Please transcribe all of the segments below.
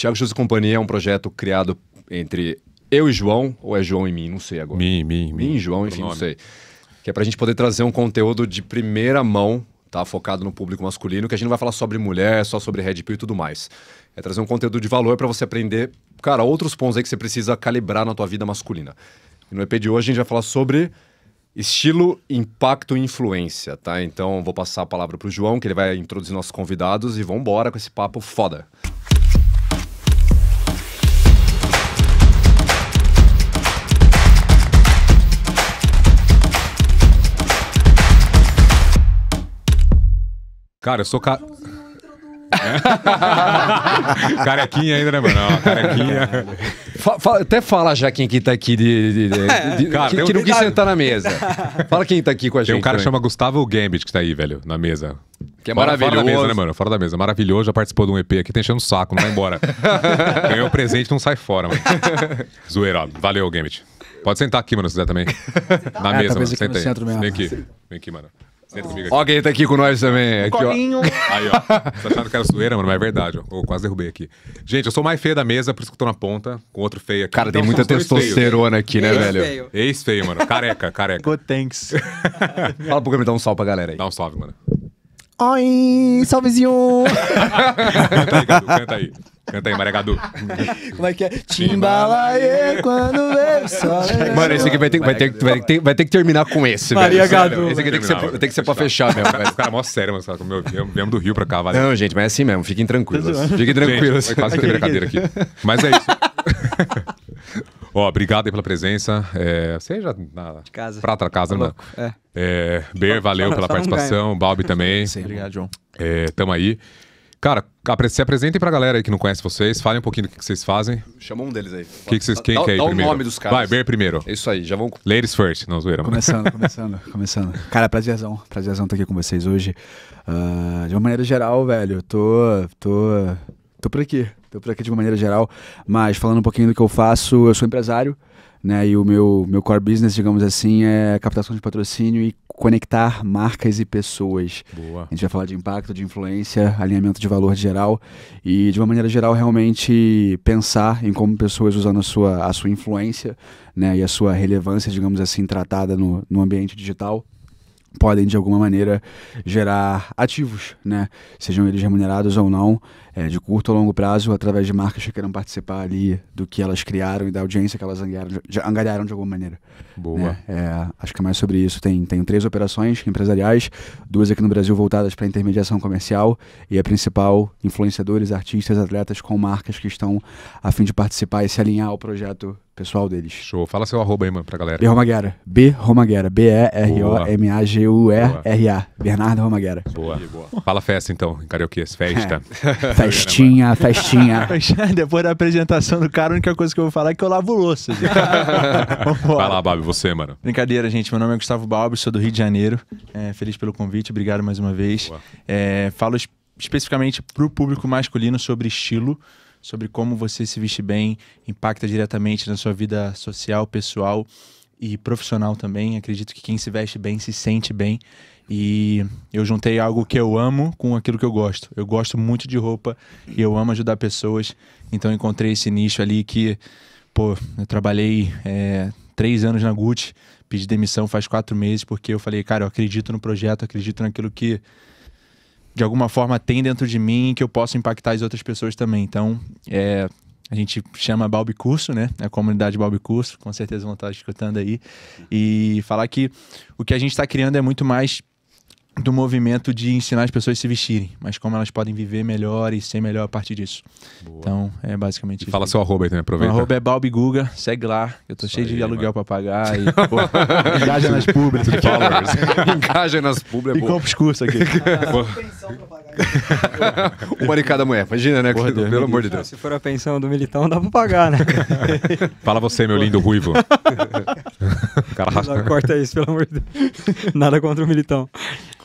Tiago Jus e Companhia é um projeto criado entre eu e João, ou é João e mim, não sei agora. Mim, mim, mim. João, enfim, não sei. Que é para a gente poder trazer um conteúdo de primeira mão, tá? Focado no público masculino, que a gente não vai falar sobre mulher, só sobre Red Pill e tudo mais. É trazer um conteúdo de valor para você aprender, cara, outros pontos aí que você precisa calibrar na tua vida masculina. E no EP de hoje a gente vai falar sobre estilo, impacto e influência, tá? Então vou passar a palavra pro João, que ele vai introduzir nossos convidados e vamos embora com esse papo foda. Cara, eu sou ca... carequinha ainda, né, mano? Não, carequinha. Fa fa até fala já quem que tá aqui de. de, de, é. de cara, que, um... que, não quis sentar na mesa. Fala quem tá aqui com a gente. Tem um cara que chama Gustavo Gambit que tá aí, velho, na mesa. Que é fora, maravilhoso. Fora da mesa, né, mano? Fora da mesa. Maravilhoso, já participou de um EP aqui, tá enchendo o saco, não vai embora. Ganhou o presente, não sai fora, mano. Zoeira, valeu, Gambit. Pode sentar aqui, mano, se quiser também. Na é, mesa, tá mano. Senta aí. Vem aqui. Vem aqui, mano. Senta comigo aqui. Ó, quem tá aqui com nós também. Aqui, Colinho. Ó. Aí, ó. Vocês que era zoeira, mano, mas é verdade, ó. Eu quase derrubei aqui. Gente, eu sou mais feio da mesa, por isso que eu tô na ponta, com outro feio aqui. Cara, então, tem muita testosterona aqui, né, velho? Ex-feio, mano. Careca, careca. Good thanks. Fala pro Gami dá um salve pra galera aí. Dá um salve, mano. Oi, salvezinho! canta aí, Gadu, canta aí. Canta aí, Gadu. Como é que é? Timbalaê quando veio só. Mano, esse aqui vai ter, vai, ter, vai, ter, vai ter que terminar com esse, Maria velho. Gadu. esse aqui tem que ser, tem que ser pra fechar mesmo. O cara é mó sério, mano. como eu viemos do Rio pra cá, valeu. Não, gente, mas é assim mesmo. Fiquem tranquilos. Tá fiquem tranquilos. Gente, quase quebrei a cadeira aqui. Mas é isso. Ó, obrigado aí pela presença. É, seja na, de casa. Prata casa, tá né? É. É, Ber, valeu pela participação. Balbi também. Sim, obrigado, João. É, tamo aí. Cara, se apresentem pra galera aí que não conhece vocês, falem um pouquinho do que, vocês fazem. Chama um deles aí. Que que vocês, quem dá, que é aí dá primeiro? o nome dos caras. Vai, Ber primeiro. É isso aí, já vamos. Ladies first, não zoeira. Começando, começando, começando. Cara, prazerzão, prazerzão estar aqui com vocês hoje. Uh, de uma maneira geral, velho, tô, tô, tô por aqui, tô por aqui de uma maneira geral. Mas falando um pouquinho do que eu faço, eu sou empresário né? E o meu, meu core business, digamos assim, é captação de patrocínio e conectar marcas e pessoas. Boa. A gente vai falar de impacto, de influência, alinhamento de valor geral e, de uma maneira geral, realmente pensar em como pessoas usando a sua, a sua influência né, e a sua relevância, digamos assim, tratada no, no ambiente digital podem de alguma maneira gerar ativos, né? Sejam eles remunerados ou não, é, de curto a longo prazo através de marcas que queiram participar ali do que elas criaram e da audiência que elas angariaram, de, angariaram de alguma maneira. Boa. Né? é, acho que é mais sobre isso. Tem, tem três operações empresariais, duas aqui no Brasil voltadas para intermediação comercial e a principal, influenciadores, artistas, atletas com marcas que estão a fim de participar e se alinhar ao projeto pessoal deles. Show. Fala seu arroba aí, mano, pra galera. B Romaguera. B Romaguera. B-E-R-O-M-A-G-U-E-R-A. Bernardo Romaguera. Boa. Boa. Fala festa, então, em karaokê. Festa. É. Né, festinha, festinha. É, depois da apresentação do cara, a única coisa que eu vou falar é que eu lavo louça. Vai lá, Babi, você, mano. Brincadeira, gente. Meu nome é Gustavo Balbi, sou do Rio de Janeiro. É, feliz pelo convite, obrigado mais uma vez. É, falo es especificamente para o público masculino sobre estilo sobre como você se veste bem impacta diretamente na sua vida social, pessoal e profissional também. Acredito que quem se veste bem se sente bem e eu juntei algo que eu amo com aquilo que eu gosto. Eu gosto muito de roupa e eu amo ajudar pessoas. Então encontrei esse nicho ali que, pô, eu trabalhei é, três anos na Gucci, pedi demissão faz quatro meses, porque eu falei, cara, eu acredito no projeto, acredito naquilo que de alguma forma tem dentro de mim que eu posso impactar as outras pessoas também. Então, é, a gente chama Balbi Curso, né? É a comunidade Balbi Curso, com certeza vão estar escutando aí. E falar que o que a gente está criando é muito mais do movimento de ensinar as pessoas a se vestirem, mas como elas podem viver melhor e ser melhor a partir disso. Boa. Então, é basicamente e isso. Fala seu arroba aí também, aproveita. O arroba é Balbiguga, segue lá. Eu tô isso cheio aí, de aluguel para pagar e pô, engaja nas públicas. É engaja nas públicas. É e compra os cursos aqui. Uma de cada mulher, imagina, né? Porra, pelo amor de Deus. se for a pensão do militão, dá para pagar, né? Fala você, meu lindo ruivo. Caraca. Corta isso, pelo amor de Deus. Nada contra o militão.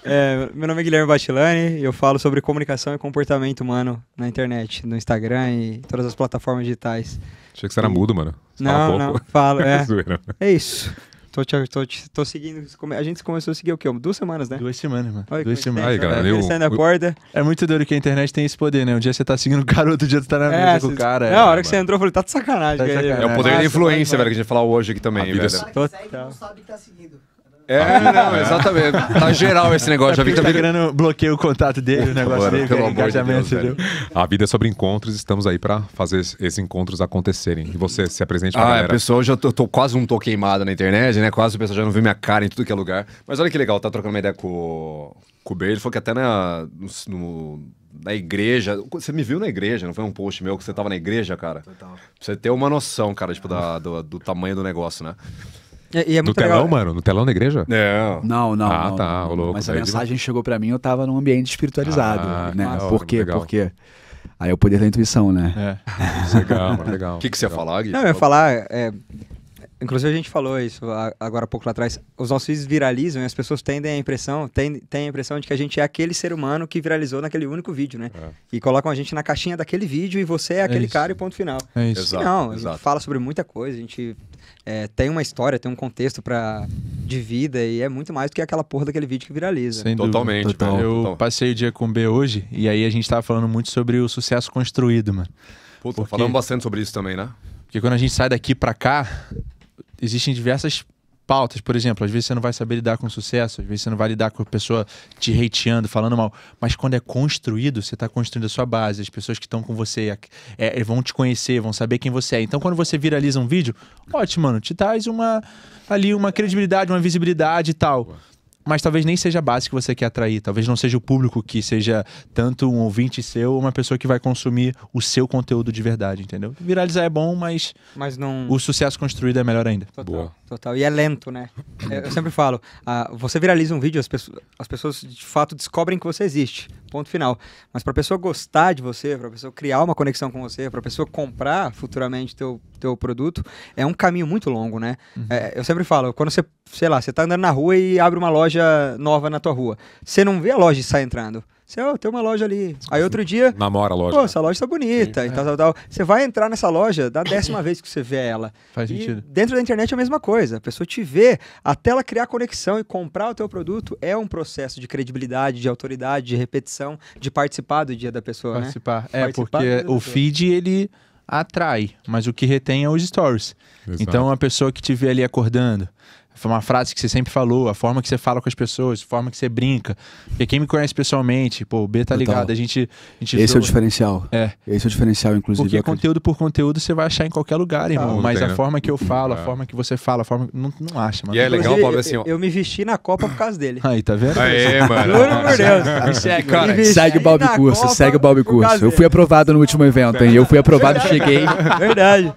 É, meu nome é Guilherme Batilani e eu falo sobre comunicação e comportamento humano na internet, no Instagram e todas as plataformas digitais. Achei que você era e... mudo, mano. Você não, não, falo. É, é isso. Tô, te, tô, te, tô seguindo. A gente começou a seguir o quê? Duas semanas, né? Duas semanas, mano. Olha, Duas semanas. Aí, galera, tá eu, eu, eu... Corda. É muito doido que a internet tem esse poder, né? Um dia você tá seguindo o cara, outro dia você tá na é, mesa é, com o cara. É, a hora que você entrou, eu falei, tá de sacanagem. Tá de sacanagem. É o poder Nossa, da influência, velho, que a gente falar hoje aqui também, a vida velho. É total. Não sabe que tá seguindo. É, ah, não, exatamente. Tá geral esse negócio. É já vi que tá virando bloqueio o contato dele, o negócio Agora, dele, pelo é amor de Deus, A vida é sobre encontros, estamos aí para fazer esses encontros acontecerem. E você se apresente pra ah, é, galera. Ah, pessoal, já tô, tô, quase um tô queimado na internet, né? Quase o pessoal já não viu minha cara em tudo que é lugar. Mas olha que legal, tá trocando uma ideia com, com o Ber, ele falou que até na, no, na igreja. Você me viu na igreja, não foi um post meu que você tava na igreja, cara? Total. Pra você ter uma noção, cara, tipo, da, do, do tamanho do negócio, né? E, é, e é no telão, legal. mano? No telão da igreja? É. Não, não. Ah, não, tá, não, louco. Mas a mensagem de... chegou para mim, eu tava num ambiente espiritualizado, ah, né? Legal, Por quê? Legal. Porque aí é o poder da intuição, né? É. legal, legal. O que, que você ia falar, Gui? Não, eu ia falar... É, inclusive a gente falou isso agora há pouco lá atrás. Os nossos vídeos viralizam e as pessoas tendem a impressão, têm, têm a impressão de que a gente é aquele ser humano que viralizou naquele único vídeo, né? É. E colocam a gente na caixinha daquele vídeo e você é aquele é cara e ponto final. É isso. não, Exato. a gente Exato. fala sobre muita coisa, a gente é, tem uma história, tem um contexto para de vida e é muito mais do que aquela porra daquele vídeo que viraliza. Totalmente. Total. Eu Total. passei o dia com o B hoje e aí a gente tava falando muito sobre o sucesso construído, mano. Puta, Porque... falamos bastante sobre isso também, né? Porque quando a gente sai daqui para cá, existem diversas pautas, por exemplo, às vezes você não vai saber lidar com sucesso, às vezes você não vai lidar com a pessoa te hateando, falando mal, mas quando é construído, você está construindo a sua base, as pessoas que estão com você é, é, vão te conhecer, vão saber quem você é. Então, quando você viraliza um vídeo, ótimo, mano, te traz uma ali uma credibilidade, uma visibilidade e tal mas talvez nem seja a base que você quer atrair, talvez não seja o público que seja tanto um ouvinte seu ou uma pessoa que vai consumir o seu conteúdo de verdade, entendeu? Viralizar é bom, mas, mas não... o sucesso construído é melhor ainda. Total, Boa. total. E é lento, né? É, eu sempre falo, uh, você viraliza um vídeo, as, pessoas, as pessoas de fato descobrem que você existe, ponto final. Mas para a pessoa gostar de você, para a pessoa criar uma conexão com você, para a pessoa comprar futuramente teu, teu produto, é um caminho muito longo, né? Uhum. É, eu sempre falo, quando você, sei lá, você tá andando na rua e abre uma loja nova na tua rua, você não vê a loja e sai entrando. Você, oh, tem uma loja ali. Aí outro dia. Namora a loja. Pô, né? essa loja tá bonita e tal, tal, tal. Você vai entrar nessa loja da décima vez que você vê ela. Faz e sentido. Dentro da internet é a mesma coisa. A pessoa te vê, até ela criar conexão e comprar o teu produto é um processo de credibilidade, de autoridade, de repetição, de participar do dia da pessoa. Né? Participar. Né? É, participar porque o feed, ele atrai, mas o que retém é os stories. Exato. Então, a pessoa que te vê ali acordando, foi uma frase que você sempre falou, a forma que você fala com as pessoas, a forma que você brinca. Porque quem me conhece pessoalmente, pô, o B tá ligado, a gente. A gente Esse é o diferencial. É. Esse é o diferencial, inclusive. Porque conteúdo por conteúdo você vai achar em qualquer lugar, irmão. Ah, mas tem, a né? forma que eu falo, é. a forma que você fala, a forma. Não, não acha, mano. E é legal, Bob, assim. Ó. Eu, me vesti na Copa por causa dele. Aí, tá vendo? Aí, mano. Juro por Deus. Me segue, cara. Me segue o Bob Curso, Copa segue o Bob Curso. Eu fui aprovado no último evento, hein? Eu fui aprovado, e cheguei. Verdade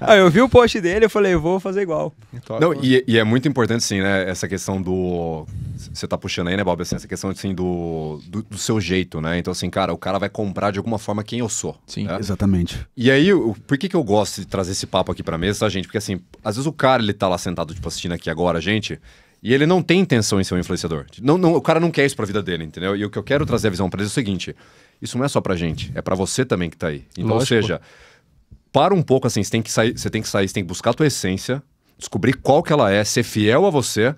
ah, eu vi o post dele, eu falei, eu vou fazer igual. Não, e, e, é muito importante, sim, né? Essa questão do. Você tá puxando aí, né, Bob? Assim, essa questão, assim, do, do, do, seu jeito, né? Então, assim, cara, o cara vai comprar de alguma forma quem eu sou. Sim, né? exatamente. E aí, por que, que eu gosto de trazer esse papo aqui pra mesa, tá, gente? Porque, assim, às vezes o cara, ele tá lá sentado, tipo, assistindo aqui agora, gente. E ele não tem intenção em ser um influenciador. Não, não, o cara não quer isso pra vida dele, entendeu? E o que eu quero trazer a visão para ele é o seguinte: isso não é só pra gente, é para você também que tá aí. Então, Lógico. ou seja, para um pouco assim, você tem que sair, você tem que sair, você tem que buscar a tua essência, descobrir qual que ela é, ser fiel a você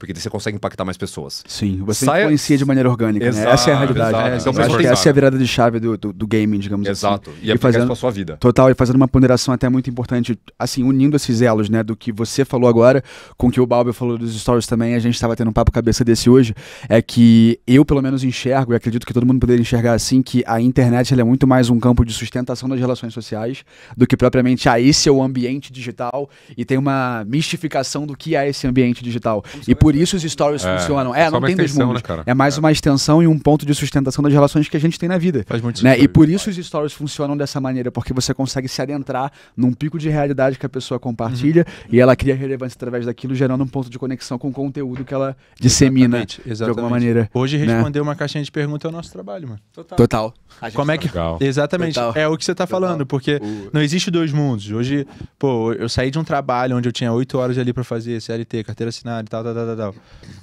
porque você consegue impactar mais pessoas. Sim, você Sai... influencia de maneira orgânica, exato, né? Essa é a realidade. Né? Exato, então, acho que essa é a virada de chave do, do, do gaming, digamos exato. assim. Exato, e, e fazendo isso sua vida. Total, e fazendo uma ponderação até muito importante, assim, unindo esses elos, né, do que você falou agora, com o que o Balbi falou dos stories também, a gente estava tendo um papo cabeça desse hoje, é que eu pelo menos enxergo, e acredito que todo mundo poderia enxergar assim, que a internet é muito mais um campo de sustentação das relações sociais do que propriamente a ah, esse é o ambiente digital e tem uma mistificação do que é esse ambiente digital. Como e por por isso os stories é, funcionam. É, é não tem dois mundos. Né, é mais é. uma extensão e um ponto de sustentação das relações que a gente tem na vida. Faz muito né? sentido. E por isso os stories funcionam dessa maneira, porque você consegue se adentrar num pico de realidade que a pessoa compartilha uhum. e ela cria relevância através daquilo, gerando um ponto de conexão com o conteúdo que ela dissemina exatamente, exatamente. de alguma maneira. Hoje responder né? uma caixinha de pergunta é o nosso trabalho, mano. Total. Total. Como é tá que Exatamente. Total. É o que você está falando, porque o... não existe dois mundos. Hoje, pô, eu saí de um trabalho onde eu tinha oito horas ali para fazer CLT, carteira assinada e tal, tal, tal, tal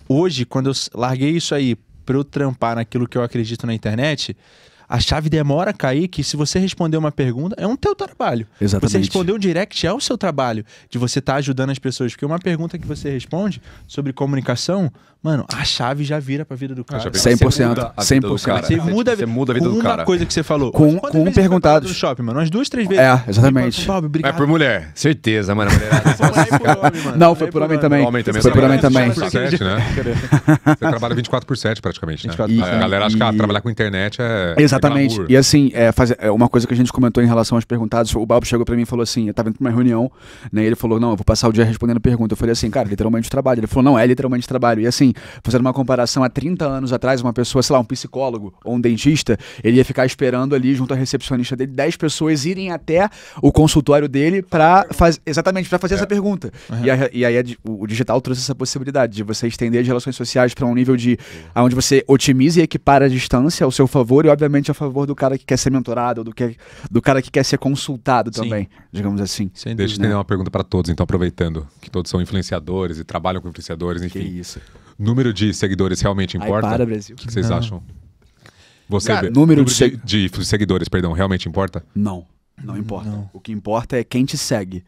Hoje, quando eu larguei isso aí para eu trampar naquilo que eu acredito na internet, a chave demora a cair que se você responder uma pergunta, é um teu trabalho. Exatamente. Você responder um direct é o seu trabalho, de você estar tá ajudando as pessoas. Porque uma pergunta que você responde sobre comunicação Mano, a chave já vira pra vida do cara. 100%. Você muda a 100%. Vida cara. Você muda a vida, você muda a vida do cara. cara. Uma coisa que você falou. Com, com um perguntado. no shopping, mano? Umas duas, três é, vezes. É, exatamente. Falo, É por mulher. Certeza, mano. É não, foi por homem também. Homem também. Foi por homem também. Né? Você trabalha 24 por 7 praticamente, né? E, a galera acha que ah, trabalhar com internet é, é Exatamente. e assim, é, é, uma coisa que a gente comentou em relação aos perguntados, o Balbo chegou para mim e falou assim, eu tava indo pra uma reunião, né? ele falou, não, eu vou passar o dia respondendo pergunta. Eu falei assim, cara, literalmente trabalho. Ele falou, não, é literalmente trabalho. E assim, assim, fazendo uma comparação, há 30 anos atrás, uma pessoa, sei lá, um psicólogo ou um dentista, ele ia ficar esperando ali junto à recepcionista dele 10 pessoas irem até o consultório dele para fazer exatamente para fazer é. essa pergunta. Uhum. E, a, e, aí a, o digital trouxe essa possibilidade de você estender as relações sociais para um nível de aonde onde você otimiza e equipara a distância ao seu favor e obviamente a favor do cara que quer ser mentorado, do que do cara que quer ser consultado Sim. também, digamos assim. Sem né? Deixa eu né? uma pergunta para todos, então aproveitando que todos são influenciadores e trabalham com influenciadores, enfim. Que isso. Número de seguidores realmente importa? Ai, para, Brasil. O que, que vocês não. acham? Você, Cara, número, número de, de seguidores, perdão, realmente importa? Não, não importa. Não. O que importa é quem te segue.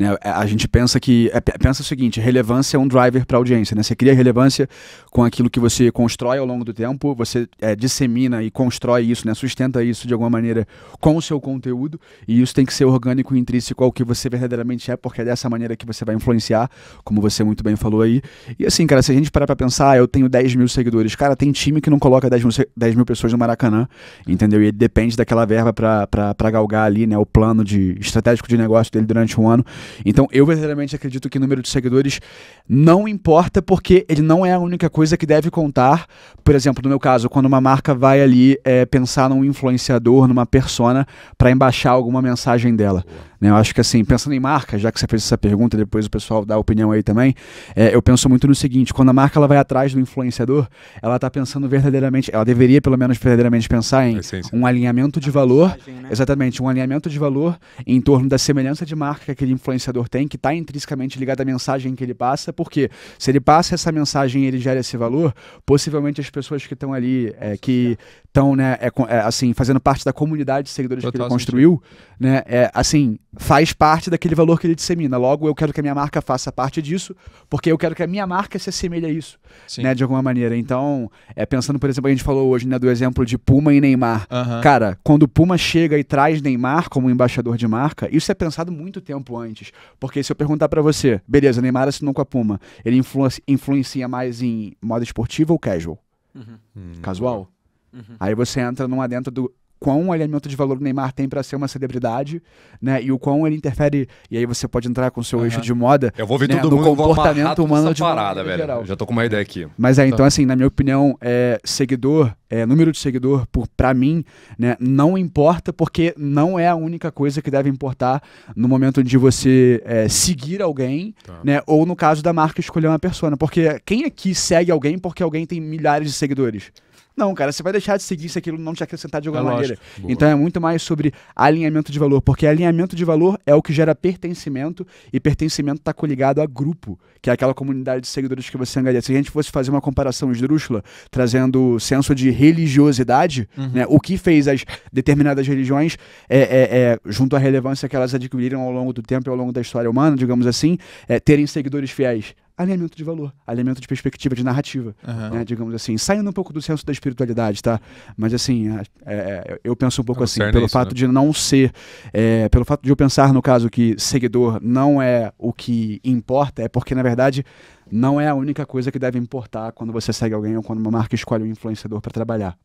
Né? É, a gente pensa que. É, pensa o seguinte: relevância é um driver para audiência. Né? Você cria relevância com aquilo que você constrói ao longo do tempo, você é, dissemina e constrói isso, né? sustenta isso de alguma maneira com o seu conteúdo, e isso tem que ser orgânico e intrínseco ao que você verdadeiramente é, porque é dessa maneira que você vai influenciar, como você muito bem falou aí. E assim, cara, se a gente parar para pensar, eu tenho 10 mil seguidores. Cara, tem time que não coloca 10 mil, 10 mil pessoas no Maracanã, entendeu? E depende daquela verba para galgar ali, né? O plano de estratégico de negócio dele durante um ano. Então eu verdadeiramente acredito que o número de seguidores não importa porque ele não é a única coisa que deve contar. Por exemplo, no meu caso, quando uma marca vai ali é, pensar num influenciador, numa persona, para embaixar alguma mensagem dela. Boa. Né? Eu acho que assim, pensando em marca, já que você fez essa pergunta, depois o pessoal dá opinião aí também, é, eu penso muito no seguinte, quando a marca ela vai atrás do influenciador, ela está pensando verdadeiramente, ela deveria pelo menos verdadeiramente pensar em um alinhamento de a valor, mensagem, né? exatamente, um alinhamento de valor em torno da semelhança de marca que aquele influenciador tem, que está intrinsecamente ligada à mensagem que ele passa, porque se ele passa essa mensagem e ele gera esse valor, possivelmente as pessoas que estão ali, é, que estão, né, é, é, assim, fazendo parte da comunidade de seguidores Total que ele construiu, sentido. né, é, assim, faz parte daquele valor que ele dissemina. Logo, eu quero que a minha marca faça parte disso, porque eu quero que a minha marca se assemelhe a isso, Sim. né, de alguma maneira. Então, é pensando, por exemplo, a gente falou hoje, né, do exemplo de Puma e Neymar. Uhum. Cara, quando Puma chega e traz Neymar como embaixador de marca, isso é pensado muito tempo antes, porque se eu perguntar para você, beleza, Neymar assinou com a Puma, ele influ influencia mais em moda esportiva ou casual? Uhum. Casual? Uhum. Aí você entra num adentro do quão alimento de valor o Neymar tem para ser uma celebridade, né? E o quão ele interfere. E aí você pode entrar com o seu uhum. eixo de moda. Eu vou ver né, todo no comportamento humano de parada, velho. Geral. já tô com uma ideia aqui. Mas é, tá. então, assim, na minha opinião, é, seguidor, é, número de seguidor, por para mim, né, não importa porque não é a única coisa que deve importar no momento de você é, seguir alguém, tá. né? Ou no caso da marca escolher uma persona, porque quem aqui segue alguém porque alguém tem milhares de seguidores? Não, cara, você vai deixar de seguir se aquilo não te acrescentar de alguma é maneira. Então é muito mais sobre alinhamento de valor, porque alinhamento de valor é o que gera pertencimento e pertencimento está coligado a grupo, que é aquela comunidade de seguidores que você engaja. Se a gente fosse fazer uma comparação esdrúxula, trazendo senso de religiosidade, uhum. né, o que fez as determinadas religiões é, é, é, junto à relevância que elas adquiriram ao longo do tempo e ao longo da história humana, digamos assim, é, terem seguidores fiéis alinhamento de valor, alinhamento de perspectiva, de narrativa, uhum. né, digamos assim, saindo um pouco do senso da espiritualidade, tá? Mas assim, é, é eu penso um pouco assim, pelo isso, fato né? de não ser, é, pelo fato de eu pensar no caso que seguidor não é o que importa, é porque na verdade não é a única coisa que deve importar quando você segue alguém ou quando uma marca escolhe um influenciador para trabalhar.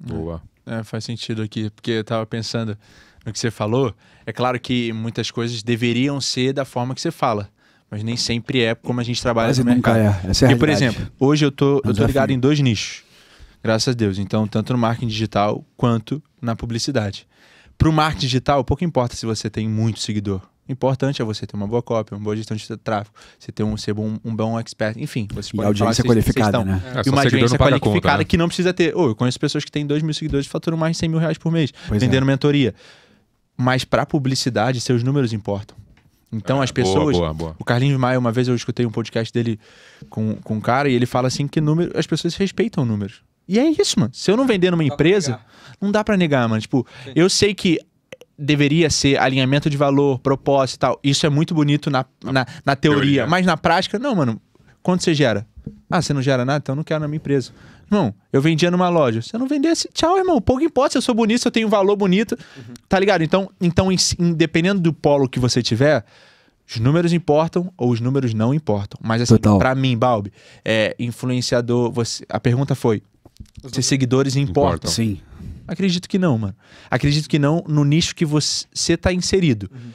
Boa. É, faz sentido aqui, porque eu tava pensando no que você falou. É claro que muitas coisas deveriam ser da forma que você fala mas nem sempre é como a gente trabalha mas no mercado. É. Essa é Porque, por exemplo, hoje eu tô, eu tô é ligado em dois nichos, graças a Deus. Então, tanto no marketing digital quanto na publicidade. Para o marketing digital, pouco importa se você tem muito seguidor. O importante é você ter uma boa cópia, uma boa gestão de tráfego, você ter um, ser um, um bom expert, enfim. Você e pode audiência falar, qualificada, vocês, vocês né? É, e uma audiência qualificada conta, né? que não precisa ter. Oh, eu conheço pessoas que têm 2 mil seguidores e faturam mais de 100 mil reais por mês, pois é. vendendo mentoria. Mas para publicidade, seus números importam. Então é, as pessoas. Boa, boa, boa. O Carlinhos Maia, uma vez eu escutei um podcast dele com, com um cara e ele fala assim que número, as pessoas respeitam números. E é isso, mano. Se eu não vender numa empresa, não dá para negar, mano. Tipo, Sim. eu sei que deveria ser alinhamento de valor, propósito e tal. Isso é muito bonito na, na, na teoria, teoria, mas na prática, não, mano. Quanto você gera? Ah, você não gera nada? Então eu não quero na minha empresa. Irmão, eu vendia numa loja. Se eu não vendesse, tchau, irmão. Pouco importa se eu sou bonito, se eu tenho um valor bonito. Uhum. Tá ligado? Então, então dependendo do polo que você tiver, os números importam ou os números não importam. Mas assim, Total. pra mim, Balbi, é, influenciador. Você, a pergunta foi: se seguidores importam? importam? Sim. Acredito que não, mano. Acredito que não no nicho que você tá inserido. Uhum.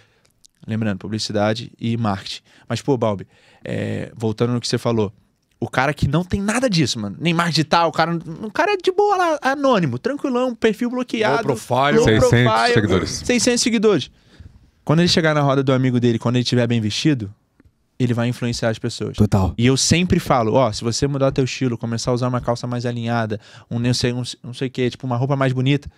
Lembrando, publicidade e marketing. Mas, pô, Balbi, é, voltando no que você falou o cara que não tem nada disso, mano. Nem mais tal o cara, um cara é de boa lá, anônimo, tranquilão, perfil bloqueado. Low profile, low 600 profile, seguidores. 600 seguidores. Quando ele chegar na roda do amigo dele, quando ele estiver bem vestido, ele vai influenciar as pessoas. Total. E eu sempre falo, ó, se você mudar teu estilo, começar a usar uma calça mais alinhada, um não sei, um, não sei o que, tipo uma roupa mais bonita,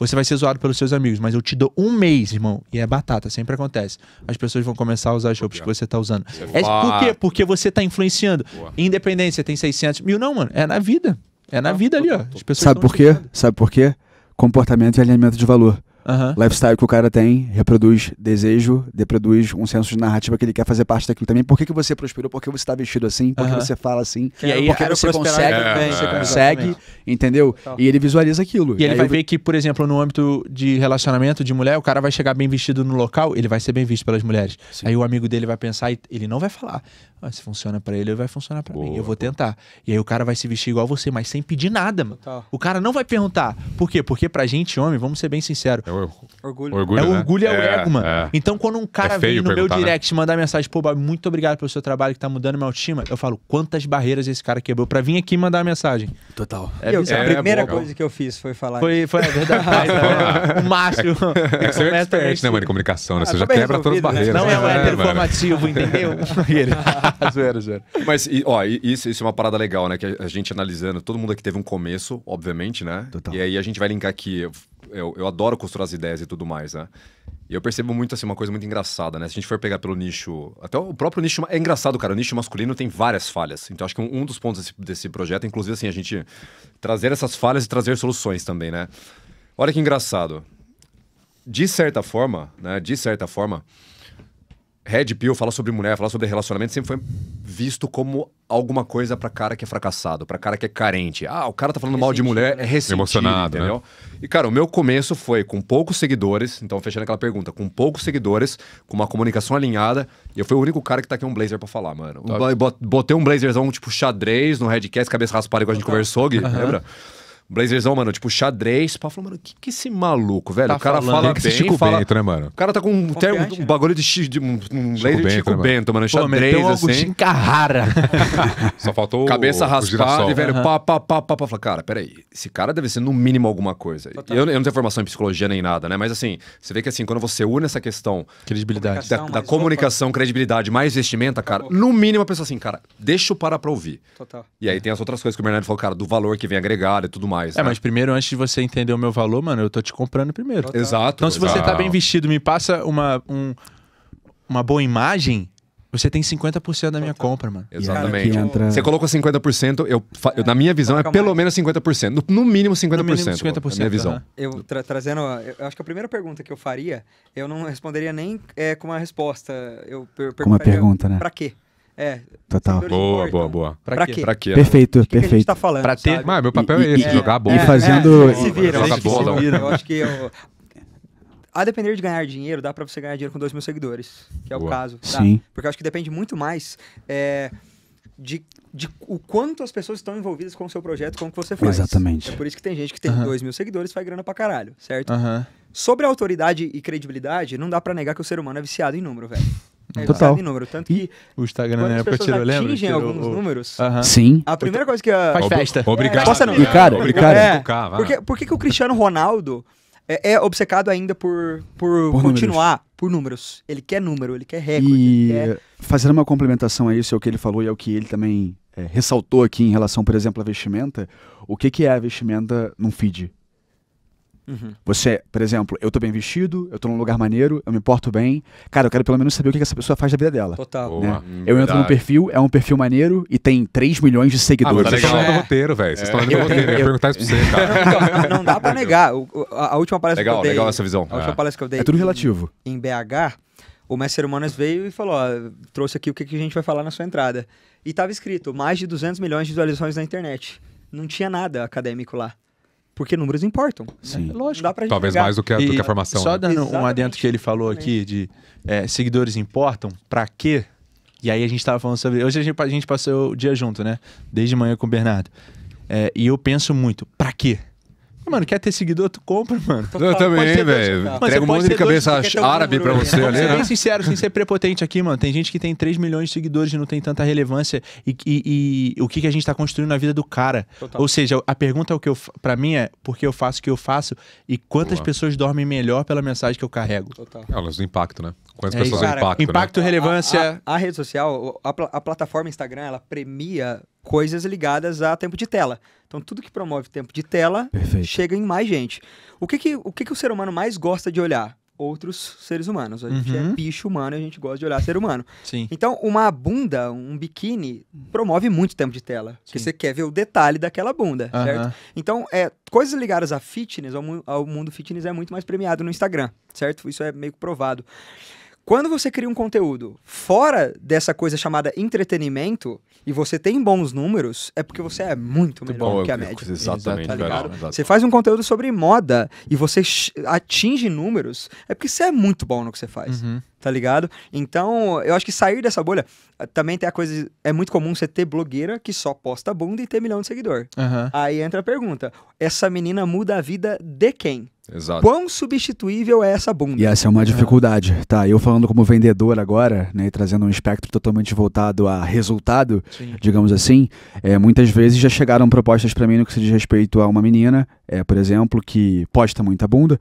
você vai ser zoado pelos seus amigos, mas eu te dou um mês, irmão. E é batata, sempre acontece. As pessoas vão começar a usar as roupas que você tá usando. É, é por quê? Porque você tá influenciando. Boa. Independente, você tem 600 mil, não, mano. É na vida. É na vida ali, ó. As pessoas Sabe por quê? Sabe por quê? Comportamento e alinhamento de valor. Uhum. Lifestyle que o cara tem reproduz desejo, reproduz um senso de narrativa que ele quer fazer parte daquilo também. Por que, que você prosperou? Por que você está vestido assim? Por que você fala assim? E aí, porque você consegue, é, você consegue, entendeu? E ele visualiza aquilo. E ele aí vai eu... ver que, por exemplo, no âmbito de relacionamento de mulher, o cara vai chegar bem vestido no local, ele vai ser bem visto pelas mulheres. Sim. Aí o amigo dele vai pensar e ele não vai falar. Ah, se funciona para ele, vai funcionar para mim. Eu vou tentar. E aí o cara vai se vestir igual você, mas sem pedir nada, mano. Total. O cara não vai perguntar. Por quê? Porque pra gente, homem, vamos ser bem sinceros, é orgulho. orgulho. É o né? orgulho né? é o é, ego, mano. É. Então, quando um é cara é vem no meu né? direct né? mandar mensagem, pô, muito obrigado pelo seu trabalho que tá mudando minha autoestima, eu falo, quantas barreiras esse cara quebrou pra vir aqui mandar mensagem. Total. É eu, a é, primeira boa, coisa que eu fiz foi falar. Foi, foi verdade. o Márcio. É que você é expert, né, mano, de comunicação, né? Ah, você ah, já quebra todas as né? barreiras. Não é um hétero formativo, entendeu? zero, zero. Mas, ó, isso, isso é uma parada legal, né? Que a gente analisando, todo mundo aqui teve um começo, obviamente, né? Total. E aí a gente vai linkar aqui eu, eu adoro costurar as ideias e tudo mais, né? E eu percebo muito, assim, uma coisa muito engraçada, né? Se a gente for pegar pelo nicho. Até o próprio nicho. É engraçado, cara. O nicho masculino tem várias falhas. Então, acho que um, um dos pontos desse, desse projeto, inclusive, assim, a gente trazer essas falhas e trazer soluções também, né? Olha que engraçado. De certa forma, né? De certa forma, Red Pill, falar sobre mulher, falar sobre relacionamento, sempre foi visto como alguma coisa para cara que é fracassado, para cara que é carente. Ah, o cara tá falando mal de mulher, né? é ressentido, Emocionado, né? entendeu? Né? E, cara, o meu começo foi com poucos seguidores, então fechando aquela pergunta, com poucos seguidores, com uma comunicação alinhada, e eu fui o único cara que tá aqui um blazer para falar, mano. Botei um blazerzão, tipo, xadrez no headcast, cabeça raspada, igual a gente conversou, Gui, uhum. lembra? blazerzão, mano, tipo xadrez. Pá, falou, mano, que que esse maluco, velho? Tá o cara falando. fala Tem que bem, fala... Bento, né, mano? O cara tá com um, né? um bagulho de, x de um, Chico blazer Bento, Chico né, Bento, mano, xadrez, meteu um assim. Agostinho Carrara. Só faltou o- Cabeça rasgada, raspada velho, pá, pá, pá, pá, pá. Falei, cara, peraí, esse cara deve ser no mínimo alguma coisa. Eu, eu não tenho formação em psicologia nem nada, né? Mas assim, você vê que assim, quando você une essa questão Credibilidade. da, Comunicação, da credibilidade, mais vestimenta, cara, no mínimo a pessoa assim, cara, deixa o parar pra ouvir. Total. E aí tem as outras coisas que o Bernardo falou, cara, do valor que vem agregado e tudo mais mais. É, né? mas primeiro, antes de você entender o meu valor, mano, eu tô te comprando primeiro. Total. Exato. Então, se você tá bem vestido, me passa uma, um, uma boa imagem, você tem 50% da minha compra, mano. Exatamente. entra... Você colocou 50%, eu, eu, na minha visão é pelo menos 50%. No, no mínimo 50%. No mínimo 50%. Pô, minha visão. Eu tra trazendo, eu acho que a primeira pergunta que eu faria, eu não responderia nem é, com uma resposta. Eu, eu com uma pergunta, né? Pra quê? É. Total. Boa, boa, então. boa. Pra, pra quê? Pra quê? Perfeito, que perfeito. Que a gente tá falando, pra ter. Mas meu papel é e, é esse, e, jogar bola. e é, fazendo. É, se vira, joga gente, bola. Se vira. Eu acho que eu, a depender de ganhar dinheiro, dá para você ganhar dinheiro com dois mil seguidores, que é Boa. o caso. Tá? Sim. Porque eu acho que depende muito mais é, de, de o quanto as pessoas estão envolvidas com o seu projeto, com o que você faz. Exatamente. É por isso que tem gente que tem 2 mil seguidores e faz grana pra caralho, certo? Sobre a autoridade e credibilidade, não dá para negar que o ser humano é viciado em número, velho. É, Total. Em número. Tanto que o Instagram na época tirou, lembra? atingem tirou, alguns o... números, sim. a primeira coisa que a... Faz festa. Obrigado. É, posta não. E cara, obrigado. É, porque, por que, que o Cristiano Ronaldo é, é obcecado ainda por, por, por continuar números. por números? Ele quer número, ele quer recorde. E quer... fazendo uma complementação a isso, é o que ele falou e é o que ele também é, ressaltou aqui em relação, por exemplo, à vestimenta. O que, que é a vestimenta num feed? Uhum. Você, por exemplo, eu tô bem vestido, eu tô num lugar maneiro, eu me porto bem. Cara, eu quero pelo menos saber o que essa pessoa faz da vida dela. Total. Né? eu entro num perfil, é um perfil maneiro e tem 3 milhões de ah, seguidores. Ah, vocês estão é. roteiro, velho. Vocês estão lendo eu é. roteiro. eu ia perguntar isso pra você, cara. Não, não, dá pra negar. O, a, a, última palestra legal, que eu dei. Legal essa visão. A última é. palestra que eu dei. É tudo relativo. Em, em BH, o Mestre Humanas veio e falou: ó, trouxe aqui o que, que a gente vai falar na sua entrada. E tava escrito: mais de 200 milhões de visualizações na internet. Não tinha nada acadêmico lá. Porque números importam. Né? Sim. Né? Lógico. Dá pra Talvez mais do que, a, do que a formação. Só né? dando Exatamente. um adendo que ele falou aqui de é, seguidores importam, pra quê? E aí a gente tava falando sobre. Hoje a gente, a gente passou o dia junto, né? Desde manhã com o Bernardo. É, e eu penso muito, pra quê? mano, quer ter seguidor, tu compra, mano. Eu também, velho. Pega um monte de cabeça árabe pra você ali, né? Bem sincero, sem ser prepotente aqui, mano. Tem gente que tem 3 milhões de seguidores e não tem tanta relevância. E, e, e o que, que a gente tá construindo na vida do cara. Total. Ou seja, a pergunta é o que eu. Pra mim é por que eu faço o que eu faço e quantas Boa. pessoas dormem melhor pela mensagem que eu carrego. Total. É, elas do impacto, né? Quantas é, pessoas cara, né? impacto. Impacto, né? relevância. A, a, a, rede social, a, a plataforma Instagram, ela premia coisas ligadas a tempo de tela. Então, tudo que promove tempo de tela Perfeito. chega em mais gente. O que que, o que que o ser humano mais gosta de olhar? Outros seres humanos. A uhum. gente é uhum. bicho humano e a gente gosta de olhar ser humano. Sim. Então, uma bunda, um biquíni, promove muito tempo de tela. Sim. Porque você quer ver o detalhe daquela bunda, uhum. certo? Então, é, coisas ligadas a fitness, ao, ao mundo fitness, é muito mais premiado no Instagram, certo? Isso é meio provado. Quando você cria um conteúdo fora dessa coisa chamada entretenimento e você tem bons números, é porque você é muito, muito melhor bom, que a é média. Exatamente, tá ligado? Você faz um conteúdo sobre moda e você atinge números, é porque você é muito bom no que você faz. Uhum tá ligado? Então, eu acho que sair dessa bolha ah, também tem a coisa. É muito comum você ter blogueira que só posta bunda e ter milhão de seguidor. Uhum. Aí entra a pergunta: essa menina muda a vida de quem? Exato. Quão substituível é essa bunda? E essa é uma dificuldade, tá? Eu falando como vendedor agora, né, trazendo um espectro totalmente voltado a resultado, Sim. digamos assim, é, muitas vezes já chegaram propostas para mim no que se diz respeito a uma menina, é, por exemplo, que posta muita bunda,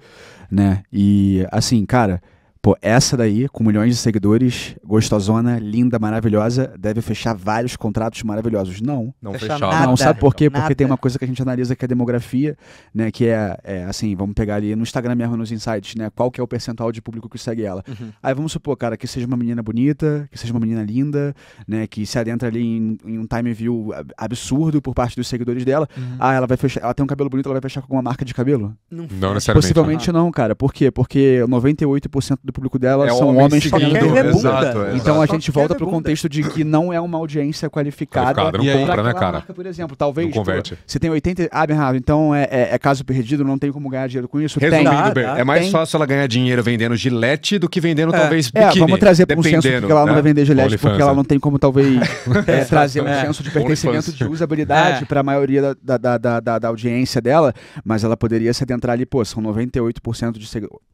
né? E assim, cara, Pô, essa daí, com milhões de seguidores, gostosona, linda, maravilhosa, deve fechar vários contratos maravilhosos. Não. Não fechava. Não, sabe por quê? Nada. Porque tem uma coisa que a gente analisa que é a demografia, né? Que é, é, assim, vamos pegar ali no Instagram mesmo, nos insights, né? Qual que é o percentual de público que segue ela. Uhum. Aí vamos supor, cara, que seja uma menina bonita, que seja uma menina linda, né? Que se adentra ali em, em um time view absurdo por parte dos seguidores dela. Uhum. Ah, ela vai fechar, ela tem um cabelo bonito, ela vai fechar com alguma marca de cabelo? Não, não necessariamente. Né? Possivelmente não. não, cara. Por quê? Porque 98% do público dela é são homens É exato, é, então a gente volta pro é contexto de que não é uma audiência qualificada. pra né, cara? Marca, por exemplo, talvez tipo, se tem 80. Ah, Bernardo, então é, é, é, caso perdido, não tem como ganhar dinheiro com isso? Resumindo, tem. é mais tem. fácil ela ganhar dinheiro vendendo gilete do que vendendo talvez biquíni. É, vamos trazer para um senso que ela não né? vai vender gilete, porque ela não tem como talvez trazer um senso de pertencimento de usabilidade para a maioria da, da, da, da audiência dela, mas ela poderia se adentrar ali, pô, são 98% de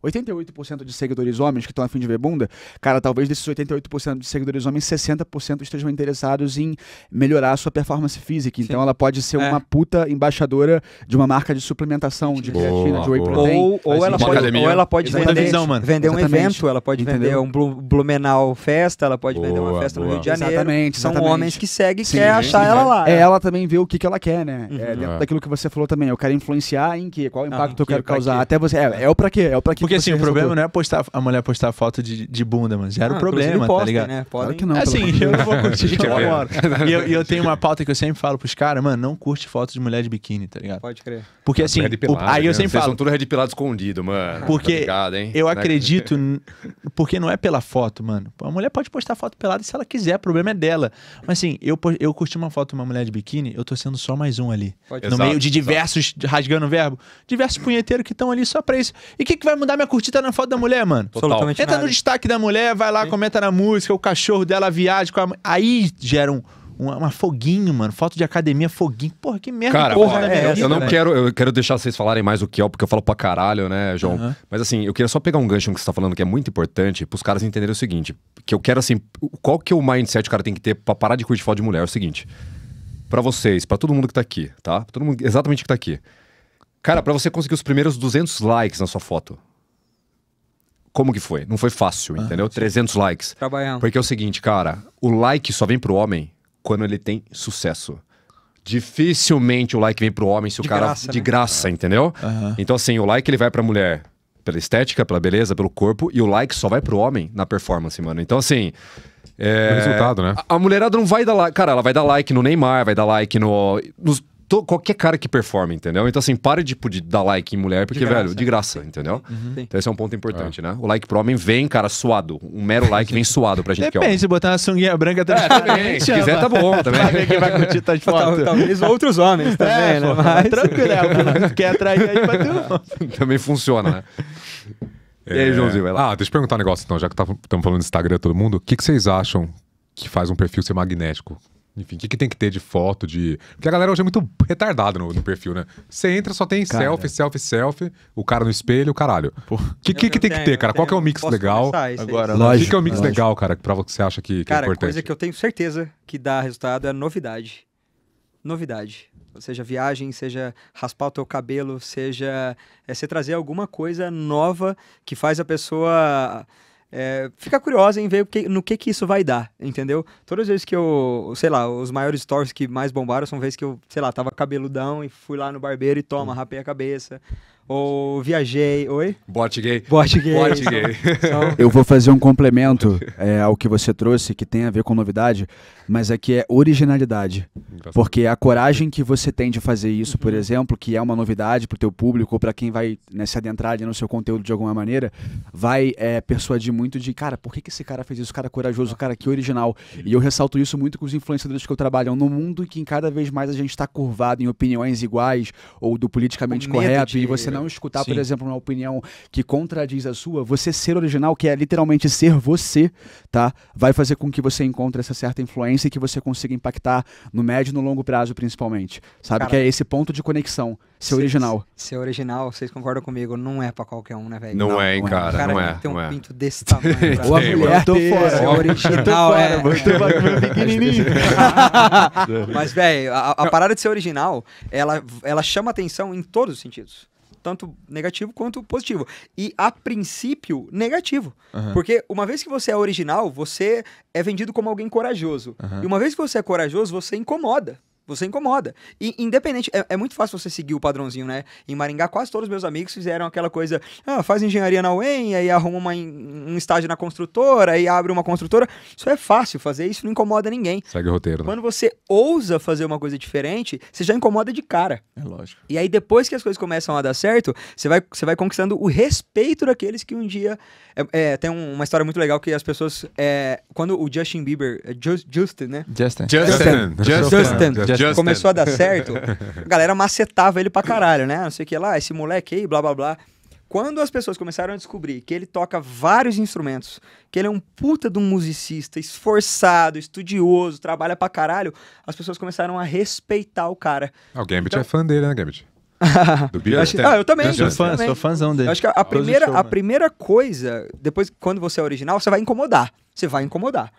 88% de seguidores homens que estão a fim de ver bunda, cara, talvez desses 88% de seguidores homens, 60% estejam interessados em melhorar a sua performance física. Então Sim. ela pode ser é. uma puta embaixadora de uma marca de suplementação de creatina, de whey protein. Ou, ou, ela pode, ou, ela pode, Exatamente. vender, Visão, vender um evento, ela pode Entendeu? vender um Blumenau festa, ela pode boa, vender uma festa boa. no Rio de Janeiro. Exatamente, São homens que seguem e quer achar sim, ela vai. lá. É, ela também vê o que, que ela quer, né? É, uhum. É, dentro daquilo que você falou também, eu quero influenciar em ah, que, qual impacto ah, eu quero que, causar. Até você. É, é o pra quê? É o pra quê Porque que assim, o problema não é postar a mulher mulher postar foto de, de bunda, mano. Já era ah, o problema, tá ligado? Né? Podem... Claro que não. Assim, eu não vou curtir, eu moro. E eu, eu, tenho uma pauta que eu sempre falo pros caras, mano, não curte foto de mulher de biquíni, tá ligado? Pode crer. Porque assim, é pilado, o... aí né? eu sempre Vocês falo... São tudo red pilado escondido, mano. Tá porque tá ligado, eu né? acredito... porque não é pela foto, mano. A mulher pode postar foto pelada se ela quiser, o problema é dela. Mas assim, eu, eu curti uma foto de uma mulher de biquíni, eu tô sendo só mais um ali. Pode. No exato, meio de diversos, exato. rasgando o verbo, diversos punheteiros que estão ali só pra isso. E o que, que vai mudar minha curtida na foto da mulher, mano? Total absolutamente Entra nada. no destaque da mulher, vai lá, Sim. comenta na música, o cachorro dela viaja com a... Aí gera um, uma, uma, foguinho, mano. Foto de academia, foguinho. Porra, que merda. Cara, porra, é, é, eu, essa, eu não quero, eu quero deixar vocês falarem mais o que é, porque eu falo pra caralho, né, João? Uhum. Mas assim, eu queria só pegar um gancho que você tá falando que é muito importante pros caras entenderem o seguinte: que eu quero, assim, qual que é o mindset que o cara tem que ter pra parar de curtir foto de mulher? É o seguinte. para vocês, para todo mundo que tá aqui, tá? todo mundo, exatamente que tá aqui. Cara, para você conseguir os primeiros 200 likes na sua foto, como que foi? Não foi fácil, entendeu? Ah, 300 likes. Trabalhando. Porque é o seguinte, cara, o like só vem pro homem quando ele tem sucesso. Dificilmente o like vem pro homem se de o cara graça, de né? graça, é. entendeu? Uhum. Então assim, o like ele vai pra mulher pela estética, pela beleza, pelo corpo e o like só vai pro homem na performance, mano. Então assim, é... resultado, né? A, a mulherada não vai dar like. Cara, ela vai dar like no Neymar, vai dar like no, nos to, qualquer cara que performa, entendeu? Então, assim, pare de, tipo, de dar like em mulher, porque, de velho, de graça, entendeu? Uhum. Então, esse é um ponto importante, é. né? O like pro homem vem, cara, suado. Um mero like vem suado pra gente é Depende, se botar uma sunguinha branca também. É, também. Se quiser, tá bom também. quem vai curtir tá de tá foto. Tá Talvez outros homens é, também, é, né? mas... Tranquilo, é, quer atrair aí pra tu. também funciona, né? É... E aí, é. Joãozinho, vai lá. Ah, deixa eu perguntar um negócio então, já que estamos tá, falando de Instagram todo mundo. O que, que vocês acham que faz um perfil ser magnético? Enfim, o que, que, tem que ter de foto, de. Porque a galera hoje é muito retardada no, no perfil, né? Você entra, só tem cara. selfie, selfie, selfie, o cara no espelho, caralho. O que, que, que, tem que ter, cara? Qual é o mix legal? Agora, o que, é o mix lógico. legal, cara, pra você acha que, que é cara, é importante? Cara, coisa que eu tenho certeza que dá resultado é novidade. Novidade. seja viagem, seja raspar o teu cabelo, seja é, você trazer alguma coisa nova que faz a pessoa é, curiosa em ver que, no que que isso vai dar, entendeu? Todas as vezes que eu, sei lá, os maiores stories que mais bombaram são vezes que eu, sei lá, tava cabeludão e fui lá no barbeiro e toma, hum. rapei a cabeça. Ou viajei. Oi? Bote gay. Bote gay. Bot gay. Eu vou fazer um complemento é, ao que você trouxe, que tem a ver com novidade mas aqui é originalidade. Engraçado. Porque a coragem que você tem de fazer isso, por uhum. exemplo, que é uma novidade para o teu público ou para quem vai né, se adentrar ali no seu conteúdo de alguma maneira, vai é, persuadir muito de, cara, por que, que esse cara fez isso? Cara é corajoso, cara que é original. E eu ressalto isso muito com os influenciadores que eu trabalho no é mundo e que cada vez mais a gente está curvado em opiniões iguais ou do politicamente correto de... e você não escutar, Sim. por exemplo, uma opinião que contradiz a sua, você ser original, que é literalmente ser você, tá? Vai fazer com que você encontre essa certa influência e que você consiga impactar no médio e no longo prazo, principalmente. Sabe Cara, que é esse ponto de conexão, ser original. Ser é original, vocês concordam comigo, não é pra qualquer um, né, velho? Não, não, é, hein, não é. cara, cara. não é. Tem um é. pinto desse tamanho. Ou a mulher tô fora. Ser original é. é Mas, velho, a, a parada de ser original, ela, ela chama atenção em todos os sentidos tanto negativo quanto positivo. E a princípio, negativo. Uhum. Porque uma vez que você é original, você é vendido como alguém corajoso. Uhum. E uma vez que você é corajoso, você incomoda. Você incomoda. E independente, é, é, muito fácil você seguir o padrãozinho, né? Em Maringá, quase todos os meus amigos fizeram aquela coisa: ah, faz engenharia na UEM, aí arruma uma, um estágio na construtora, aí abre uma construtora. Isso é fácil fazer, isso não incomoda ninguém. Segue o roteiro. Né? Quando você ousa fazer uma coisa diferente, você já incomoda de cara. É lógico. E aí, depois que as coisas começam a dar certo, você vai, você vai conquistando o respeito daqueles que um dia. É, é, tem um, uma história muito legal que as pessoas. É, quando o Justin Bieber. É Just, Justin, né? Justin. Justin. Justin. Justin. Justin. Justin começou a dar certo, a galera macetava ele pra caralho, né? Não sei o que lá, ah, esse moleque aí, blá blá blá. Quando as pessoas começaram a descobrir que ele toca vários instrumentos, que ele é um puta de um musicista esforçado, estudioso, trabalha pra caralho, as pessoas começaram a respeitar o cara. Ah, o Gambit então... é fã dele, né, Gambit? do Acho... Ah, eu também. Sou, é fã, sou fãzão dele. Eu acho que a, a primeira, show, a né? primeira coisa, depois, quando você é original, você vai incomodar. Você vai incomodar.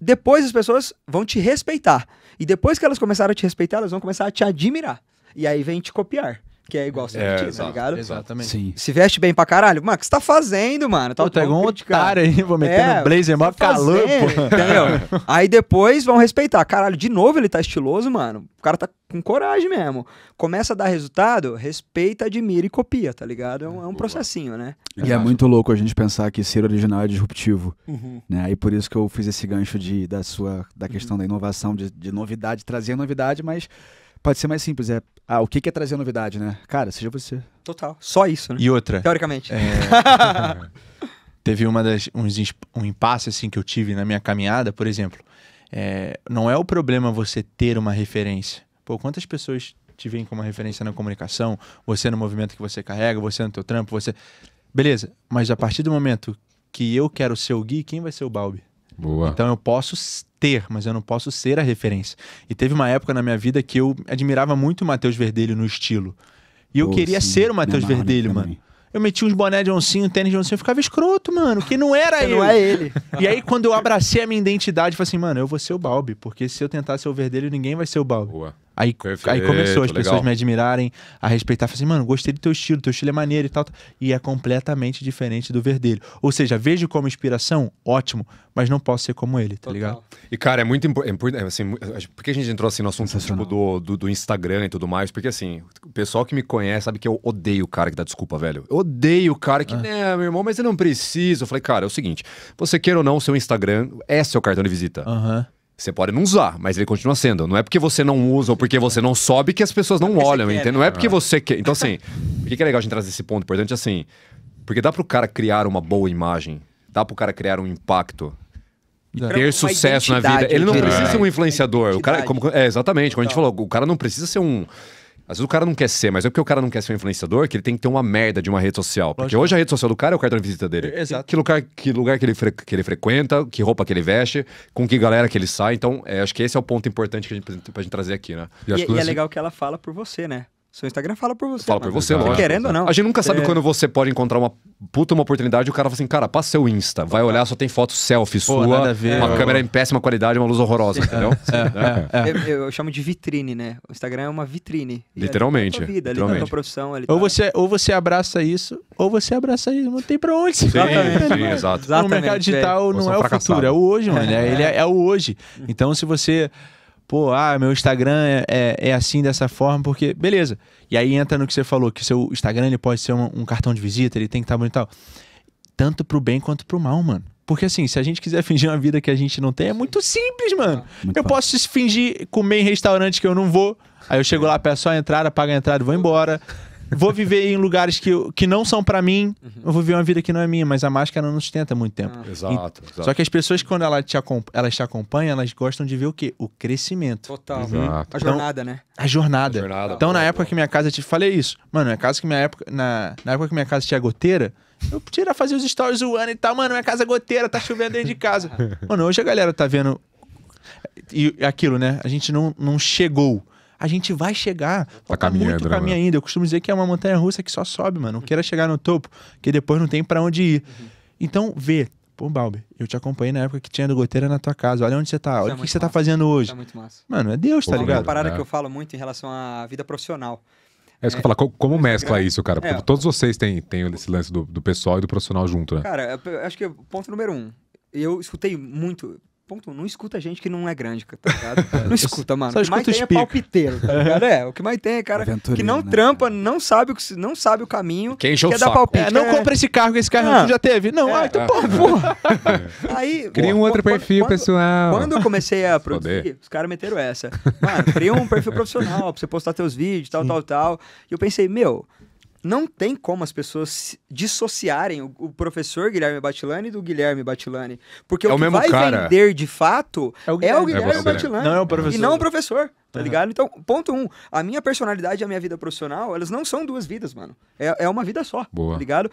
Depois as pessoas vão te respeitar. E depois que elas começaram a te respeitar, elas vão começar a te admirar. E aí vem te copiar que é igual se é, tá ligado? Exatamente. Sim. Se veste bem pra caralho. Mano, o que você tá fazendo, mano? Tá pega tá um otário aí, vou meter é, no blazer, mó tá calor, pô. Entendeu? aí depois vão respeitar. Caralho, de novo ele tá estiloso, mano. O cara tá com coragem mesmo. Começa a dar resultado, respeita, admira e copia, tá ligado? É um, é um processinho, né? E é muito louco a gente pensar que ser original é disruptivo, uhum. né? E por isso que eu fiz esse gancho de, da sua, da questão uhum. da inovação, de, de novidade, trazer novidade, mas Pode ser mais simples, é. Ah, o que, é trazer novidade, né? Cara, seja você. Total. Só isso, né? E outra. Teoricamente. É... Teve uma das, uns, um impasse assim que eu tive na minha caminhada, por exemplo. É, não é o problema você ter uma referência. Pô, quantas pessoas te veem como referência na comunicação, você no movimento que você carrega, você no teu trampo, você. Beleza, mas a partir do momento que eu quero ser o Gui, quem vai ser o Balbi? Boa. Então eu posso ter, mas eu não posso ser a referência. E teve uma época na minha vida que eu admirava muito o Matheus Verdelho no estilo. E eu queria sim. ser o Matheus né, Verdelho, mano. Eu metia uns boné de oncinho, tênis de oncinho, eu ficava escroto, mano, que não era Não é ele. E aí, quando eu abracei a minha identidade, eu falei assim, mano, eu vou ser o Balbi, porque se eu tentar ser o Verdelho, ninguém vai ser o Balbi. Boa. Aí, Perfeito, aí começou as legal. pessoas me admirarem, a respeitar, falei assim, mano, gostei do teu estilo, teu estilo é maneiro e tal, E é completamente diferente do verdelho. Ou seja, vejo como inspiração, ótimo, mas não posso ser como ele, tá Total. ligado? E, cara, é muito importante. É é, assim, por que a gente entrou assim no assunto tipo, do, do, do, Instagram e tudo mais? Porque assim, o pessoal que me conhece sabe que eu odeio o cara que dá desculpa, velho. Eu odeio o cara que, ah. né, meu irmão, mas eu não preciso. Eu falei, cara, é o seguinte: você quer ou não, o seu Instagram é seu cartão de visita. Aham. Você pode não usar, mas ele continua sendo. Não é porque você não usa ou porque você não sobe que as pessoas não, não olham, Não é porque né? você quer. Então, assim, o que é legal a gente trazer esse ponto importante assim? Porque dá pro cara criar uma boa imagem, dá pro cara criar um impacto e ter sucesso na vida. Ele não precisa é. ser um influenciador. O cara, como, é, exatamente, como a gente falou, o cara não precisa ser um às vezes o cara não quer ser, mas é porque o cara não quer ser um influenciador que ele tem que ter uma merda de uma rede social. Porque Lógico. hoje a rede social do cara é o cartão de visita dele. Exato. Que lugar, que, lugar que, ele fre, que ele frequenta, que roupa que ele veste, com que galera que ele sai. Então, é, acho que esse é o ponto importante que a gente, pra gente trazer aqui, né? E, e, e é legal que ela fala por você, né? Seu Instagram fala por você. Fala né? por você, lógico. Tá querendo ou não. A gente nunca sabe é... quando você pode encontrar uma puta uma oportunidade e o cara fala assim, cara, passa seu Insta. Vai olhar, só tem foto selfie Pô, sua, ver, uma câmera em péssima qualidade, uma luz horrorosa, entendeu? É é, né? é, é, eu, eu, chamo de vitrine, né? O Instagram é uma vitrine. Literalmente. Ele tá vida, literalmente. Ele tá profissão, ou, você, ou você abraça isso, ou você abraça isso. Não tem pra onde. Sim, exatamente. Sim, exato. O mercado digital é. não é o fracassado. futuro, é o hoje, mano. Ele é, o hoje. Hum. Então, se você pô, ah, meu Instagram é, é, é, assim, dessa forma, porque, beleza. E aí entra no que você falou, que seu Instagram ele pode ser um, um cartão de visita, ele tem que estar tá bonito e tal. Tanto pro bem quanto pro mal, mano. Porque assim, se a gente quiser fingir uma vida que a gente não tem, é muito simples, mano. Muito eu fácil. posso fingir comer em restaurante que eu não vou. Aí eu chego lá, peço a entrada, pago a entrada e vou embora vou viver em lugares que, que não são para mim, uhum. eu vou viver uma vida que não é minha, mas a máscara não sustenta muito tempo. Ah. Exato, e, exato, Só que as pessoas, quando ela te elas te acompanham, elas gostam de ver o quê? O crescimento. Total. Uhum. A então, jornada, né? A jornada. A jornada. Então, na época que minha casa, te falei isso. Mano, na casa que minha época, na, na época que minha casa tinha goteira, eu tira fazer os stories zoando e tal, mano, minha casa é goteira, tá chovendo dentro de casa. mano, hoje a galera tá vendo. E aquilo, né? A gente não, não chegou a gente vai chegar. Tá caminhando, muito né, caminho né? ainda. Eu costumo dizer que é uma montanha russa que só sobe, mano. Não queira chegar no topo, que depois não tem para onde ir. Uhum. Então, vê. Pô, Balbi, eu te acompanhei na época que tinha do goteira na tua casa. Olha onde você tá, olha o é que você tá fazendo hoje. Isso é muito massa. Mano, é Deus, Pô, tá ligado? É uma parada é. que eu falo muito em relação à vida profissional. É isso que eu falo como é. mescla isso, cara? Porque é. todos vocês têm, têm esse lance do, do pessoal e do profissional junto, né? Cara, acho que ponto número um. Eu escutei muito, Ponto, não escuta gente que não é grande, tá ligado? É, não escuta, mano. Só o que mais tem é palpiteiro, tá é. ligado? É, o que mais tem é cara que não né? trampa, não sabe, o que, não sabe o caminho, Quem quer dar palpite. É, não é... compra esse carro esse carro ah. já teve. Não, é. ah, então, é. porra. Aí, cria um outro quando, perfil quando, pessoal. Quando eu comecei a produzir, Poder. os caras meteram essa. Mano, cria um perfil profissional pra você postar teus vídeos, tal, Sim. tal, tal. E eu pensei, meu, não tem como as pessoas dissociarem o, o professor Guilherme Batilani do Guilherme Batilani. Porque é o, que vai cara. vender de fato é o Guilherme, é o Guilherme é né? Batilani. Não é o professor. E não o professor tá uhum. ligado? Então, ponto um, a minha personalidade e a minha vida profissional, elas não são duas vidas, mano. É, é uma vida só, Boa. tá ligado?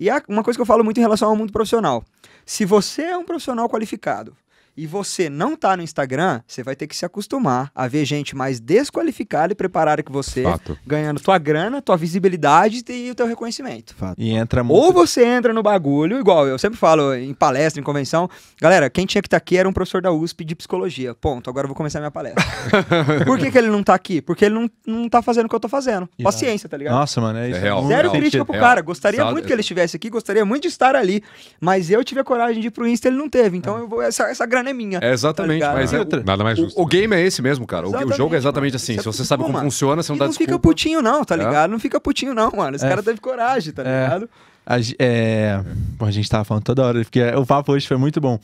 E há uma coisa que eu falo muito em relação ao mundo profissional. Se você é um profissional qualificado, e você não tá no Instagram, você vai ter que se acostumar a ver gente mais desqualificada e preparada que você, Fato. ganhando tua grana, tua visibilidade e o teu reconhecimento. Fato. E entra muito... Ou você entra no bagulho, igual eu sempre falo em palestra, em convenção, galera, quem tinha que estar tá aqui era um professor da USP de psicologia. Ponto, agora eu vou começar minha palestra. Por que, que ele não tá aqui? Porque ele não, não tá fazendo o que eu tô fazendo. Paciência, tá ligado? Nossa, mano, é isso. É, é real, Zero real. crítica pro é real. cara. Gostaria Exato. muito que ele estivesse aqui, gostaria muito de estar ali, mas eu tive a coragem de ir pro Insta, ele não teve. Então é. eu vou essa, essa grana é minha. É exatamente, tá mas é, outra, nada mais justo. O, o, né? game é esse mesmo, cara. O, o, jogo é exatamente assim. Se você sabe como mano, funciona, você não dá não desculpa. Não fica putinho, não, tá é. ligado? Não fica putinho, não, mano. Esse é. cara teve coragem, tá é. ligado? é... Bom, a gente tava falando toda hora, porque o papo hoje foi muito bom.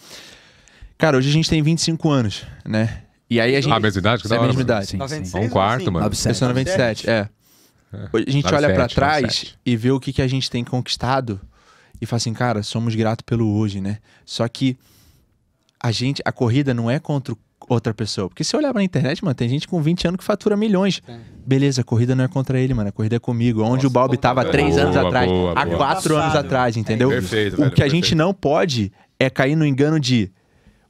Cara, hoje a gente tem 25 anos, né? E aí a ah, gente. Ah, a mesma idade? Que é a mesma idade. Sim, sim. Um quarto, mano. 97. Eu sou 97, é. A gente 97, tá olha para tá trás 97. e vê o que, que a gente tem conquistado e fala assim, cara, somos gratos pelo hoje, né? Só que a gente, a corrida não é contra outra pessoa. Porque se eu olhar pra internet, mano, tem gente com 20 anos que fatura milhões. É. Beleza, a corrida não é contra ele, mano. A corrida é comigo. Onde Nossa, o Balbi tava há três anos boa, atrás, boa, há quatro anos atrás, entendeu? É perfeito, velho, o que perfeito. a gente não pode é cair no engano de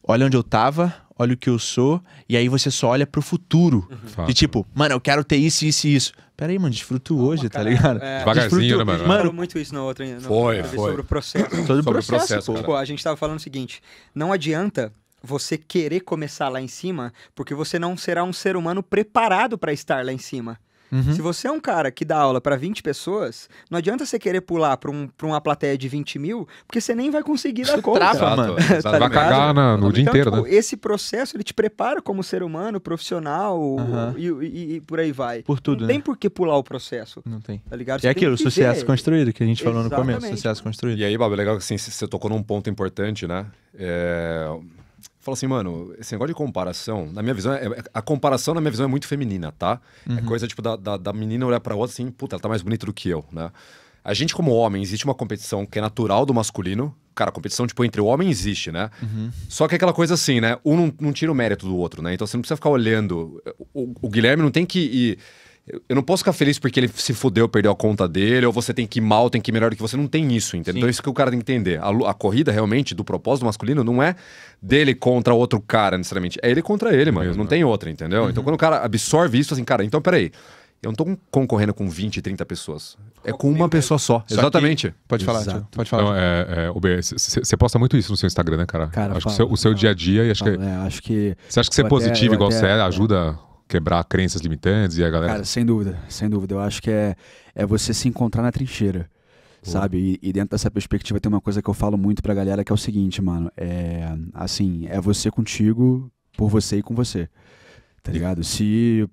olha onde eu tava, olha o que eu sou, e aí você só olha pro futuro. Uhum. De tipo, mano, eu quero ter isso, isso e isso. Pera aí, mano, desfruto hoje, tá cara. tá ligado? É. Devagarzinho, né, mano? Mano, falou muito isso na outra. foi, foi. Sobre o processo. sobre o processo, pô. a gente tava falando o seguinte, não adianta você querer começar lá em cima, porque você não será um ser humano preparado para estar lá em cima. Uhum. Se você é um cara que dá aula para 20 pessoas, não adianta você querer pular para um, pra uma plateia de 20 mil, porque você nem vai conseguir dar conta. Trava, Exato, mano. tá vai cagar na, no então, dia inteiro, tipo, né? Esse processo, ele te prepara como ser humano, profissional uhum. e, e, e, por aí vai. Por tudo, Não né? tem por que pular o processo. Não tem. Tá ligado? É você é aquilo, sucesso construído que a gente falou Exatamente. no começo, sucesso construído. E aí, Babo, é legal que assim, você tocou num ponto importante, né? É falo assim, mano, esse negócio de comparação, na minha visão, é, é a comparação na minha visão é muito feminina, tá? É uhum. É coisa tipo da, da, da menina olhar pra outra assim, puta, ela tá mais bonita do que eu, né? A gente, como homem, existe uma competição que é natural do masculino. Cara, a competição, tipo, entre o homem existe, né? Uhum. Só que é aquela coisa assim, né? Um não, não, tira o mérito do outro, né? Então você não precisa ficar olhando. O, o Guilherme não tem que ir eu não posso ficar feliz porque ele se fudeu, perdeu a conta dele, ou você tem que ir mal, tem que ir melhor do que você. Não tem isso, entendeu? Sim. Então, é isso que o cara tem que entender. A, a, corrida, realmente, do propósito masculino, não é dele contra outro cara, necessariamente. É ele contra ele, é mano. Mesmo, não né? tem é. outra, entendeu? Então, uhum. Então, quando o cara absorve isso, assim, cara, então peraí. Eu não tô concorrendo com 20, 30 pessoas. É com uma pessoa só. só Exatamente. Que... Pode falar, Exato. Pode falar. Você é, é, posta muito isso no seu Instagram, né, cara? cara acho fala, que o seu, o seu fala, dia a dia acho que. É, acho que. Você acha que ser positivo até, igual até, você é ajuda quebrar crenças limitantes e a galera. Cara, sem dúvida, sem dúvida. Eu acho que é, é você se encontrar na trincheira, Pô. sabe? E, e, dentro dessa perspectiva tem uma coisa que eu falo muito pra galera que é o seguinte, mano. É assim, é você contigo, por você e com você. Tá ligado? Se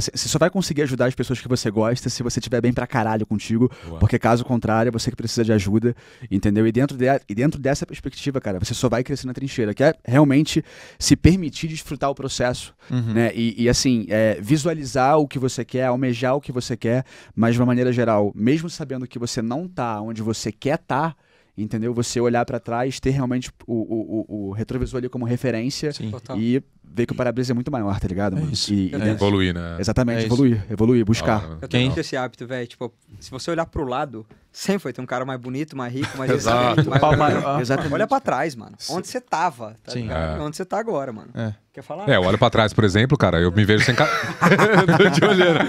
você ah, só vai conseguir ajudar as pessoas que você gosta se você estiver bem pra caralho contigo. Uau. Porque caso contrário, é você que precisa de ajuda, entendeu? E dentro, de, e dentro dessa perspectiva, cara, você só vai crescer na trincheira, que é realmente se permitir desfrutar o processo, uhum. né? E, e assim, é, visualizar o que você quer, almejar o que você quer, mas de uma maneira geral, mesmo sabendo que você não tá onde você quer estar. Tá, entendeu? Você olhar para trás, ter realmente o, o, o, o retrovisor ali como referência Sim. e ver que o para-brisa é muito maior, tá ligado? É mano? É isso. E, é. evoluir, né? Exatamente, é evoluir, evoluir, buscar. Ah, eu tenho muito esse hábito, velho. Tipo, se você olhar pro lado, sempre vai ter um cara mais bonito, mais rico, mais Exato. Mais... Exatamente. Olha pra trás, mano. Onde você tava, tá Sim. É. Onde você tá agora, mano. É. Quer falar? É, eu olho pra trás, por exemplo, cara, eu me vejo sem cara. Tô te olhando.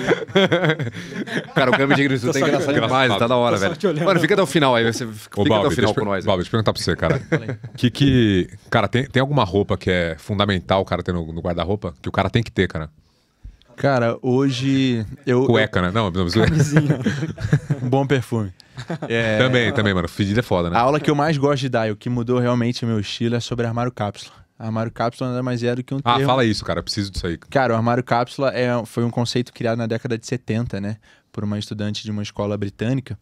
cara, o câmbio de grito tá engraçado demais, tá da hora, velho. Mano, fica até o final aí, você fica Ô, até o final com nós. Balbi, deixa eu perguntar pra você, cara. que que... Cara, tem, tem alguma roupa que é fundamental, cara, ter no, no guarda-roupa que o cara tem que ter, cara? Cara, hoje eu. Cueca, eu... né? Não, não um Bom perfume. É... Também, também, mano. Fedida é foda, né? A aula que eu mais gosto de dar e o que mudou realmente meu estilo é sobre armário cápsula. Armário cápsula nada mais é do que um Ah, termo... fala isso, cara. Eu preciso disso aí. Cara, o armário cápsula é... foi um conceito criado na década de 70, né? por uma estudante de uma escola britânica,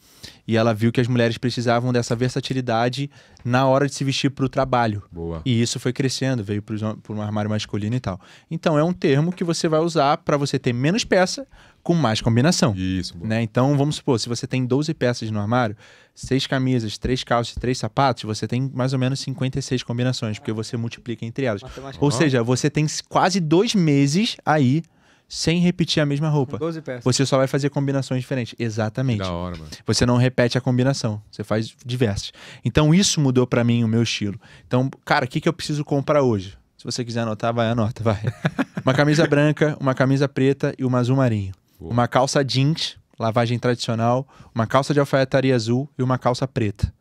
e ela viu que as mulheres precisavam dessa versatilidade na hora de se vestir para o trabalho. Boa. E isso foi crescendo, veio para um armário masculino e tal. Então é um termo que você vai usar para você ter menos peça com mais combinação. Isso. Boa. Né? Então vamos supor, se você tem 12 peças no armário, seis camisas, três calças, três sapatos, você tem mais ou menos 56 combinações, porque você multiplica entre elas. Ou seja, você tem quase dois meses aí sem repetir a mesma roupa. 12 peças. Você só vai fazer combinações diferentes. Exatamente. Da hora, mano. Você não repete a combinação, você faz diversas. Então isso mudou para mim o meu estilo. Então, cara, o que, que eu preciso comprar hoje? Se você quiser anotar, vai, anota, vai. uma camisa branca, uma camisa preta e uma azul marinho. Boa. Uma calça jeans, lavagem tradicional, uma calça de alfaiataria azul e uma calça preta.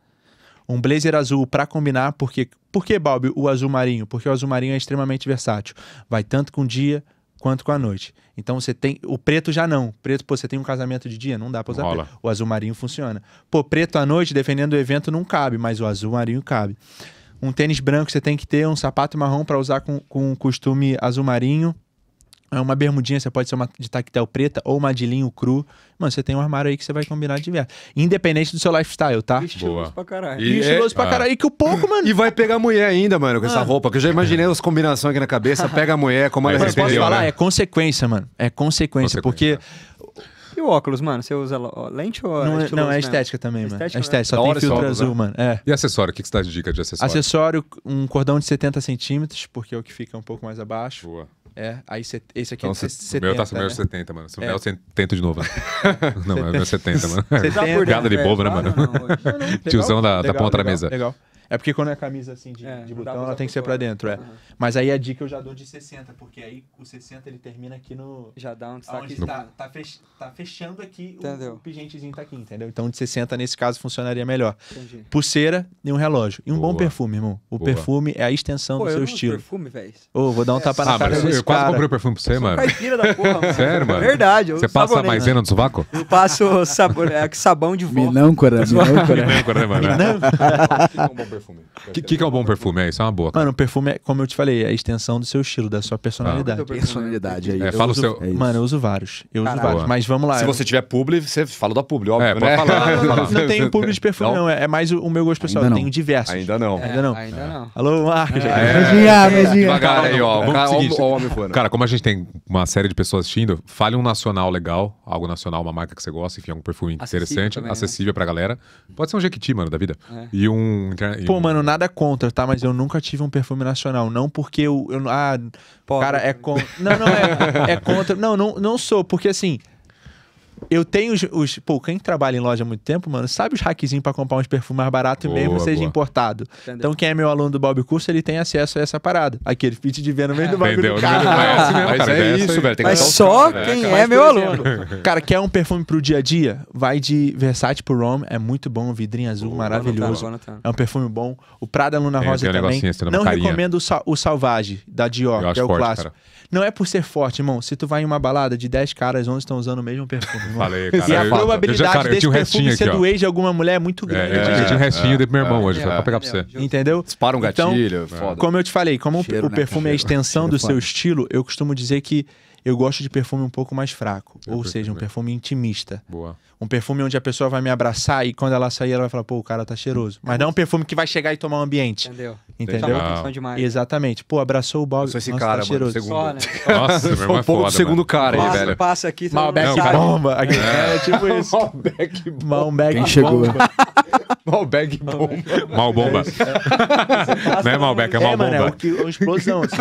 Um blazer azul para combinar, porque. Por que, Balbi, o azul marinho? Porque o azul marinho é extremamente versátil. Vai tanto com dia quanto com a noite. Então você tem. O preto já não. Preto, pô, você tem um casamento de dia, não dá pra usar preto. O azul marinho funciona. Pô, preto à noite, dependendo do evento, não cabe, mas o azul marinho cabe. Um tênis branco você tem que ter, um sapato marrom para usar com, com costume azul marinho. É uma bermudinha, você pode ser uma de tactel preta ou uma de linho cru. Mano, você tem um armário aí que você vai combinar de ver. Independente do seu lifestyle, tá? Estiloso pra caralho. E, é- estiloso é, pra ah. caralho. E que o pouco, mano. E vai pegar mulher ainda, mano, com ah. essa roupa. Que eu já imaginei as combinações aqui na cabeça. Pega a mulher, como ela Mas recebeu, posso falar, né? é consequência, mano. É consequência, consequência. porque... É. E o óculos, mano? Você usa lente ou não, é, não, é estética mesmo? também, mano. Estética, é estética, só tem filtro azul, né? mano. É. E acessório? O que, que você dá de dica de acessório? Acessório, um cordão de 70 centímetros, porque é o que fica um pouco mais abaixo. Boa é, aí cê, esse aqui então, é de 70. O meu tá sendo é né? 70, mano. Se o é. meu é tento de novo. Né? não, é o meu 70, é mano. Você tá por Gada de bobo, né, né? mano? Tiozão da, legal, da ponta legal, da mesa. Legal. É porque quando é camisa assim de, é, de botão, ela tem que ser para né? dentro, é. Uhum. Mas aí a dica eu já dou de 60, porque aí o 60 ele termina aqui no. Já dá um destaque. Onde tá, tá, fech, tá fechando aqui, entendeu. o pigentezinho tá aqui, entendeu? Então de 60 nesse caso funcionaria melhor. Entendi. Pulseira e um relógio. E um Boa. bom perfume, irmão. O Boa. perfume é a extensão Pô, do seu estilo. perfume, velho. Ô, oh, vou dar um é. tapa na ah, cara. Mas eu, eu quase comprei o perfume pra você, mano. Caipira da porra, mano. Sério, mano. Verdade. Você passa sabonete. maisena no subaco? Eu passo sabor, é, sabão de vó. Minâncora, minâncora. Minâncora, né, mano. Minâncora. perfume. O que, que, que, é um bom perfume? É, isso é uma boa. Mano, o perfume é, como eu te falei, é a extensão do seu estilo, da sua personalidade. Ah, personalidade, é, é isso. fala uso, o seu... É mano, eu uso vários. Eu Caraca. uso vários, mas vamos lá. Se eu... você tiver publi, você fala da publi, óbvio, é, né? falar, não, não, não, tenho publi de perfume, não. É, é mais o, o meu gosto pessoal. Eu tenho diversos. Ainda não. É, ainda não. Ainda não. Alô, Marcos. Beijinha, beijinha. Devagar aí, ó. Cara, como a gente tem uma série de pessoas assistindo, fale um nacional legal, algo nacional, uma marca que você gosta, enfim, algum perfume interessante, né? acessível pra galera. Pode ser um Jequiti, mano, da vida. E um... Pô, mano, nada contra, tá? Mas eu nunca tive um perfume nacional. Não porque eu. eu ah, Pobre. cara, é contra. Não, não, é, é contra. Não, não, não sou, porque assim. Eu tenho os, os, Pô, quem trabalha em loja há muito tempo, mano, sabe os hackzinhos pra comprar uns perfumes mais barato boa, mesmo seja boa. importado. Entendeu. Então, quem é meu aluno do Bob Curso, ele tem acesso a essa parada. Aquele fit de ver no meio do é, bagulho. é mesmo, Mas isso, velho. Tem Mas só cara, quem é, meu aluno. Cara, quer um perfume pro dia a dia? Vai de Versace pro Rome. É muito bom. Vidrinho azul, maravilhoso. Boa, boa, é um perfume bom. O Prada Luna Rosa tem, tem também. Um assim, não carinha. recomendo o, o Salvage, da Dior, que é o forte, clássico. Cara. Não é por ser forte, irmão. Se tu vai em uma balada de 10 caras, 11 estão usando o mesmo perfume. Falei, cara. E a eu, probabilidade eu já, cara, desse perfume ser aqui, do ex de alguma mulher é muito é, grande. É, é, eu tinha é. um restinho é, do meu irmão é. hoje, foi pra pegar pra você. Entendeu? Dispara um então, gatilho, então, Como eu te falei, como cheiro, o né? perfume né? é a extensão cheiro, do seu estilo, eu costumo dizer que eu gosto de perfume um pouco mais fraco. ou seja, um perfume intimista. Boa. Um perfume onde a pessoa vai me abraçar e quando ela sair, ela vai falar, pô, o cara tá cheiroso. Mas não é um perfume que vai chegar e tomar o um ambiente. Entendeu? Entendeu? É né? Exatamente. Pô, abraçou o Bob. Só esse nossa, tá cara, tá mano, cheiroso. Só, né? Nossa, meu irmão é foda, do segundo mano. cara passa, aí, velho. Passa aqui, tá Malbec não, bomba. É. é. tipo isso. Malbec bomba. Malbec Quem chegou? Malbec bomba. Malbomba. É. Não é Malbec, é Malbomba. É, mano, é, é uma explosão. Assim.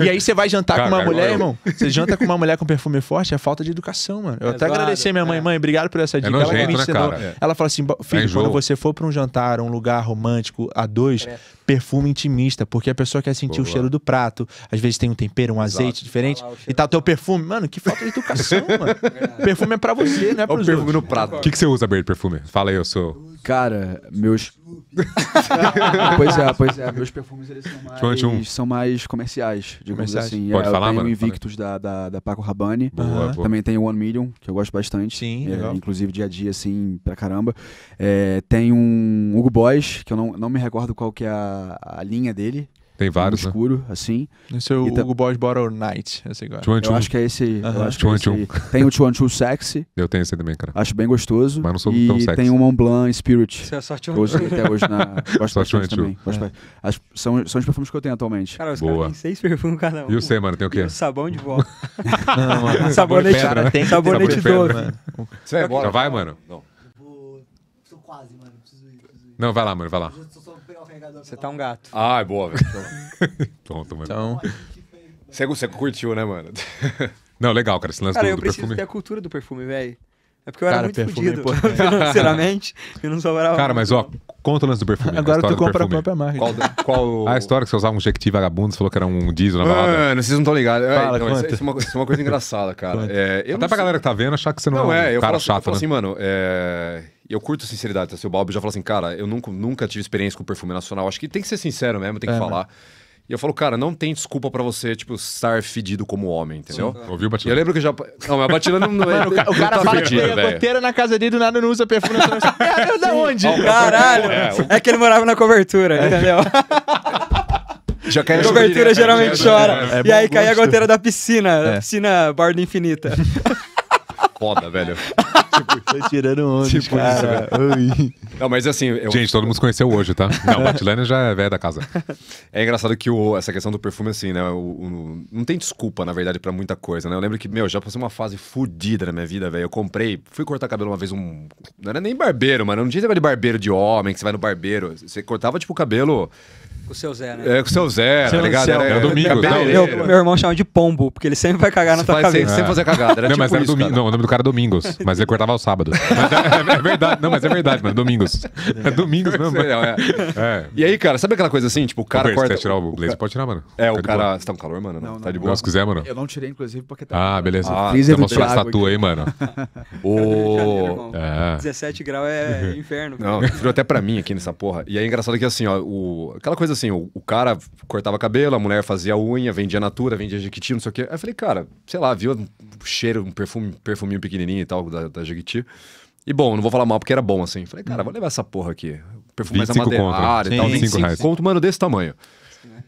e aí você vai jantar cara, com uma cara, é mulher, irmão? Você janta com uma mulher com perfume forte, é falta de educação, mano. Eu até agradecer minha mãe, mãe, obrigado por essa é dica. É ela me né, ensinou. Né, ela fala assim, é filho, quando você for para um jantar, um lugar romântico a dois, é perfume intimista, porque a pessoa quer sentir Boa. o cheiro do prato. Às vezes tem um tempero, um Exato. azeite diferente. e tá o teu perfume. Mano, que falta de educação, mano. É. Perfume é pra você, não né, é pros o perfume outros. no prato. O que, que você usa, Bert, perfume? Fala aí, eu sou... Cara, meus... pois é, pois é. Meus perfumes, eles são mais, 21. são mais comerciais, digamos comerciais. assim. Pode é, falar, eu tenho o Invictus da, da, da, Paco Rabanne. Boa, Também tem o One Million, que eu gosto bastante. Sim, é, Inclusive, dia a dia, assim, pra caramba. É, tem um Hugo Boss, que eu não, não me recordo qual que é a a, linha dele. Tem vários, no né? escuro, né? assim. Esse é o Hugo Boss Bottle Night, esse agora. Eu acho que é esse. Uh -huh. acho que é esse. Tem o Chuan Sexy. Eu tenho esse também, cara. Acho bem gostoso. Mas não sou e tão sexy. tem o Mont Blanc Spirit. Você é sorte hoje, até hoje na. Gosto só bastante também. Gosto é. As, são, são os perfumes que eu tenho atualmente. Cara, os Boa. caras têm seis perfumes cada um. E o C, mano, tem o quê? E o sabão de vó. não, mano. Sabonete, pedra, né? tem sabonete doce. Né? Você vai embora? Já vai, mano? Não. Tô quase, mano. Preciso ir. Não, vai lá, mano, vai lá carregador. Você tá um gato. Ah, é boa, velho. Então. Pronto, mano. Então... Você, curtiu, né, mano? Não, legal, cara, esse lance cara, do, do perfume. Cara, eu preciso ter a cultura do perfume, velho. É porque eu cara, era muito fodido, é sinceramente. Eu não sobrava. Cara, mas ó, conta o lance do perfume. Agora tu compra a própria marca. Qual, qual... Ah, a história que você usava um Jequiti vagabundo, você falou que era um diesel na balada. Mano, vocês não estão ligados. É, Fala, então, é, não, isso, uma, isso, é uma, coisa engraçada, cara. É, Até pra sei... galera que tá vendo achar que você não, não é, um é, cara falo, assim, chato, eu falo né? assim, mano, é... E eu curto sinceridade, tá? Seu Balbi já fala assim, cara, eu nunca, nunca tive experiência com perfume nacional. Acho que tem que ser sincero mesmo, tem que é, né? falar. E eu falo, cara, não tem desculpa para você, tipo, estar fedido como homem, entendeu? Sim, Ouviu batida? Eu lembro que já. Não, mas batida não, não é. o cara, o cara tá fedido, a goteira na casa dele do nada não usa perfume. nacional é, da onde? Oh, Caralho! É, o... é, que ele morava na cobertura, é. entendeu? Já cai cobertura né? geralmente é, chora. e aí caia a goteira da piscina, da é. piscina borda Infinita. foda, velho. tipo, tá tirando onda, tipo cara. Isso, velho. Não, mas assim... Eu... Gente, todo mundo se conheceu hoje, tá? Não, o já é velho da casa. É engraçado que o, essa questão do perfume, assim, né? O, o, não tem desculpa, na verdade, pra muita coisa, né? Eu lembro que, meu, já passei uma fase fodida na minha vida, velho. Eu comprei, fui cortar cabelo uma vez um... Não era nem barbeiro, mano. Não tinha esse é de barbeiro de homem, que você vai no barbeiro. Você cortava, tipo, o cabelo... Com o seu Zé, né? É, com o seu Zé, tá seu tá ligado? Era, era, é, é é domingo. Era meu, meu, irmão chama de pombo, porque ele sempre vai cagar na tua cabeça. Sempre, sempre fazer cagada. Era não, tipo mas era isso, domingo. Não, o nome do cara é Domingos, mas ele cortava ao sábado. é, é, verdade, não, mas é verdade, mano. Domingos. É Domingos mesmo. Né? É. E aí, cara, sabe aquela coisa assim? Tipo, o cara Ô, corta. Você tirar o, blazer? Pode tirar, mano. É, o cara. Você tá com calor, mano? Não, Tá de boa. Se quiser, mano. Eu não tirei, inclusive, porque tá. Ah, beleza. Ah, Tem tá uma sua estatua aí, mano. o 17 graus é inferno. Não, virou até pra mim aqui nessa porra. E aí, engraçado que assim, ó, aquela coisa assim, o, o, cara cortava cabelo, a mulher fazia unha, vendia natura, vendia jequiti, não sei o quê. Aí eu falei, cara, sei lá, viu um cheiro, um perfume, perfuminho pequenininho e tal da, da jequiti. E bom, não vou falar mal porque era bom assim. Falei, cara, uhum. vou levar essa porra aqui. Perfume mais amadeirado e tal. 25 reais. Conto, mano, desse tamanho. Né?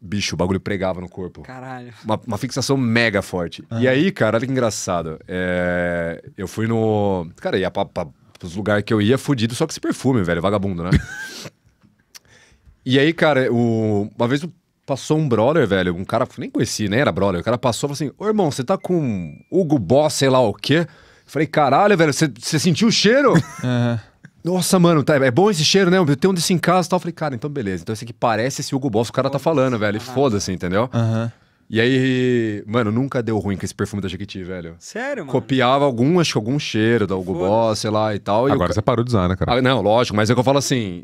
Bicho, o bagulho pregava no corpo. Caralho. Uma, uma fixação mega forte. Ah. E aí, cara, olha que engraçado. É... Eu fui no. Cara, ia pra, pra, pros lugares que eu ia fudido só com esse perfume, velho. Vagabundo, né? E aí, cara, o... uma vez passou um brother, velho, um cara, nem conheci, nem era brother, o cara passou e falou assim, ô irmão, você tá com Hugo Boss, sei lá o quê? Falei, caralho, velho, você sentiu o cheiro? Nossa, mano, tá, é bom esse cheiro, né? Eu tenho um desse em casa e tal. Falei, cara, então beleza. Então esse aqui parece esse Hugo Boss, o cara tá falando, velho. Foda-se, entendeu? Uhum. E aí, mano, nunca deu ruim com esse perfume da Jequiti, velho. Sério, mano? Copiava algum, acho que algum cheiro da Hugo Boss, sei lá e tal. Agora você parou de usar, né, cara? Ah, não, lógico, mas é que eu falo assim,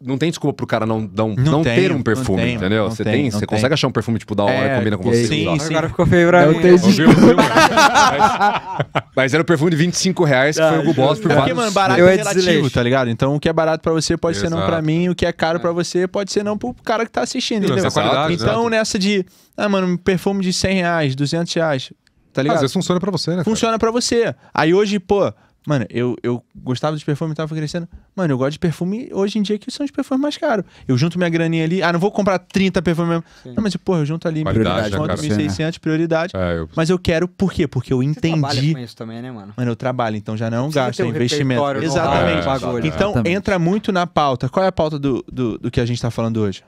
não tem desculpa pro cara não, não, não, não tem, ter um perfume, tem, entendeu? Você tem, você consegue achar um perfume tipo da hora é, combina com você. Sim, sim. Agora ficou feio pra não mim. Tem mas, mas, era o perfume de 25 reais que ah, foi o tá, Guboss por é vários... Porque, mano, barato eu é, é relativo, tá ligado? Então o que é barato pra você pode exato. ser não pra mim, o que é caro pra é. você pode ser não pro cara que tá assistindo, entendeu? Então, exato, então nessa de, ah, mano, um perfume de 100 reais, 200 reais, tá ligado? Às vezes funciona pra você, né? Cara? Funciona pra você. Aí hoje, pô, Mano, eu, eu gostava dos perfumes, tava crescendo. Mano, eu gosto de perfume hoje em dia que são os perfumes mais caros. Eu junto minha graninha ali. Ah, não vou comprar 30 perfumes mesmo. Sim. Não, mas tipo, porra, eu junto ali. prioridade. Né, 1.600, prioridade. É, eu... Mas eu quero por quê? Porque eu entendi. Você trabalha com isso também, né, mano? Mano, eu trabalho, então já não é um gasto, é um investimento. Exatamente. É, então exatamente. entra muito na pauta. Qual é a pauta do, do, do que a gente tá falando hoje?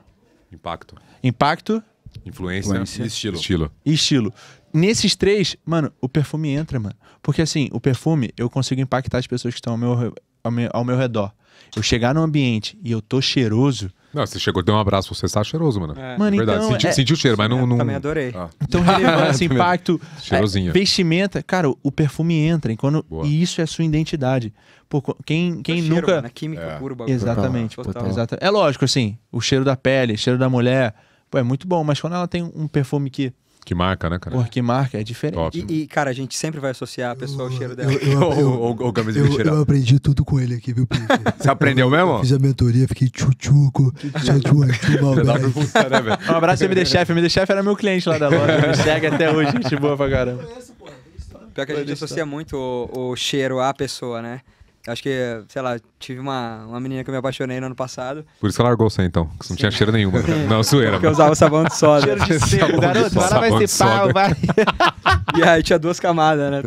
Impacto. Impacto Influência, Influência. E estilo. estilo. E estilo. Nesses três, mano, o perfume entra, mano. Porque assim, o perfume, eu consigo impactar as pessoas que estão ao meu, ao meu, ao meu redor. Eu chegar no ambiente e eu tô cheiroso. Não, você chegou, deu um abraço, você está cheiroso, mano. É. é mano, é verdade. Então, senti, é... senti, o cheiro, mas não. não... Também adorei. Ah. Então, relevância, impacto. É, Cheirosinha. É, vestimenta, cara, o perfume entra. E, quando... e isso é sua identidade. Pô, quem quem cheiro, nunca. Mano, química é. é. pura, bagulho. Exatamente. Total, total. Exatamente. É lógico, assim, o cheiro da pele, cheiro da mulher pô, é muito bom, mas quando ela tem um perfume que. Que marca, né, cara? que marca, é diferente. E, e, cara, a gente sempre vai associar a pessoa eu, ao cheiro dela. Eu, eu, eu, eu, camisa eu, eu aprendi tudo com ele aqui, viu, Pico? Você aprendeu mesmo? Fiz a mentoria, fiquei tchutchuco, tchutchuco, né, Um abraço ao MD Chef. MD Chef era meu cliente lá da loja. Me segue até hoje, gente boa pra caramba. Pior que a gente associa muito o, o cheiro à pessoa, né? Acho que, sei lá, tive uma, uma menina que eu me apaixonei no ano passado. Por isso que ela largou você, então. Que não Sim. tinha cheiro nenhum. Né? Não, zoeira. Porque eu usava sabão de soda. Cheiro de seco, garoto. Agora vai ser pau, vai. e aí tinha duas camadas, né?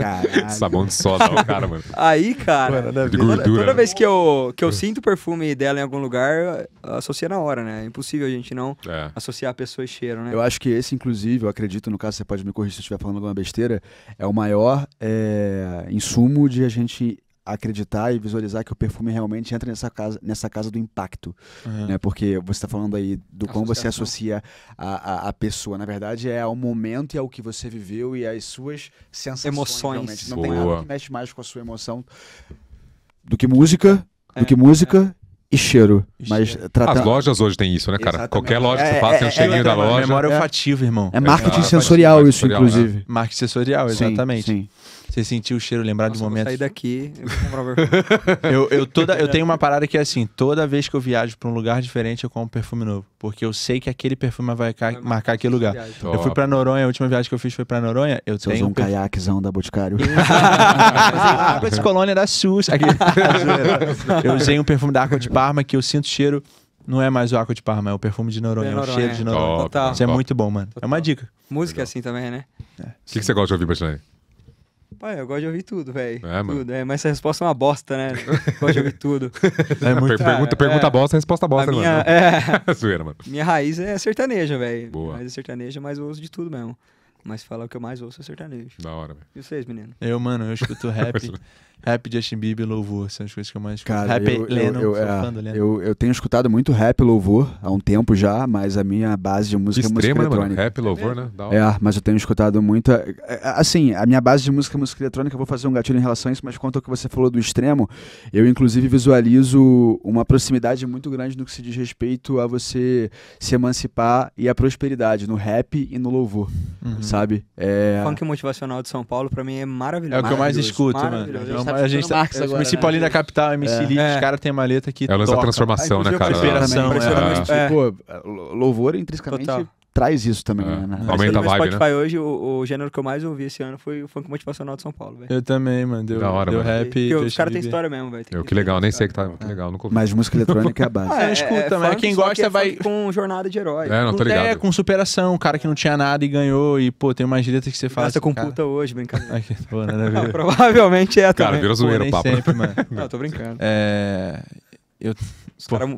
Caralho. Sabão de soda, o cara, mano. Aí, cara, mano, de gordura, toda, toda vez que eu, que eu é. sinto o perfume dela em algum lugar, associa na hora, né? É impossível a gente não é. associar a pessoa e cheiro, né? Eu acho que esse, inclusive, eu acredito, no caso, você pode me corrigir se eu estiver falando alguma besteira, é o maior é, insumo de a gente gente acreditar e visualizar que o perfume realmente entra nessa casa, nessa casa do impacto, uhum. né? Porque você está falando aí do como você associa a, a, a, pessoa. Na verdade, é ao momento e ao que você viveu e às suas sensações. Emoções. Realmente. Não Boa. tem nada que mexe mais com a sua emoção do que música, é, do que música é e cheiro. Mas trata... As lojas hoje têm isso, né, cara? Exatamente. Qualquer loja que você é, faça é, tem um é, cheirinho é, da loja. Memória é. olfativa, irmão. É marketing é, sensorial, isso, né? inclusive. Marketing sensorial, exatamente. Sim, sim. Você sentiu o cheiro, lembrar Nossa, de momentos. Eu sair daqui, eu eu, eu, toda, eu tenho uma parada que é assim: toda vez que eu viajo para um lugar diferente, eu compro perfume novo. Porque eu sei que aquele perfume vai marcar aquele lugar. Top. Eu fui para Noronha, a última viagem que eu fiz foi para Noronha. Eu Você tenho usou um, um caiaquezão da Boticário. Água de colônia da SUS. Aqui, eu usei um perfume da Água de Parma que eu sinto cheiro. Não é mais o Água de Parma, é o perfume de Noronha, é Noronha. o cheiro de é. Noronha. Top, Isso é top. é muito bom, mano. É uma dica. Música Legal. assim também, né? É. O é. que, que, você gosta de ouvir, Bastante? Pai, eu gosto de ouvir tudo, velho. É, mano. é, mas essa resposta é uma bosta, né? gosto de ouvir tudo. É muito, pergunta, é, pergunta é, bosta, resposta bosta, minha, mano. É. Zoeira, mano. Minha raiz é sertaneja, velho. Boa. Minha raiz é sertaneja, mas eu ouço de tudo mesmo. Mas fala o que eu mais ouço é sertanejo. Da hora, velho. E vocês, menino? Eu, mano, eu escuto rap. Rap, Justin Bieber, louvor. São as coisas que eu mais Cara, Rap, é eu, Lennon, eu, eu, é, Lennon. Eu, eu, tenho escutado muito rap louvor há um tempo já, mas a minha base de música Extrema, é música né, eletrônica. Né, rap louvor, né? É, mas eu tenho escutado muito. É, é, assim, a minha base de música é música eletrônica, eu vou fazer um gatilho em relação a isso, mas quanto ao que você falou do extremo, eu inclusive visualizo uma proximidade muito grande no que se diz respeito a você se emancipar e a prosperidade no rap e no louvor, uhum. sabe? É... O funk motivacional de São Paulo, para mim, é maravilhoso. É o que eu mais escuto, mano mas a gente. Tá- Marx é, agora, municipal né? da capital, MC é. Lee, os é. caras têm maleta aqui. É o lance da transformação, né, cara? É. Inspiração, é. Pô, louvor intrinsecamente traz isso também, é. né? Na, né? Aumenta a vibe, né? Spotify né? hoje, o, o, gênero que eu mais ouvi esse ano foi o funk motivacional de São Paulo, velho. Eu também, mano. Deu, da hora, deu mano. rap. Porque os caras têm história mesmo, velho. Que, que legal, nem sei que tá. Que legal, nunca ouvi. Mas música eletrônica é a base. Ah, é, escuta, é mas quem gosta é vai. Com jornada de herói. É, não, tô é, ligado. É, com superação, o cara que não tinha nada e ganhou, e, pô, tem umas letras que você faz. Gasta com puta hoje, brincadeira. Pô, nada a ver. Provavelmente é, também. Cara, virou zoeira o papo. Sempre, mano. Não, tô brincando. É. Eu, pô, cara...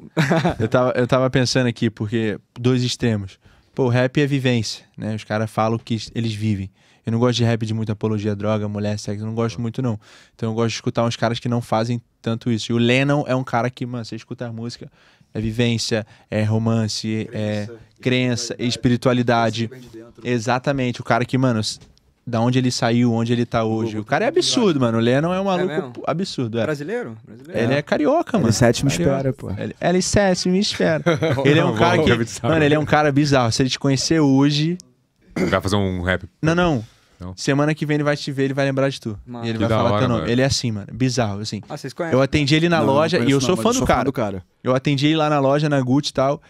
eu, tava, eu tava pensando aqui, porque dois extremos. Pô, o rap é vivência, né? Os caras falam o que eles vivem. Eu não gosto de rap de muita apologia, droga, mulher, sexo, eu não gosto muito, não. Então eu gosto de escutar uns caras que não fazem tanto isso. E o Lennon é um cara que, mano, você escuta a música, é vivência, é romance, é crença, é crença, espiritualidade. espiritualidade. Exatamente, o cara que, mano, da onde ele saiu, onde ele tá hoje. O, cara é tá absurdo, mano. O Lennon é um é maluco é absurdo. É. Brasileiro? Brasileiro? Ele é carioca, mano. L7 me espera, pô. L7 me espera. ele é um cara que. mano, ele é um cara bizarro. Se ele te conhecer hoje. Vai fazer um rap. Não, não. Não. Semana que vem ele vai te ver, ele vai lembrar de tu. Mano. E ele que vai falar hora, teu nome. Mano. Ele é assim, mano. Bizarro, assim. Ah, vocês conhecem? Eu atendi ele na não, loja não e eu sou, fã do, sou fã, do, cara. Eu atendi ele lá na loja, na Gucci e tal.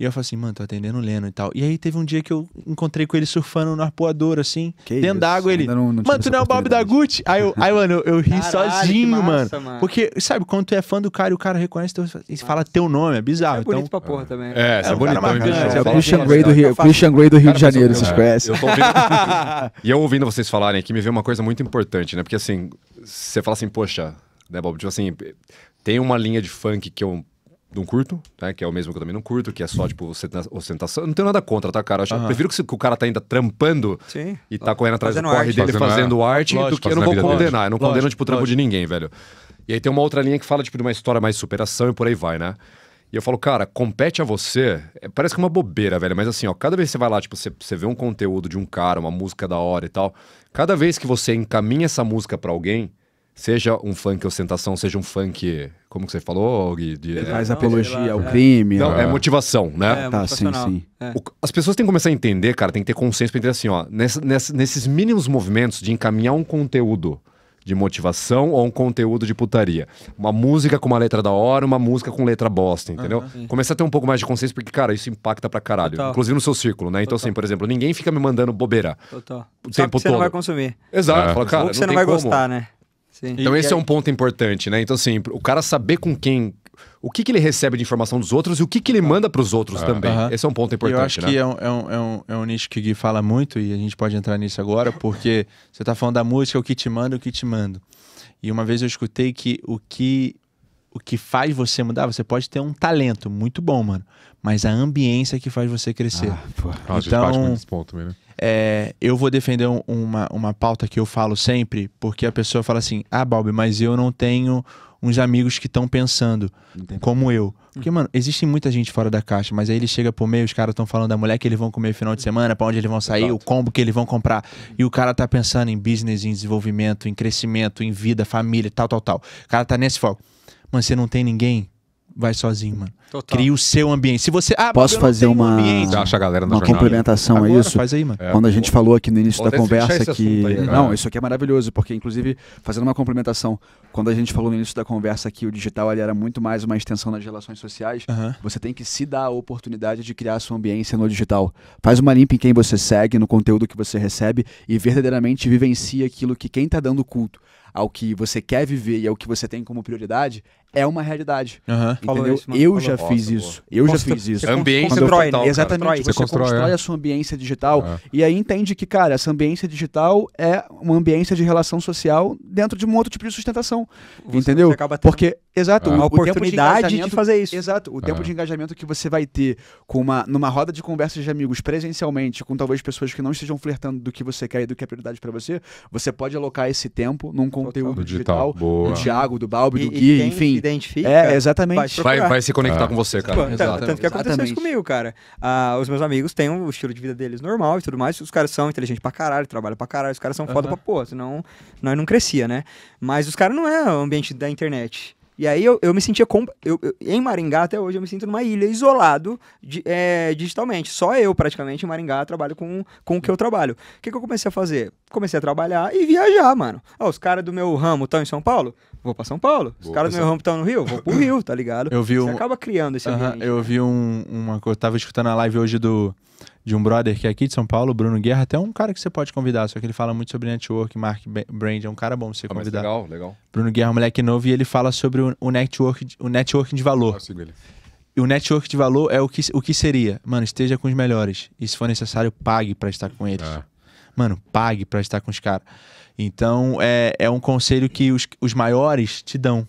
E eu falei assim, mano, tô atendendo o Leno e tal. E aí teve um dia que eu encontrei com ele surfando no arpoador, assim, que dentro d'água. Ele, não, não mano, tu não é o Bob da Gucci? Aí, eu, aí mano, eu, eu ri Caralho, sozinho, massa, mano. Porque, sabe, quando tu é fã do cara e o cara reconhece teu, e fala teu nome, é bizarro. É bonito então, pra porra também. Né? É, é, é bonito. Né? É, é o Christian Grey do Rio, Christian Grey do Rio de Janeiro, vocês é é, conhecem. E eu ouvindo vocês falarem aqui, me veio uma coisa muito importante, né? Porque assim, você fala assim, poxa, né, Bob? Tipo assim, tem uma linha de funk que eu não curto, né? Que é o mesmo que eu também não curto, que é só, tipo, ostentação. Não tenho nada contra, tá, cara? Eu, acho, uhum. prefiro que, o cara tá ainda trampando Sim. e tá correndo atrás fazendo do corre arte. dele fazendo, fazendo arte lógico, do que eu não vou condenar. Eu não lógico, condeno, tipo, o trampo de ninguém, velho. E aí tem uma outra linha que fala, tipo, de uma história mais superação e por aí vai, né? E eu falo, cara, compete a você. É, parece que é uma bobeira, velho. Mas assim, ó, cada vez que você vai lá, tipo, você, você vê um conteúdo de um cara, uma música da hora e tal. Cada vez que você encaminha essa música para alguém, seja um funk ostentação, seja um funk, como que você falou, Gui? De, é, faz apologia é, ao é. crime. Não, né? é motivação, né? É, tá, sim, sim. É. O, as pessoas têm que começar a entender, cara, tem que ter consciência pra entender assim, ó, nesses mínimos movimentos de encaminhar um conteúdo de motivação ou um conteúdo de putaria. Uma música com uma letra da hora, uma música com letra bosta, entendeu? Uhum, Começa a ter um pouco mais de consciência, porque, cara, isso impacta pra caralho. Total. Inclusive no seu círculo, né? Então, Total. assim, por exemplo, ninguém fica me mandando bobeira. Total. O tempo Só que você não vai consumir. Exato. É. Fala, cara, Ou que você não, não vai como. gostar, né? Sim. Então e esse aí... é um ponto importante, né? Então, assim, o cara saber com quem o que, que, ele recebe de informação dos outros e o que, que ele manda para os outros ah, também. Uh -huh. Esse é um ponto importante. Eu acho né? que é um, é, um, é, um, é um nicho que o Gui fala muito e a gente pode entrar nisso agora, porque você está falando da música, o que te manda, o que te manda. E uma vez eu escutei que o que o que faz você mudar, você pode ter um talento muito bom, mano, mas a ambiência que faz você crescer. Ah, então, a gente bate muito nesse ponto mesmo, né? É, eu vou defender uma, uma pauta que eu falo sempre, porque a pessoa fala assim: ah, Balbi, mas eu não tenho uns amigos que estão pensando Entendi. como eu. Porque, mano, existe muita gente fora da caixa, mas aí ele chega por meio, os caras estão falando da mulher que eles vão comer no final de semana, para onde eles vão sair, Exato. o combo que eles vão comprar. E o cara tá pensando em business, em desenvolvimento, em crescimento, em vida, família, tal, tal, tal. O cara tá nesse foco. Mano, você não tem ninguém vai sozinho, mano. Total. Cria o seu ambiente. Se você. Ah, Posso fazer uma. acha a galera uma complementação Agora, a isso? Faz aí, mano. É, Quando a gente falou aqui no início Pode da conversa que. Aí, não, isso aqui é maravilhoso, porque, inclusive, fazendo uma complementação. Quando a gente falou no início da conversa que o digital era muito mais uma extensão das relações sociais, você tem que se dar a oportunidade de criar a sua ambiência no digital. Faz uma limpa em quem você segue, no conteúdo que você recebe e verdadeiramente vivencia aquilo que quem está dando culto ao que você quer viver e ao que você tem como prioridade é uma realidade. Uhum. Entendeu? Isso, eu já fiz isso. Eu já fiz isso. A ambiência digital, é né? Exatamente. Você, você constrói, constrói é. a sua ambiência digital é. e aí entende que, cara, essa ambiência digital é uma ambiência de relação social dentro de um outro tipo de sustentação. Você entendeu? Tendo... Porque, exato, é. uma oportunidade de, de, fazer isso. Exato. O tempo é. de engajamento que você vai ter com uma, numa roda de conversas de amigos presencialmente, com talvez pessoas que não estejam flertando do que você quer e do que é prioridade para você, você pode alocar esse tempo num conteúdo digital, digital do Thiago, do Balbi, do Gui, enfim identifica, é, exatamente. Vai, vai, vai se conectar ah. com você, cara. Então, tanto que aconteceu exatamente. isso comigo, cara. Ah, os meus amigos têm o estilo de vida deles normal e tudo mais. Os caras são inteligentes pra caralho, trabalham pra caralho, os caras são uhum. foda pra porra, senão nós não crescia, né? Mas os caras não é o ambiente da internet. E aí eu, eu me sentia. Com... Eu, eu, em Maringá, até hoje, eu me sinto numa ilha, isolado de, é, digitalmente. Só eu, praticamente, em Maringá, trabalho com, com o que eu trabalho. O que, que eu comecei a fazer? Comecei a trabalhar e viajar, mano. Ó, os caras do meu ramo estão em São Paulo vou para São Paulo. Os caras do meu ramo estão no Rio, vou pro Rio, tá ligado? Eu vi um... acaba criando esse uh -huh, ambiente. Eu né? vi um, uma coisa, eu tava escutando a live hoje do de um brother que é aqui de São Paulo, Bruno Guerra, até um cara que você pode convidar, só que ele fala muito sobre network, mark brand, é um cara bom você ah, convidar. legal, legal. Bruno Guerra, é um moleque novo e ele fala sobre o, o network, o networking de valor. Eu ah, sigo ele. E o network de valor é o que, o que seria. Mano, esteja com os melhores. E se for necessário, pague para estar com eles. É. Mano, pague para estar com os caras. Então, é, é um conselho que os, os maiores te dão,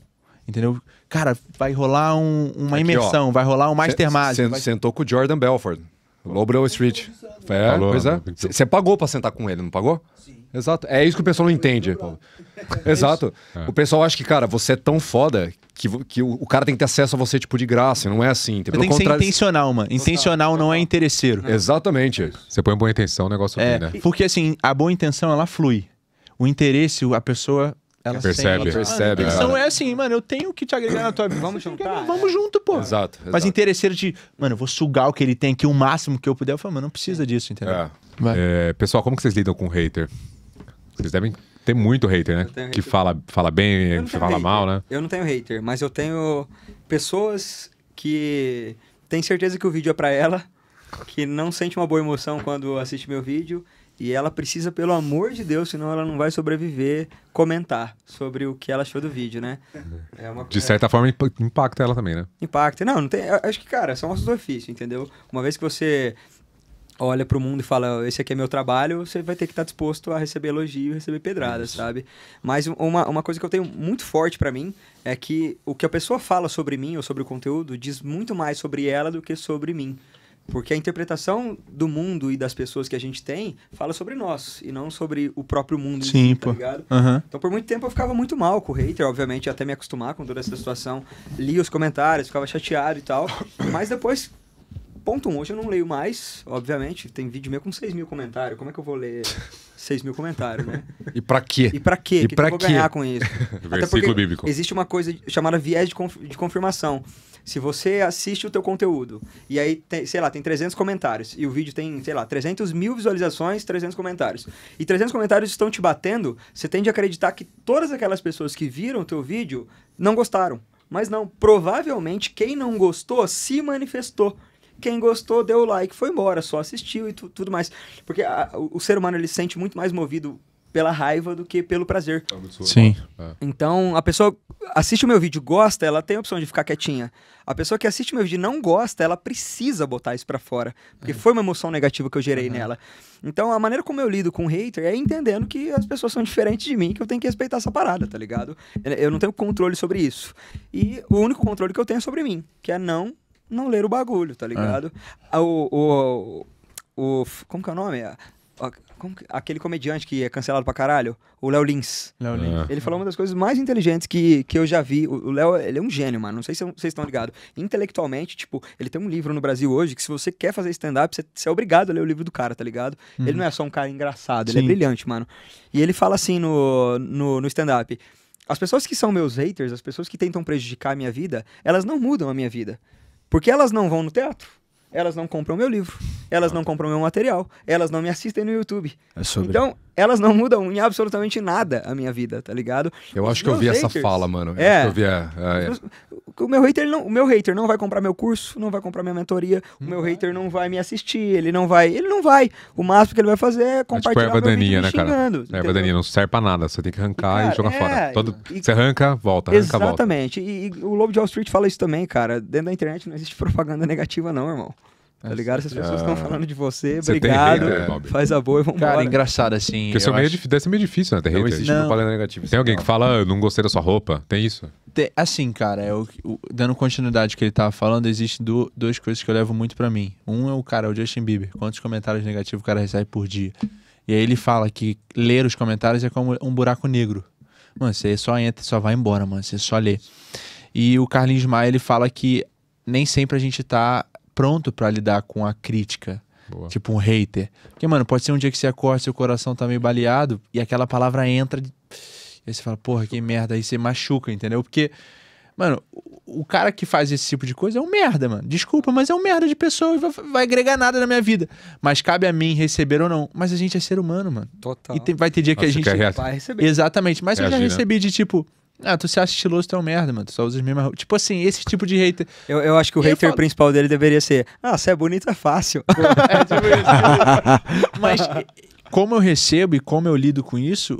entendeu? Cara, vai rolar um, uma Aqui, imersão, ó, vai rolar um mastermind. Sen, vai... Sentou com o Jordan Belford, Lobro Street. É, é. Você pagou para sentar com ele, não pagou? Sim. Exato. É isso que o pessoal não entende, é Exato. O pessoal acha que, cara, você é tão foda que, que o, o, cara tem que ter acesso a você, tipo, de graça. Não é assim. Tem, tem que ser intencional, mano. Intencional não é interesseiro. Exatamente. Você põe boa intenção, o negócio é, né? Porque, assim, a boa intenção, ela flui o interesse, a pessoa ela percebe, sente, percebe. Mano, a intenção é. é. assim, mano, eu tenho que te agregar na tua vida. Vamos juntar. Vamos é. junto, pô. Exato, exato. Mas interesseiro de, mano, eu vou sugar o que ele tem aqui, o máximo que eu puder. Eu falo, mano, não precisa disso, entendeu? É. É, pessoal, como que vocês lidam com hater? Vocês devem ter muito hater, né? Que hater. fala, fala bem, que fala hater. mal, né? Eu não tenho hater, mas eu tenho pessoas que têm certeza que o vídeo é pra ela, que não sente uma boa emoção quando assiste meu vídeo e ela precisa, pelo amor de Deus, senão ela não vai sobreviver, comentar sobre o que ela achou do vídeo, né? É uma... De certa forma, impacta ela também, né? Impacta. Não, não tem. Acho que, cara, são ossos do ofício, entendeu? Uma vez que você olha para o mundo e fala, esse aqui é meu trabalho, você vai ter que estar tá disposto a receber elogio, receber pedradas, Isso. sabe? Mas uma, uma coisa que eu tenho muito forte para mim é que o que a pessoa fala sobre mim ou sobre o conteúdo diz muito mais sobre ela do que sobre mim. Porque a interpretação do mundo e das pessoas que a gente tem fala sobre nós e não sobre o próprio mundo. Sim, tá ligado? Uhum. Então, por muito tempo eu ficava muito mal com o hater, obviamente, até me acostumar com toda essa situação. Li os comentários, ficava chateado e tal. Mas depois Ponto 1, um, hoje eu não leio mais, obviamente. Tem vídeo meu com 6 mil comentários. Como é que eu vou ler 6 mil comentários, né? E pra quê? E pra quê? E que, pra que eu vou quê? com isso? Versículo bíblico. Existe uma coisa chamada viés de, conf de confirmação. Se você assiste o teu conteúdo e aí, tem, sei lá, tem 300 comentários e o vídeo tem, sei lá, 300 mil visualizações, 300 comentários. E 300 comentários estão te batendo, você tende a acreditar que todas aquelas pessoas que viram o teu vídeo não gostaram. Mas não, provavelmente quem não gostou se manifestou quem gostou deu o like, foi embora, só assistiu e tu, tudo mais. Porque a, o, o ser humano ele sente muito mais movido pela raiva do que pelo prazer. É Sim. É. Então, a pessoa assiste o meu vídeo, gosta, ela tem a opção de ficar quietinha. A pessoa que assiste o meu vídeo e não gosta, ela precisa botar isso para fora, porque é. foi uma emoção negativa que eu gerei uhum. nela. Então, a maneira como eu lido com o hater é entendendo que as pessoas são diferentes de mim, que eu tenho que respeitar essa parada, tá ligado? Eu não tenho controle sobre isso. E o único controle que eu tenho é sobre mim, que é não não ler o bagulho, tá é. ligado? É. O, o, o, Como que é o nome? Que, aquele comediante que é cancelado pra caralho, o Léo Lins. Léo Lins. É. Ele falou uma das coisas mais inteligentes que, que eu já vi. O Léo, ele é um gênio, mano. Não sei se vocês estão ligados. Intelectualmente, tipo, ele tem um livro no Brasil hoje que se você quer fazer stand-up, você, você, é obrigado a ler o livro do cara, tá ligado? Uhum. Ele não é só um cara engraçado, Sim. ele é brilhante, mano. E ele fala assim no, no, no stand-up. As pessoas que são meus haters, as pessoas que tentam prejudicar a minha vida, elas não mudam a minha vida. Porque elas não vão no teatro. Elas não compram meu livro, elas não compram meu material, elas não me assistem no YouTube. É sobre... Então, elas não mudam em absolutamente nada a minha vida, tá ligado? Eu acho é. que eu vi haters, essa fala, mano. é. eu vi é. é. O meu hater não, o meu hater não vai comprar meu curso, não vai comprar minha mentoria, o meu hater não vai me assistir, ele não vai, ele não vai. O máximo que ele vai fazer é compartilhar é, tipo, é daninha, né, cara? Xingando, é daninha, não serve para nada, você tem que arrancar cara, e jogar é, fora. Todo, e, você arranca, volta, arranca, exatamente. volta. Exatamente. E, e o Lobo de Wall Street fala isso também, cara. Dentro da internet não existe propaganda negativa não, irmão. Tá ligado? Se as pessoas estão falando de você, você obrigado. hater, né, faz a boa e vamos Cara, engraçado assim. Porque isso é meio, acho... É deve ser meio difícil, né? Ter não existe assim. não. negativa. Tem assim, alguém não. que fala, ah, eu não gostei da sua roupa. Tem isso? Tem, assim, cara, é eu, eu, dando continuidade que ele tava falando, existem do, duas coisas que eu levo muito para mim. Um é o cara, o Justin Bieber. Quantos comentários negativos o cara recebe por dia? E aí ele fala que ler os comentários é como um buraco negro. Mano, você só entra, e só vai embora, mano. Você só lê. E o Carlinhos Maia, ele fala que nem sempre a gente tá pronto para lidar com a crítica. Boa. Tipo um hater. Porque, mano, pode ser um dia que você acorda, seu coração tá meio baleado e aquela palavra entra. e Aí você fala, porra, que merda. Aí você machuca, entendeu? Porque, mano, o cara que faz esse tipo de coisa é um merda, mano. Desculpa, mas é um merda de pessoa e vai, agregar nada na minha vida. Mas cabe a mim receber ou não. Mas a gente é ser humano, mano. Total. E tem, vai ter dia que Nossa, a gente. Vai receber. Exatamente. Mas eu já né? recebi né? de tipo. Ah, tu se acha estiloso, tu é um merda, mano. Tu só usa as mesmas. Tipo assim, esse tipo de hater. Eu, eu acho que o hater falo... principal dele deveria ser: Ah, você é bonito, é fácil. é tipo tipo isso. Mas como eu recebo e como eu lido com isso.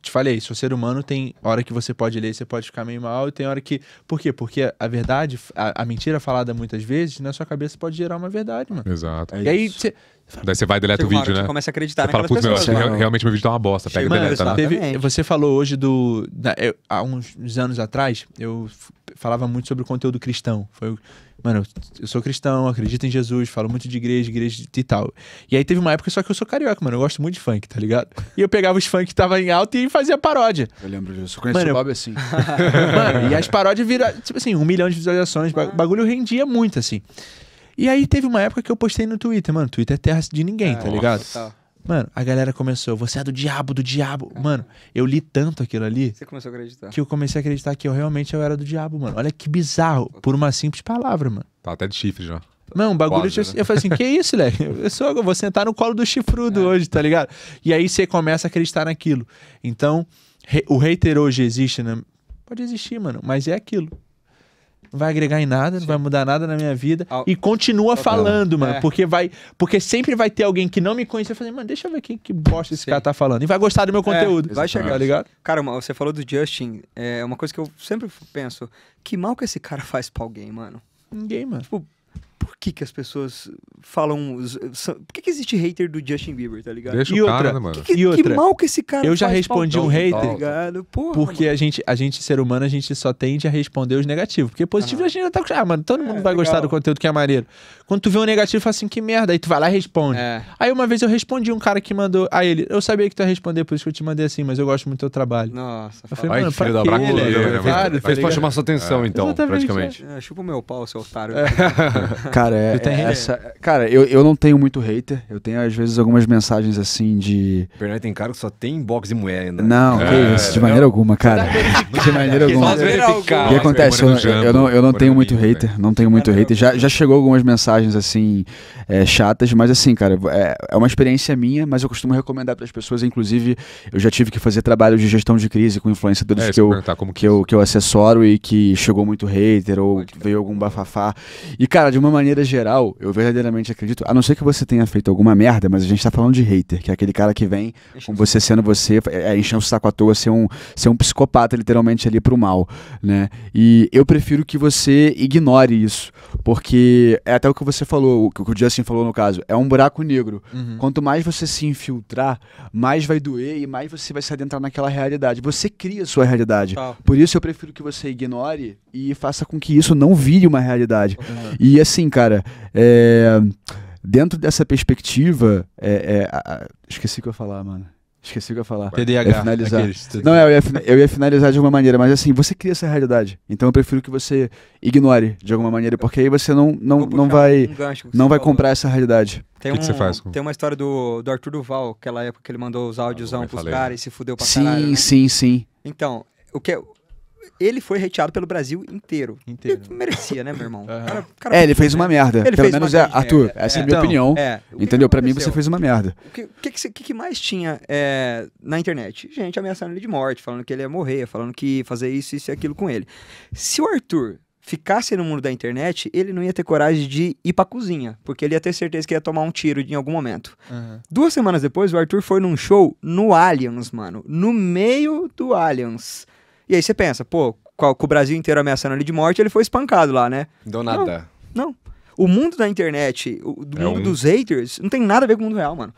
te falei, isso o ser humano tem hora que você pode ler, você pode ficar meio mal, e tem hora que. Por quê? Porque a verdade, a, a mentira falada muitas vezes, na sua cabeça pode gerar uma verdade, mano. Exato. É e isso. aí, cê, Daí você vai e deleta o vídeo, né? Você começa a acreditar você fala, putz, meu, né? realmente meu vídeo tá uma bosta. Pega Mano, tá? tá e deleta, né? Teve, você falou hoje do... Da, eu, há uns anos atrás, eu falava muito sobre o conteúdo cristão. Foi, mano, eu sou cristão, acredito em Jesus, falo muito de igreja, igreja e tal. E aí teve uma época só que eu sou carioca, mano, eu gosto muito de funk, tá ligado? E eu pegava os funk que tava em alta e fazia paródia. Eu lembro disso, eu conheço mano, o Bob assim. mano, e as paródias viram, tipo assim, um milhão de visualizações, ah. bagulho rendia muito, assim. E aí teve uma época que eu postei no Twitter, mano, Twitter é terra de ninguém, tá é, tá ligado? Nossa, Mano, a galera começou, você é do diabo, do diabo. Mano, eu li tanto aquilo ali. Você começou a acreditar. Que eu comecei a acreditar que eu realmente eu era do diabo, mano. Olha que bizarro, por uma simples palavra, mano. Tá até de chifre já. Não, o bagulho. Quase, eu, né? eu falei assim: que isso, lé Eu, sou, eu vou sentar no colo do chifrudo é. hoje, tá ligado? E aí você começa a acreditar naquilo. Então, re, o hater hoje existe, né? Pode existir, mano, mas é aquilo vai agregar em nada, Sim. não vai mudar nada na minha vida. Al... E continua Al... falando, mano. É. Porque vai. Porque sempre vai ter alguém que não me conhece e falar, mano, deixa eu ver quem que bosta esse Sim. cara tá falando. E vai gostar do meu é, conteúdo. É, vai chegar, tá ligado? Cara, você falou do Justin, é uma coisa que eu sempre penso. Que mal que esse cara faz pra alguém, mano? Ninguém, mano. Tipo, por que, que as pessoas falam. São, por que, que existe hater do Justin Bieber, tá ligado? Deixa e o outra, né, mano? Que, e outra, que mal que esse cara Eu já respondi um hater. Tá ligado? Porra, porque a gente, a gente, ser humano, a gente só tende a responder os negativos. Porque positivo ah. a gente ainda tá. Ah, mano, todo mundo é, vai legal. gostar do conteúdo que é maneiro. Quando tu vê um negativo, fala assim, que merda. Aí tu vai lá e responde. É. Aí uma vez eu respondi um cara que mandou. Aí ele, eu sabia que tu ia responder, por isso que eu te mandei assim, mas eu gosto muito do teu trabalho. Nossa, foi mano, filho da braculeira. Né, tá Fez pra chamar sua atenção, é. então, praticamente. É, chupa o meu pau, seu otário. É. Cara, é, é essa, cara eu, eu não tenho muito hater. Eu tenho, às vezes, algumas mensagens assim de. O Bernardo tem cara que só tem boxe e mulher ainda. Não, é, que isso, de maneira não. alguma, cara. De maneira alguma. O que acontece? Eu, eu, não, eu não tenho muito hater. Não tenho muito ah, hater. Já, já chegou algumas mensagens assim, é, chatas, mas assim, cara, é, é uma experiência minha, mas eu costumo recomendar para as pessoas. Inclusive, eu já tive que fazer trabalho de gestão de crise com influenciadores é, que, eu, como que, que, eu, que eu acessoro e que chegou muito hater ou veio algum bafafá. E, cara, de uma maneira maneira geral, eu verdadeiramente acredito, a não ser que você tenha feito alguma merda, mas a gente tá falando de hater, que é aquele cara que vem com você sendo você, é, é enchendo o saco à toa, ser um, ser um psicopata literalmente ali pro mal, né? E eu prefiro que você ignore isso, porque é até o que você falou, o que o Justin falou no caso, é um buraco negro. Uhum. Quanto mais você se infiltrar, mais vai doer e mais você vai se adentrar naquela realidade. Você cria a sua realidade. Tá. Por isso eu prefiro que você ignore e faça com que isso não vire uma realidade. Uhum. E assim, assim, cara, é, dentro dessa perspectiva, é, é a, esqueci o que eu ia falar, mano. Esqueci o que eu ia falar. TDAH. Ia finalizar. Aqueles... Não, eu ia, eu ia finalizar de alguma maneira, mas assim, você cria essa realidade. Então eu prefiro que você ignore de alguma maneira, porque aí você não, não, não vai, um não vai comprar essa realidade. Tem um, que, que você faz? Com... Tem uma história do, do Arthur Duval, aquela época que ele mandou os ah, áudios ah, pros caras e se fudeu pra sim, caralho. Sim, né? sim, sim. Então, o que, ele foi hateado pelo Brasil inteiro. inteiro. Ele merecia, né, meu irmão? Uhum. Cara, cara, é, ele fez uma merda. Ele Pelo menos, é, Arthur, essa é a minha então, opinião. É, entendeu? Para mim, você fez uma merda. O que, que, que, que mais tinha é, na internet? Gente ameaçando ele de morte, falando que ele ia morrer, falando que ia fazer isso, isso e aquilo com ele. Se o Arthur ficasse no mundo da internet, ele não ia ter coragem de ir pra cozinha, porque ele ia ter certeza que ia tomar um tiro em algum momento. Uhum. Duas semanas depois, o Arthur foi num show no Allianz, mano. No meio do Allianz. E aí você pensa, pô, com o Brasil inteiro ameaçando ele de morte, ele foi espancado lá, né? Do nada. Não. não. O mundo da internet, o do é mundo um... dos haters, não tem nada a ver com o mundo real, mano.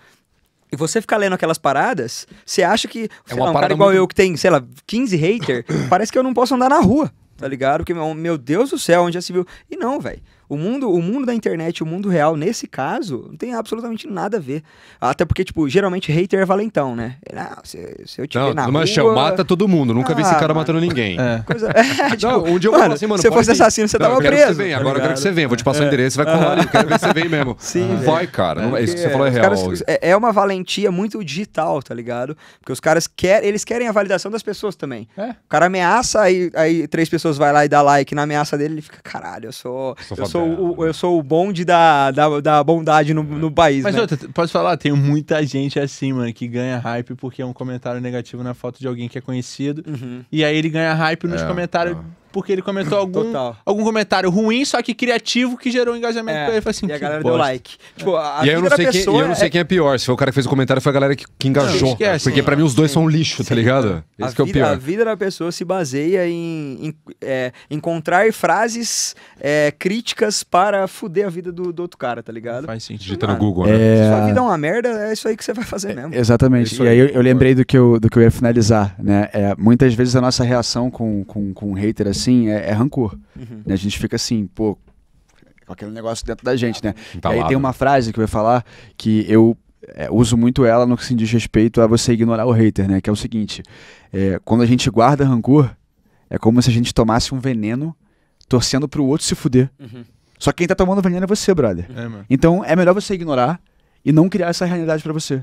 E você ficar lendo aquelas paradas, você acha que é uma lá, um cara igual muito... eu que tem, sei lá, 15 hater, parece que eu não posso andar na rua, tá ligado? Porque, meu Deus do céu, onde já se viu? E não, velho. O mundo, o mundo da internet, o mundo real, nesse caso, não tem absolutamente nada a ver. Até porque, tipo, geralmente hater é valentão, né? Ah, se, se, eu te não, ver na manchão, mata todo mundo. Nunca ah, vi esse ah, cara mano. matando ninguém. É. Coisa... É, tipo, não, um dia eu mano, assim, mano... Se fosse assassino, você não, tava preso. Que você venha, agora tá é. eu quero que você venha. Vou te passar o endereço, você vai colar ali. Eu quero ver você vem mesmo. Sim, ah, vai, cara. não, é, é isso que você falou é real. Caras, é, é uma valentia muito digital, tá ligado? Porque os caras querem... Eles querem a validação das pessoas também. O cara ameaça, aí, aí três pessoas vai lá e dá like na ameaça dele, ele fica, caralho, eu sou... Eu sou sou, é. o, eu sou o bonde da, da, da bondade no, no país. Mas, né? outra, posso falar? Tem muita gente assim, mano, que ganha hype porque é um comentário negativo na foto de alguém que é conhecido. Uhum. E aí ele ganha hype nos é, comentários é porque ele comentou algum, algum comentário ruim, só que criativo, que gerou um engajamento é. pra ele. Falei assim, e a galera deu like. Tipo, a e eu não, sei quem, eu não sei quem é pior. Se foi o cara que fez o comentário, foi a galera que, que engajou. Esquece, porque pra mim os dois sim. são lixo, tá sim. tá ligado? Esse que é o pior. A vida da pessoa se baseia em, em é, encontrar frases é, críticas para fuder a vida do, do outro cara, tá ligado? Faz sentido. Tipo, Digita no Google, né? É... Sua é. vida é uma merda, é isso aí que você vai fazer é, mesmo. Exatamente. É isso e aí, eu, eu lembrei do que eu, do que eu ia finalizar, né? muitas vezes a nossa reação com, com, com um hater assim assim, é, é rancor. Uhum. Né? A gente fica assim, pô, com aquele negócio dentro da gente, né? Tá aí tem uma frase que vai falar que eu é, uso muito ela no que se diz respeito a você ignorar o hater, né? Que é o seguinte: é, quando a gente guarda rancor, é como se a gente tomasse um veneno torcendo pro outro se fuder. Uhum. Só que quem tá tomando veneno é você, brother. É, então é melhor você ignorar e não criar essa realidade para você.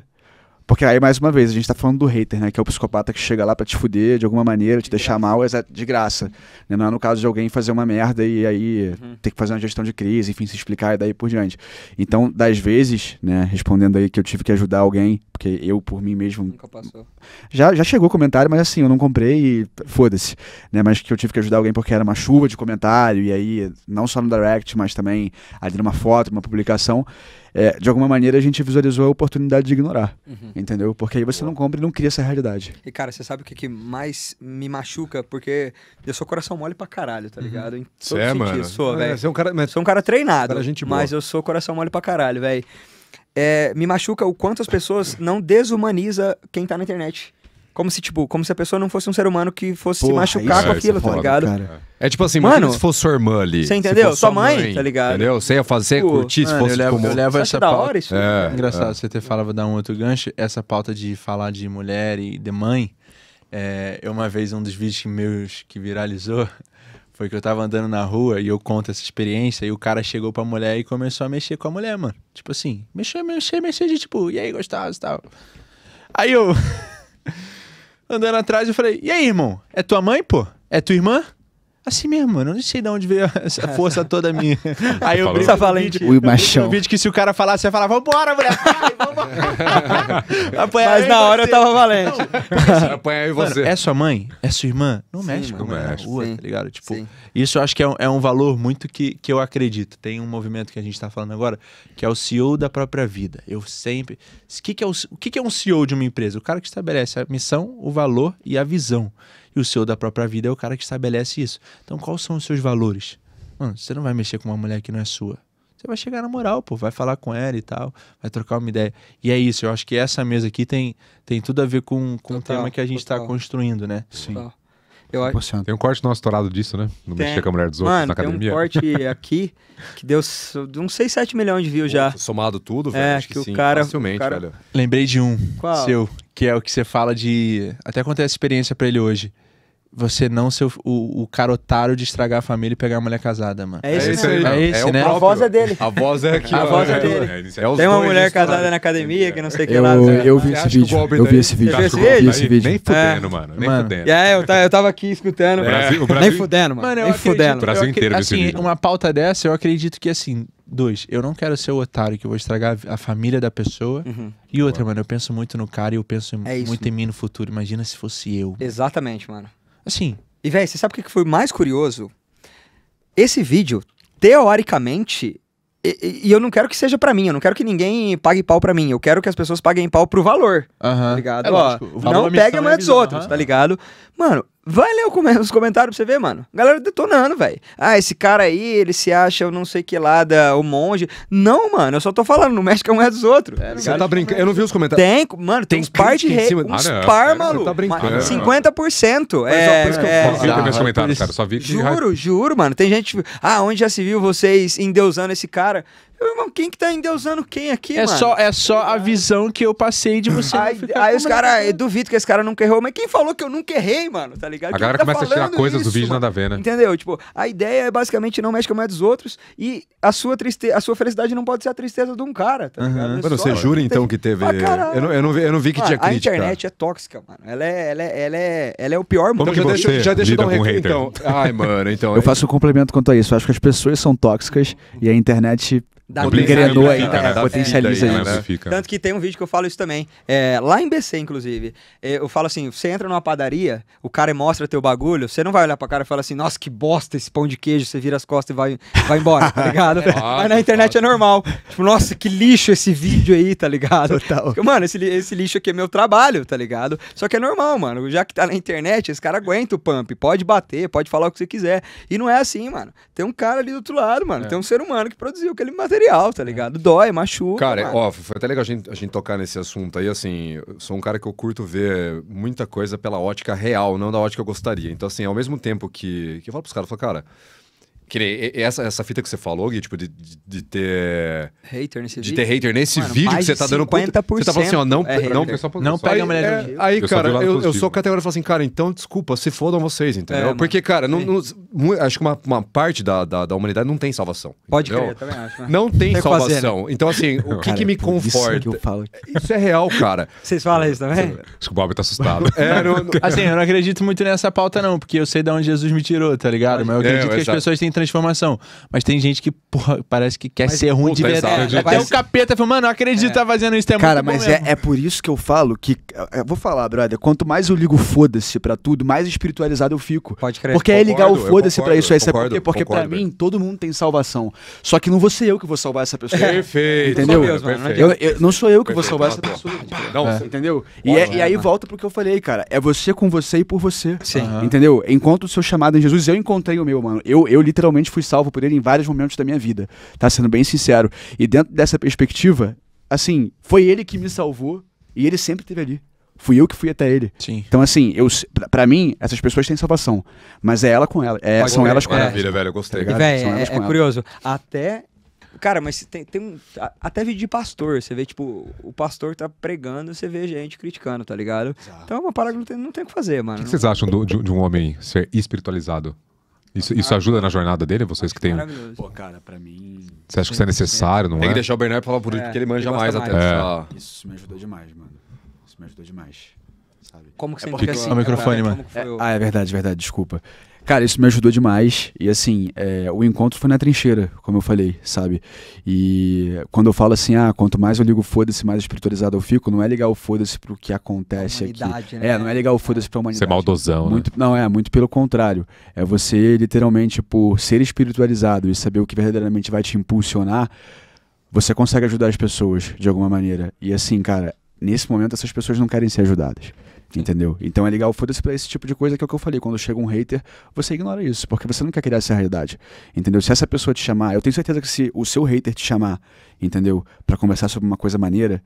Porque aí, mais uma vez, a gente tá falando do hater, né? Que é o psicopata que chega lá para te fuder de alguma maneira, te de deixar graça. mal, é de graça. Né? Não é no caso de alguém fazer uma merda e aí uhum. ter que fazer uma gestão de crise, enfim, se explicar e daí por diante. Então, das vezes, né, respondendo aí que eu tive que ajudar alguém, porque eu, por mim mesmo. Nunca passou. Já, já chegou comentário, mas assim, eu não comprei e foda-se. Né? Mas que eu tive que ajudar alguém porque era uma chuva de comentário, e aí, não só no direct, mas também ali numa foto, numa publicação é, de alguma maneira a gente visualizou a oportunidade de ignorar, uhum. entendeu? Porque aí você não compra e não cria essa realidade. E cara, você sabe o que, que mais me machuca? Porque eu sou coração mole pra caralho, tá uhum. ligado? Em todo é, sou, é, é, um cara, mas... Sou um cara treinado, cara, gente mas eu sou coração mole pra caralho, velho. É, me machuca o quanto as pessoas não desumaniza quem tá na internet. Como se, tipo, como se a pessoa não fosse um ser humano que fosse Porra, se machucar com é aquilo, tá foda, ligado? Cara. É tipo assim, mano, se fosse sua irmã ali. Você entendeu? Sua mãe, mãe, tá ligado? Entendeu? Você ia fazer, Pô, tipo, curtir mano, se fosse eu levo, como... Eu levo essa da pauta. Hora isso, é, né? é engraçado, é. você ter falado, vou dar um outro gancho, essa pauta de falar de mulher e de mãe. É, eu uma vez, um dos vídeos meus que viralizou, foi que eu tava andando na rua e eu conto essa experiência e o cara chegou pra mulher e começou a mexer com a mulher, mano. Tipo assim, mexeu mexeu mexeu de tipo, e aí, gostoso e tal. Aí eu andando atrás. Eu falei: E aí, irmão? É tua mãe, pô? É tua irmã? Assim mesmo, mano. Não sei de onde veio essa força toda minha. Aí eu brinco valente. o machão. Um vídeo que se o cara falasse, você ia falar, vambora, mulher. Vambora. Mas na hora você. eu tava valente. Não, aí assim, Apanhar você. Mano, é sua mãe? É sua irmã? Não mexe com na rua, tá ligado? Tipo, Sim. isso eu acho que é um, é um valor muito que, que eu acredito. Tem um movimento que a gente tá falando agora, que é o CEO da própria vida. Eu sempre... Que que é o, o que, que é um CEO de uma empresa? O cara que estabelece a missão, o valor e a visão. E o seu da própria vida é o cara que estabelece isso. Então, quais são os seus valores? Mano, você não vai mexer com uma mulher que não é sua. Você vai chegar na moral, pô, vai falar com ela e tal, vai trocar uma ideia. E é isso, eu acho que essa mesa aqui tem, tem tudo a ver com, com total, o tema que a gente está construindo, né? Sim. Eu acho... Tem um corte nosso estourado disso, né? Não tem... mexer com a mulher dos outros Mano, na academia. Tem um corte aqui que deu uns 6, 7 milhões de views já. Somado tudo, velho. É, acho que, que o sim, cara, facilmente, o cara... velho. Lembrei de um Qual? seu, que é o que você fala de. Até contei essa experiência para ele hoje você não ser o, o, o cara otário de estragar a família e pegar a mulher casada, mano. É, isso é aí, é esse, é né? A voz é dele. A voz é aqui. A voz é, é, dele. É, é Tem uma mulher casada na academia que não sei o que eu, lá. Eu vi esse vídeo. Tá eu vi esse vídeo. Eu vi esse vídeo. Nem fudendo, mano. Nem fudendo. É, eu tava aqui escutando. Nem fudendo, mano. Nem fudendo. O Brasil inteiro esse assim, vídeo. Uma pauta dessa, eu acredito que assim, Dois, eu não quero ser o otário que vou estragar a família da pessoa. Uhum. E outra, Boa. mano, eu penso muito no cara e eu penso é muito em mim no futuro. Imagina se fosse eu. Exatamente, mano. Assim. E, velho, você sabe o que foi mais curioso? Esse vídeo, teoricamente, e, e, eu não quero que seja para mim, eu não quero que ninguém pague pau para mim, eu quero que as pessoas paguem pau pro valor, uhum. tá ligado? É, Ó, lógico, não pegue a mãe é dos outros, tá ligado? Mano, Vai ler os comentários pra você ver, mano. Galera detonando, velho. Ah, esse cara aí, ele se acha, eu não sei que lá, da, o monge. Não, mano, eu só tô falando, não mexe com um é dos outros. É, você tá brincando? Eu não vi os comentários. Tem, mano, tem, tem uns par de rei. Uns ah, par, é, tá maluco. Tá brincando. 50%. É, só por é, isso que eu é, vi os comentários, cara. Só vi Juro, juro, mano. Tem gente. Ah, onde já se viu vocês endeusando esse cara? Meu irmão, quem que tá endeusando quem aqui, é mano? Só, é só a visão que eu passei de você. aí aí os caras, eu duvido que esse cara nunca errou, mas quem falou que eu nunca errei, mano, tá ligado? A quem tá começa a tirar coisas isso, do vídeo mano? nada a ver, né? Entendeu? Tipo, a ideia é basicamente não mexe com a mulher dos outros e a sua tristeza, a sua felicidade não pode ser a tristeza de um cara, tá ligado? Uhum. É mano, só, você jura então que teve. Ah, eu, não, eu, não vi, eu não vi que tinha crítica. A internet é tóxica, mano. Ela é, ela é, ela é, ela é o pior então mundo. Então, já deixa, já deixa eu dar um então. Ai, mano, então. Eu é faço um complemento quanto a isso. Eu acho que as pessoas são tóxicas e a internet da empreendedor aí, tá, é, potencializa aí, Né? Tanto que tem um vídeo que eu falo isso também. É, lá em BC, inclusive, eu falo assim: você entra numa padaria, o cara mostra teu bagulho, você não vai olhar pra cara e falar assim, nossa, que bosta esse pão de queijo, você vira as costas e vai, vai embora, tá ligado? é, Mas na internet é normal. Tipo, nossa, que lixo esse vídeo aí, tá ligado? Total. Mano, esse, esse lixo aqui é meu trabalho, tá ligado? Só que é normal, mano. Já que tá na internet, esse cara aguenta o pump, pode bater, pode falar o que você quiser. E não é assim, mano. Tem um cara ali do outro lado, mano. Tem um ser humano que produziu aquele material material, tá ligado? Dói, machuca. Cara, mano. ó, foi até legal a gente, a gente tocar nesse assunto aí, assim, eu sou um cara que eu curto ver muita coisa pela ótica real, não da ótica que eu gostaria. Então, assim, ao mesmo tempo que, que eu falo pros caras, eu falo, cara que nem essa, essa fita que você falou, Gui, tipo, de, de, de ter. Hater nesse de vídeo. De ter hater nesse Mano, vídeo que você tá dando conta. Você tá falando assim, ó, não, é não, não, só, não só, pega aí, a mulher é, de Aí, eu cara, eu, eu sou categoria e falo assim, cara, então desculpa, se fodam vocês, entendeu? É, Porque, cara, não, é. não, acho que uma, uma parte da, da, da, humanidade não tem salvação. Pode entendeu? crer, também acho. Né? Não tem, tem salvação. Fazer, né? Então, assim, o que, cara, que me é conforta? Isso, que isso, é real, cara. Vocês falam isso também? o Bob tá assustado. É, assim, eu não acredito muito nessa pauta, não, porque eu sei de onde Jesus me tirou, tá ligado? Mas eu acredito que as pessoas têm transformação. Mas tem gente que, porra, parece que quer mas, ser ruim de verdade. Até o capeta falou, mano, não acredito que é. tá fazendo isso, é Cara, mas é, é por isso que eu falo que. É, eu vou falar, brother, quanto mais eu ligo foda-se pra tudo, mais espiritualizado eu fico. Pode crer. Porque é concordo, é ligar o foda-se pra isso aí, sabe por quê? Porque concordo, pra mim, velho. todo mundo tem salvação. Só que não vou ser eu que vou salvar essa pessoa. Perfeito. Entendeu? não sou eu que vou salvar essa pessoa. Não, Entendeu? E, aí volta pro que eu falei, cara. É você com você e por você. Sim. Entendeu? Enquanto o seu chamado em Jesus. Eu encontrei o meu, mano. Eu, eu literalmente literalmente fui salvo por ele em vários momentos da minha vida, tá? Sendo bem sincero. E dentro dessa perspectiva, assim, foi ele que me salvou e ele sempre esteve ali. Fui eu que fui até ele. Sim. Então, assim, eu, pra, pra mim, essas pessoas têm salvação. Mas é ela com ela. É, são é, elas com é. ela. Maravilha, velho, eu gostei. Tá é, é curioso. Até Cara, mas tem, tem um. Até vídeo de pastor, você vê, tipo, o pastor tá pregando, você vê gente criticando, tá ligado? Exato. Então é uma parada que não tem, o que fazer, mano. O que, que vocês acham do, de, de, um homem ser espiritualizado? Isso, isso ajuda na jornada dele, vocês que têm. Pô, cara, pra mim. Você acha que isso é necessário, não é? Tem que é? deixar o Bernardo falar por isso, é, porque ele manja mais, até. Isso me ajudou demais, mano. Isso me ajudou demais. Sabe? Como que é você é porque, assim, o microfone, mano? Ah, é verdade, verdade, desculpa. Cara, isso me ajudou demais. E assim, é, o encontro foi na trincheira, como eu falei, sabe? E quando eu falo assim, ah, quanto mais eu ligo foda-se, mais espiritualizado eu fico, não é ligar o foda-se pro que acontece aqui. É, né? É, não é ligar o é. foda-se pra humanidade. Ser maldosão, muito, né? Não, é, muito pelo contrário. É você, literalmente, por ser espiritualizado e saber o que verdadeiramente vai te impulsionar, você consegue ajudar as pessoas de alguma maneira. E assim, cara, nesse momento essas pessoas não querem ser ajudadas. Entendeu? Então é legal foda-se pra esse tipo de coisa que é o que eu falei. Quando chega um hater, você ignora isso, porque você não quer criar essa realidade. Entendeu? Se essa pessoa te chamar, eu tenho certeza que se o seu hater te chamar, entendeu? para conversar sobre uma coisa maneira,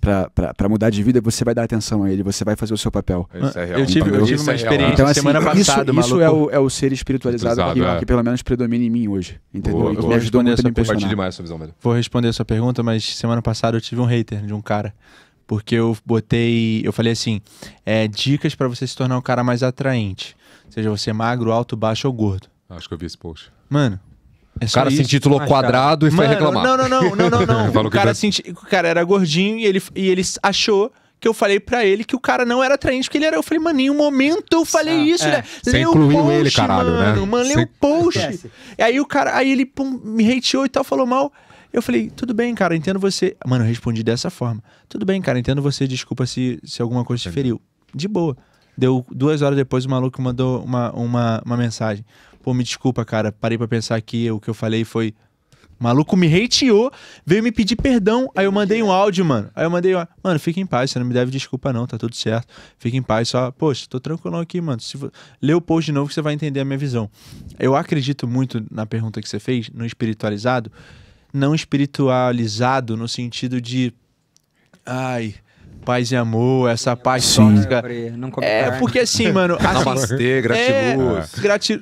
para mudar de vida, você vai dar atenção a ele, você vai fazer o seu papel. Isso é real. Eu tive, eu tive uma é experiência então, assim, semana passada, Isso, isso é, o, é o ser espiritualizado que, é. que, pelo menos predomina em mim hoje. Entendeu? Boa, e que me ajudou muito a me essa visão, velho. Vou responder a sua pergunta, mas semana passada eu tive um hater de um cara porque eu botei, eu falei assim, é, dicas para você se tornar um cara mais atraente. Seja você magro, alto, baixo ou gordo. Acho que eu vi esse post. Mano, é o cara isso? se intitulou quadrado e Mano, foi reclamar. Não, não, não, não, não, não. o, cara se, o cara era gordinho e ele, e ele achou que eu falei para ele que o cara não era atraente, porque ele era. Eu falei, mano, em um momento eu falei ah, isso, é. né? leu incluiu post, ele, caralho, mano, né? Mano, leu o post. E aí o cara, aí ele pum, me hateou e tal, falou mal. Eu falei, tudo bem, cara, entendo você. Mano, eu respondi dessa forma. Tudo bem, cara, entendo você, desculpa se, se alguma coisa te é. feriu. De boa. Deu duas horas depois, o maluco mandou uma, uma, uma mensagem. Pô, me desculpa, cara, parei para pensar que o que eu falei foi... O maluco me hateou, veio me pedir perdão. Aí eu mandei um áudio, mano. Aí eu mandei, um... mano, fica em paz, você não me deve desculpa, não, tá tudo certo. Fica em paz, só, poxa, tô tranquilo aqui, mano. Se for... Lê o post de novo que você vai entender a minha visão. Eu acredito muito na pergunta que você fez, no espiritualizado não espiritualizado no sentido de. Ai, paz e amor, essa paz Sim. É, porque assim, mano. Assim, Namastê, É, grati...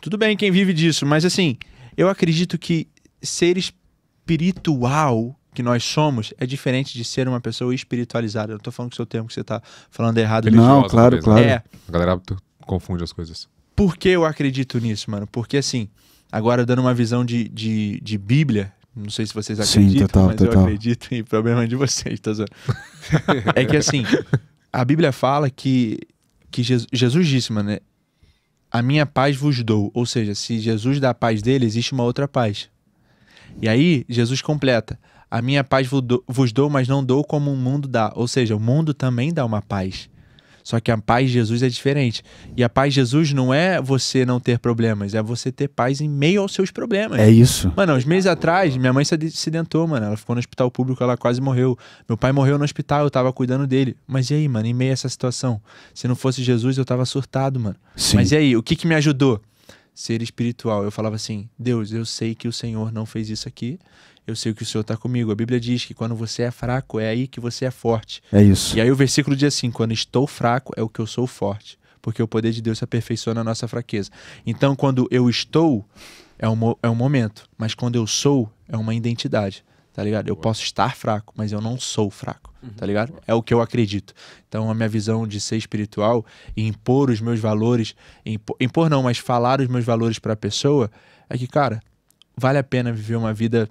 Tudo bem quem vive disso, mas assim, eu acredito que ser espiritual que nós somos é diferente de ser uma pessoa espiritualizada. Eu não tô falando que o seu termo que você tá falando errado. Não, não, claro, né? claro. É. A galera confunde as coisas. Por que eu acredito nisso, mano? Porque assim, agora dando uma visão de, de, de Bíblia, não sei se vocês acreditam, Sim, total, mas total. eu acredito em problema de vocês, tá É que assim, a Bíblia fala que, que Jesus, Jesus disse, mano, é, A minha paz vos dou. Ou seja, se Jesus dá a paz dele, existe uma outra paz. E aí, Jesus completa. A minha paz vos dou, mas não dou como o mundo dá. Ou seja, o mundo também dá uma paz. Só que a paz de Jesus é diferente. E a paz de Jesus não é você não ter problemas, é você ter paz em meio aos seus problemas. É isso. Mano, uns meses atrás, minha mãe se acidentou, mano. Ela ficou no hospital público, ela quase morreu. Meu pai morreu no hospital, eu tava cuidando dele. Mas e aí, mano, em meio a essa situação? Se não fosse Jesus, eu tava surtado, mano. Sim. Mas e aí, o que que me ajudou? Ser espiritual. Eu falava assim: Deus, eu sei que o Senhor não fez isso aqui eu sei que o Senhor está comigo. A Bíblia diz que quando você é fraco, é aí que você é forte. É isso. E aí o versículo diz assim: quando estou fraco, é o que eu sou forte. Porque o poder de Deus se aperfeiçoa na nossa fraqueza. Então, quando eu estou, é um, é um momento. Mas quando eu sou, é uma identidade. Tá ligado? Eu posso estar fraco, mas eu não sou fraco. Uhum. Tá ligado? É o que eu acredito. Então, a minha visão de ser espiritual e impor os meus valores, impor, impor não, mas falar os meus valores para a pessoa, é que, cara, vale a pena viver uma vida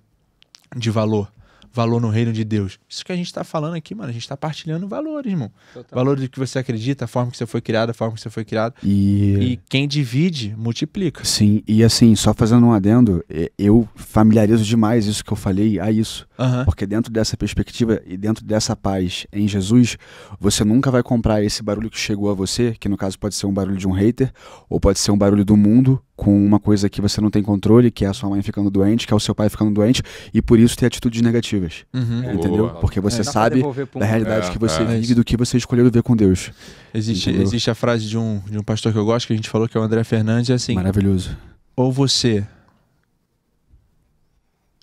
de valor. Valor no reino de Deus. Isso que a gente está falando aqui, mano. A gente está partilhando valores, irmão. Valor Valores do que você acredita, a forma que você foi criado, a forma que você foi criado. E... e quem divide, multiplica. Sim, e assim, só fazendo um adendo, é, eu familiarizo demais isso que eu falei a isso. Uhum. Porque dentro dessa perspectiva e dentro dessa paz em Jesus, você nunca vai comprar esse barulho que chegou a você, que no caso pode ser um barulho de um hater, ou pode ser um barulho do mundo, com uma coisa que você não tem controle, que é a sua mãe ficando doente, que é o seu pai ficando doente, e por isso ter atitudes negativas. Uhum. Entendeu? Porque você é, sabe da realidade é, que você é, vive e do que você escolheu viver com Deus. Existe, existe a frase de um, de um pastor que eu gosto, que a gente falou, que é o André Fernandes, é assim... Maravilhoso. Ou você...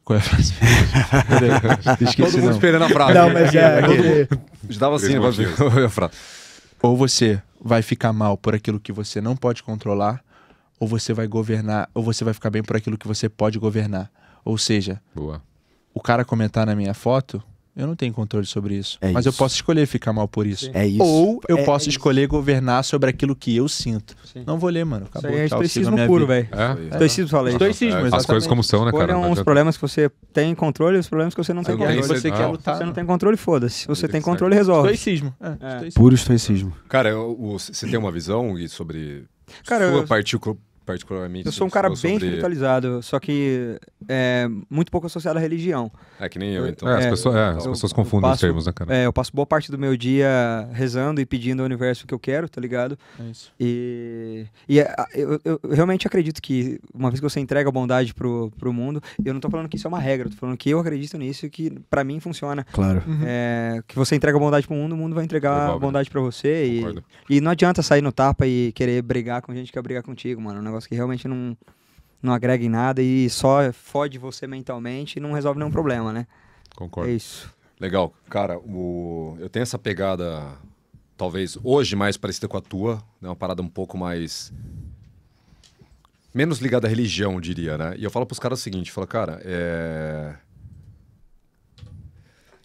Qual é a frase? Esqueci, Todo mundo esperando a frase. Não, mas é... Estava assim, né, a frase. Ou você vai ficar mal por aquilo que você não pode controlar ou você vai governar, ou você vai ficar bem por aquilo que você pode governar. Ou seja, Boa. o cara comentar na minha foto, eu não tenho controle sobre isso. É mas isso. eu posso escolher ficar mal por isso. É isso. Ou eu é, posso é escolher governar sobre aquilo que eu sinto. Sim. Não vou ler, mano. Acabou. Isso aí é estoicismo puro, velho. É? é. Estoicismo, falei. Estoicismo, As coisas como são, né, cara? os problemas que você tem controle e os problemas que você não tem controle. Você, quer lutar, você não né? tem controle, foda-se. Você tem controle, resolve. É, é. Estoicismo. Puro estoicismo. Cara, você tem uma visão sobre cara, sua eu... partícula particularmente. Eu sou um cara bem espiritualizado, só que é muito pouco associado à religião. É que nem eu, é, então. É, as, é, pessoas, é, as pessoas confundem passo, os termos, né, cara? É, eu passo boa parte do meu dia rezando e pedindo ao universo o que eu quero, tá ligado? É isso. E, e é, eu, eu, realmente acredito que, uma vez que você entrega a bondade pro, pro mundo, eu não tô falando que isso é uma regra, tô falando que eu acredito nisso e que para mim funciona. Claro. Uhum. É, que você entrega a bondade pro mundo, o mundo vai entregar a bondade né? para você. E, e, não adianta sair no tapa e querer brigar com gente que quer brigar contigo, mano negócio que realmente não, não agrega em nada e só fode você mentalmente e não resolve nenhum problema, né? Concordo. É isso. Legal. Cara, o... eu tenho essa pegada, talvez hoje mais parecida com a tua, né? uma parada um pouco mais. menos ligada à religião, diria, né? E eu falo pros caras o seguinte: falo, cara, é.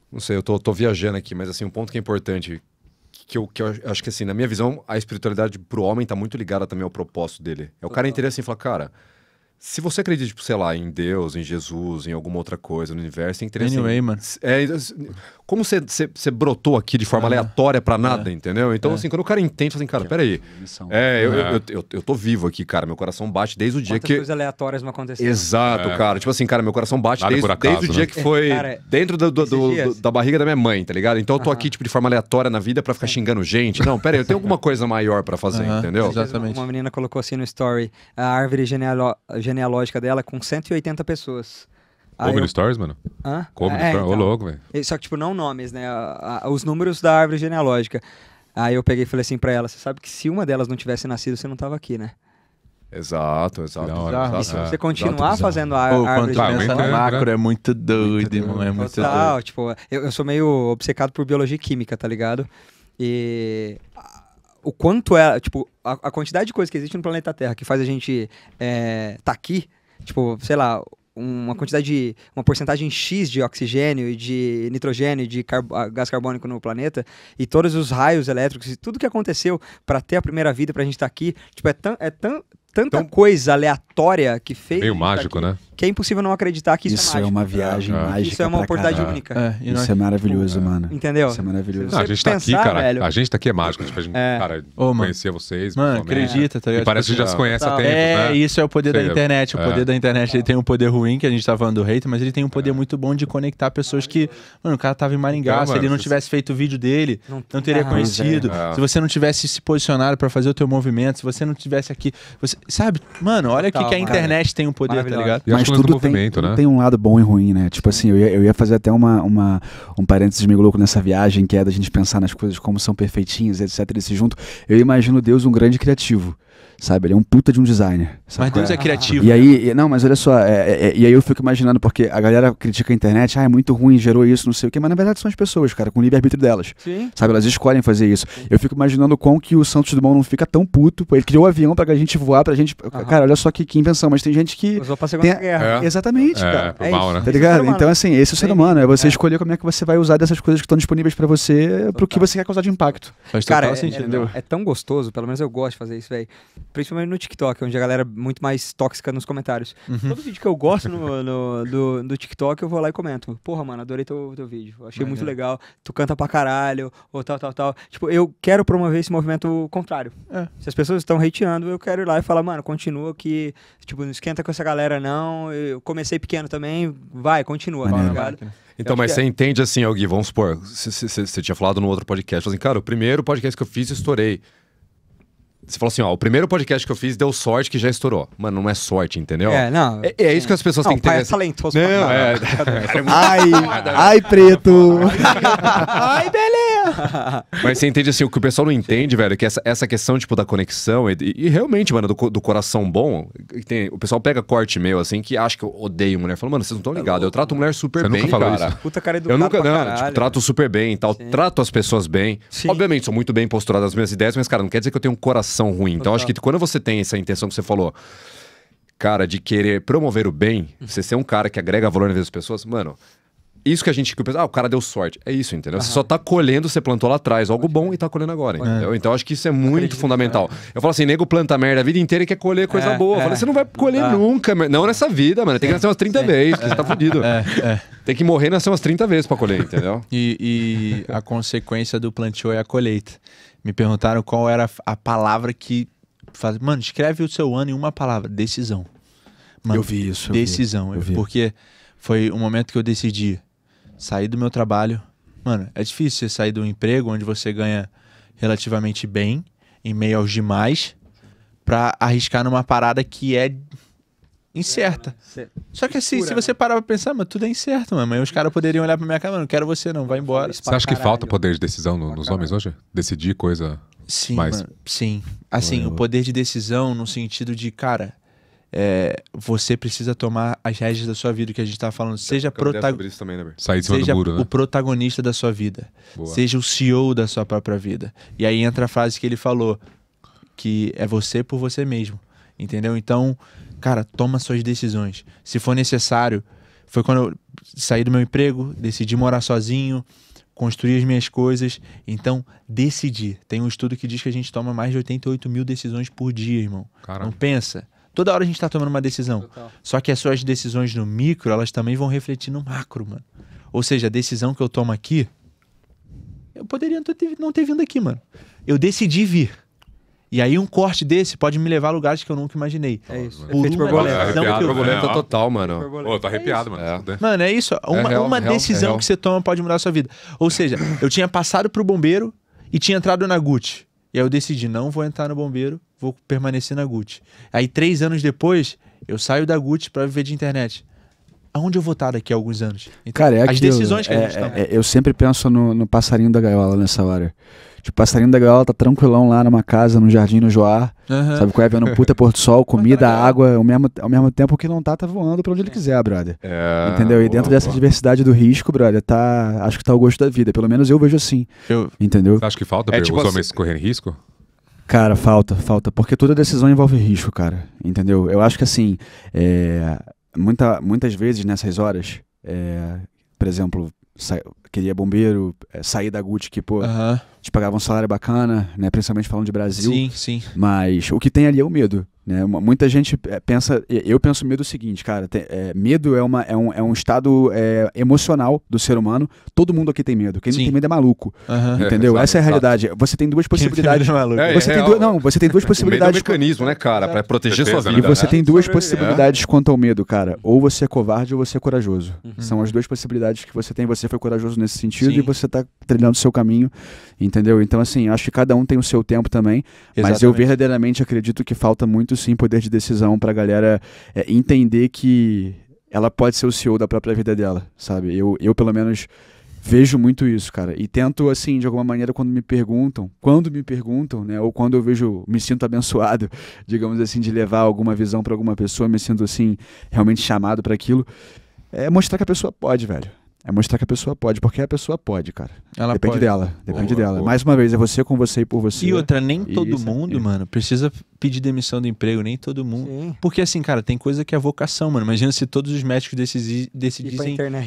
Não sei, eu tô, tô viajando aqui, mas assim, um ponto que é importante que eu, que eu acho que assim, na minha visão, a espiritualidade pro homem tá muito ligada também ao propósito dele. É o cara entender assim, falar, cara, se você acredita, tipo, sei lá, em Deus, em Jesus, em alguma outra coisa no universo, tem interesse. Anyway, em... mano. É, então, assim, como você brotou aqui de forma é. aleatória para nada, é. entendeu? Então, é. assim, quando o cara entende, assim, cara, peraí. É, eu, Eu, eu, eu tô vivo aqui, cara. Meu coração bate desde o dia Quantas que. coisas aleatórias vão acontecer. Né? Exato, cara. Tipo assim, cara, meu coração bate Nada desde, acaso, desde o dia né? que foi Cara, dentro do- do- do- da barriga da minha mãe, tá ligado? Então eu tô aqui, tipo, de forma aleatória na vida pra ficar xingando gente. Não, pera aí, eu tenho alguma coisa maior pra fazer, entendeu? Exatamente. Uma menina colocou assim no story a árvore genealó- genealógica dela com 180 pessoas. Over eu... Stories, mano? Hã? Cover é, Ô, então. louco, velho. Só que, tipo, não nomes, né? Os números da árvore genealógica. Aí eu peguei e falei assim pra ela: você sabe que se uma delas não tivesse nascido, você não tava aqui, né? Exato, exato. Não, exato, você continuar exato, fazendo a Pô, árvore de é, macro né? é muito doido, é mano. É muito Total, doido. tipo, eu, eu sou meio obcecado por biologia e química, tá ligado? E o quanto é, tipo, a, a quantidade de coisa que existe no planeta Terra que faz a gente é, tá aqui, tipo, sei lá, uma quantidade, de, uma porcentagem X de oxigênio e de nitrogênio e de ah, gás carbônico no planeta, e todos os raios elétricos e tudo que aconteceu para ter a primeira vida, para a gente estar tá aqui, tipo, é tão, é tão, tanta então, coisa aleatória que fez. Meio tá mágico, né? que é impossível não acreditar que isso, é isso é, é uma viagem ah, ah. mágica. Isso é uma oportunidade cara. única. É. isso é maravilhoso, é. mano. Entendeu? Isso é maravilhoso. Não, a gente tá pensar, aqui, cara. Velho. A gente tá aqui é mágico. Tipo, a gente, é. cara, Ô, conhecia vocês. Mano, acredita, tá ligado? E tipo parece que já assim, se conhece há tempo, É, né? isso é o poder da internet. O poder da internet, ele tem um poder ruim, que a gente tá falando do hate, mas ele tem um poder muito bom de conectar pessoas que... Mano, o cara tava em Maringá. Então, se ele não tivesse feito o vídeo dele, não teria conhecido. Se você não tivesse se posicionado pra fazer o teu movimento, se você não tivesse aqui... Sabe? Mano, olha o que a internet tem um poder, tá ligado? Mas mas tudo tem, né? tem um lado bom e ruim, né? Tipo assim, eu ia, eu ia fazer até uma, uma, um parênteses meio louco nessa viagem, que é da gente pensar nas coisas como são perfeitinhas, etc. Esse junto. Eu imagino Deus um grande criativo sabe? Ele é um puta de um designer. Mas Deus é, é criativo. E né? aí, não, mas olha só, é, é, é, e aí eu fico imaginando, porque a galera critica a internet, ah, é muito ruim, gerou isso, não sei o quê, mas na verdade são as pessoas, cara, com o livre-arbítrio delas. Sim. Sabe? Elas escolhem fazer isso. Sim. Eu fico imaginando como que o Santos Dumont não fica tão puto, ele criou o um avião pra gente voar, pra gente. Cara, olha só que, que invenção, mas tem gente que. Usou pra Segunda tem... Guerra. É. Exatamente, é, cara. É mal, né? Tá ligado? Então, assim, esse é o ser humano, é você escolher como é que você vai usar dessas coisas que estão disponíveis pra você, Total. pro que você quer causar de impacto. Faz cara, é, é tão gostoso, pelo menos eu gosto de fazer isso, velho. Principalmente no TikTok, onde a galera é muito mais tóxica nos comentários. Uhum. Todo vídeo que eu gosto no, no, do, do TikTok, eu vou lá e comento. Porra, mano, adorei teu, teu vídeo. Achei muito legal. Tu canta pra caralho, ou tal, tal, tal. Tipo, eu quero promover esse movimento contrário. É. Se as pessoas estão hateando, eu quero ir lá e falar, mano, continua que, tipo, não esquenta com essa galera, não. Eu comecei pequeno também, vai, continua, tá ligado? Então, mas você é. entende assim, Gui, vamos supor, você tinha falado no outro podcast, assim, cara, o primeiro podcast que eu fiz, eu estourei. Você falou assim, ó, o primeiro podcast que eu fiz deu sorte que já estourou. Mano, não é sorte, entendeu? É, não. É, é isso é. que as pessoas não, têm que entender. Assim. Não, é talentoso. Não, é. Ai, né? ai, preto. ai, beleza. Mas você entende assim, o que o pessoal não entende, Sim. velho, é que essa, essa questão, tipo, da conexão, e, e realmente, mano, do, do coração bom, tem, o pessoal pega corte meu, assim, que acha que eu odeio mulher. Fala, mano, vocês não estão tá ligados. Eu trato mulher super você bem, nunca falou cara. Isso? Puta cara educado. Eu nunca, não, caralho, tipo, trato super bem e tal. Sim. Trato as pessoas bem. Sim. Obviamente, sou muito bem posturado nas minhas ideias, mas, cara, não quer dizer que eu tenho um coração ruim. Então, Total. acho que quando você tem essa intenção que você falou cara de querer promover o bem, uhum. você ser um cara que agrega valor na vida das pessoas, mano, isso que a gente pensa, ah, o cara deu sorte. É isso, entendeu? Uhum. Você só tá colhendo, você plantou lá atrás algo bom e tá colhendo agora, entendeu? Então acho que isso é muito Acredito, fundamental. Né? Eu falo assim, nego planta merda a vida inteira e quer colher coisa é, boa. É. Falo, você não vai colher ah. nunca, não nessa vida, mano. Tem que nascer umas 30 vezes, que você tá é. fudido. É, tem que morrer nascer umas 30 vezes pra colher, entendeu? e, e a consequência do plantio é a colheita. Me perguntaram qual era a palavra que faz mano, escreve o seu ano em uma palavra, decisão. Mano, eu vi isso. Eu decisão. Vi, eu vi. Porque foi um momento que eu decidi sair do meu trabalho. Mano, é difícil você sair do emprego onde você ganha relativamente bem, em meio aos demais, para arriscar numa parada que é incerta. É, Só que assim, se você né? parar pra pensar, mas tudo é incerto, mano. Mas os caras poderiam olhar pra minha cara, não quero você não, vai embora. Você acha que falta poder de decisão nos homens hoje? Decidir coisa sim, mais... Mano, sim, assim, eu... o poder de decisão no sentido de, cara, é, você precisa tomar as rédeas da sua vida, que a gente tá falando. Seja, prota... também, né, seja muro, né? o protagonista da sua vida. Boa. Seja o CEO da sua própria vida. E aí entra a frase que ele falou, que é você por você mesmo. Entendeu? Então, cara, toma suas decisões. Se for necessário, foi quando eu saí do meu emprego, decidi morar sozinho, construir as minhas coisas. Então, decidi. Tem um estudo que diz que a gente toma mais de 88 mil decisões por dia, irmão. Caramba. Não pensa. Toda hora a gente está tomando uma decisão. Total. Só que as suas decisões no micro, elas também vão refletir no macro, mano. Ou seja, a decisão que eu tomo aqui, eu poderia não ter, vindo aqui, mano. Eu decidi vir. E aí um corte desse pode me levar a lugares que eu nunca imaginei. É isso. Por Efeito borboleta. Não, é borboleta total, mano. Pô, tá é arrepiado, é mano. É. Tá- mano, é isso. É uma, real, uma é real, decisão que você toma pode mudar a sua vida. Ou seja, eu tinha passado pro bombeiro e tinha entrado na Gucci. E aí eu decidi, não vou entrar no bombeiro vou permanecer na Gucci. Aí, três anos depois, eu saio da Gucci para viver de internet. Aonde eu vou estar daqui a alguns anos? Então, Cara, é as decisões que é, a gente é, toma. É, eu sempre penso no, no, passarinho da gaiola nessa hora. Tipo, o passarinho da gaiola tá tranquilão lá numa casa, num jardim, no Joar. Uhum. Sabe qual é? Vendo puta pôr do sol, comida, água, ao mesmo, ao mesmo tempo que não tá, tá voando pra onde ele é. quiser, brother. É, Entendeu? E boa, dentro dessa boa. diversidade do risco, brother, tá. Acho que tá o gosto da vida. Pelo menos eu vejo assim. Eu, Entendeu? Acho que falta é pra é, tipo, os homens assim, correrem risco? Cara, falta, falta. Porque toda decisão envolve risco, cara. Entendeu? Eu acho que assim, é, muita, muitas vezes nessas horas, é, por exemplo, queria bombeiro, é, sair da Gucci, que, pô, te pagava um salário bacana, né? Principalmente falando de Brasil. Sim, sim. Mas o que tem ali é o medo. Né? Muita gente pensa, eu penso medo o seguinte, cara, tem, é, medo é, uma, é, um, é um estado é, emocional do ser humano. Todo mundo aqui tem medo. Quem Sim. não tem medo é maluco. Uhum. Entendeu? É, Essa é a realidade. Você tem duas é possibilidades. É, tem você tem duas, não, você tem duas possibilidades. medo é um mecanismo, né, cara, para proteger Certeza, sua vida. E você né? tem duas né? possibilidades quanto ao medo, cara. Ou você é covarde ou você é corajoso. Uhum. São as duas possibilidades que você tem. Você foi corajoso nesse sentido Sim. e você tá trilhando o seu caminho, entendeu? Então assim, acho que cada um tem o seu tempo também, Exatamente. mas eu verdadeiramente acredito que falta muito sim poder de decisão para a galera é, entender que ela pode ser o CEO da própria vida dela, sabe? Eu, eu pelo menos vejo muito isso, cara. E tento, assim, de alguma maneira, quando me perguntam, quando me perguntam, né, ou quando eu vejo, me sinto abençoado, digamos assim, de levar alguma visão para alguma pessoa, me sinto, assim, realmente chamado para aquilo, é mostrar que a pessoa pode, velho. É mostrar que a pessoa pode, porque a pessoa pode, cara. Ela depende pode. dela, depende boa, dela. Boa. Mais uma vez, é você com você e por você. E outra, nem todo isso, é. mundo, é. mano, precisa pedir demissão do emprego, nem todo mundo. Sim. Porque assim, cara, tem coisa que é vocação, mano. Imagina se todos os médicos decidissem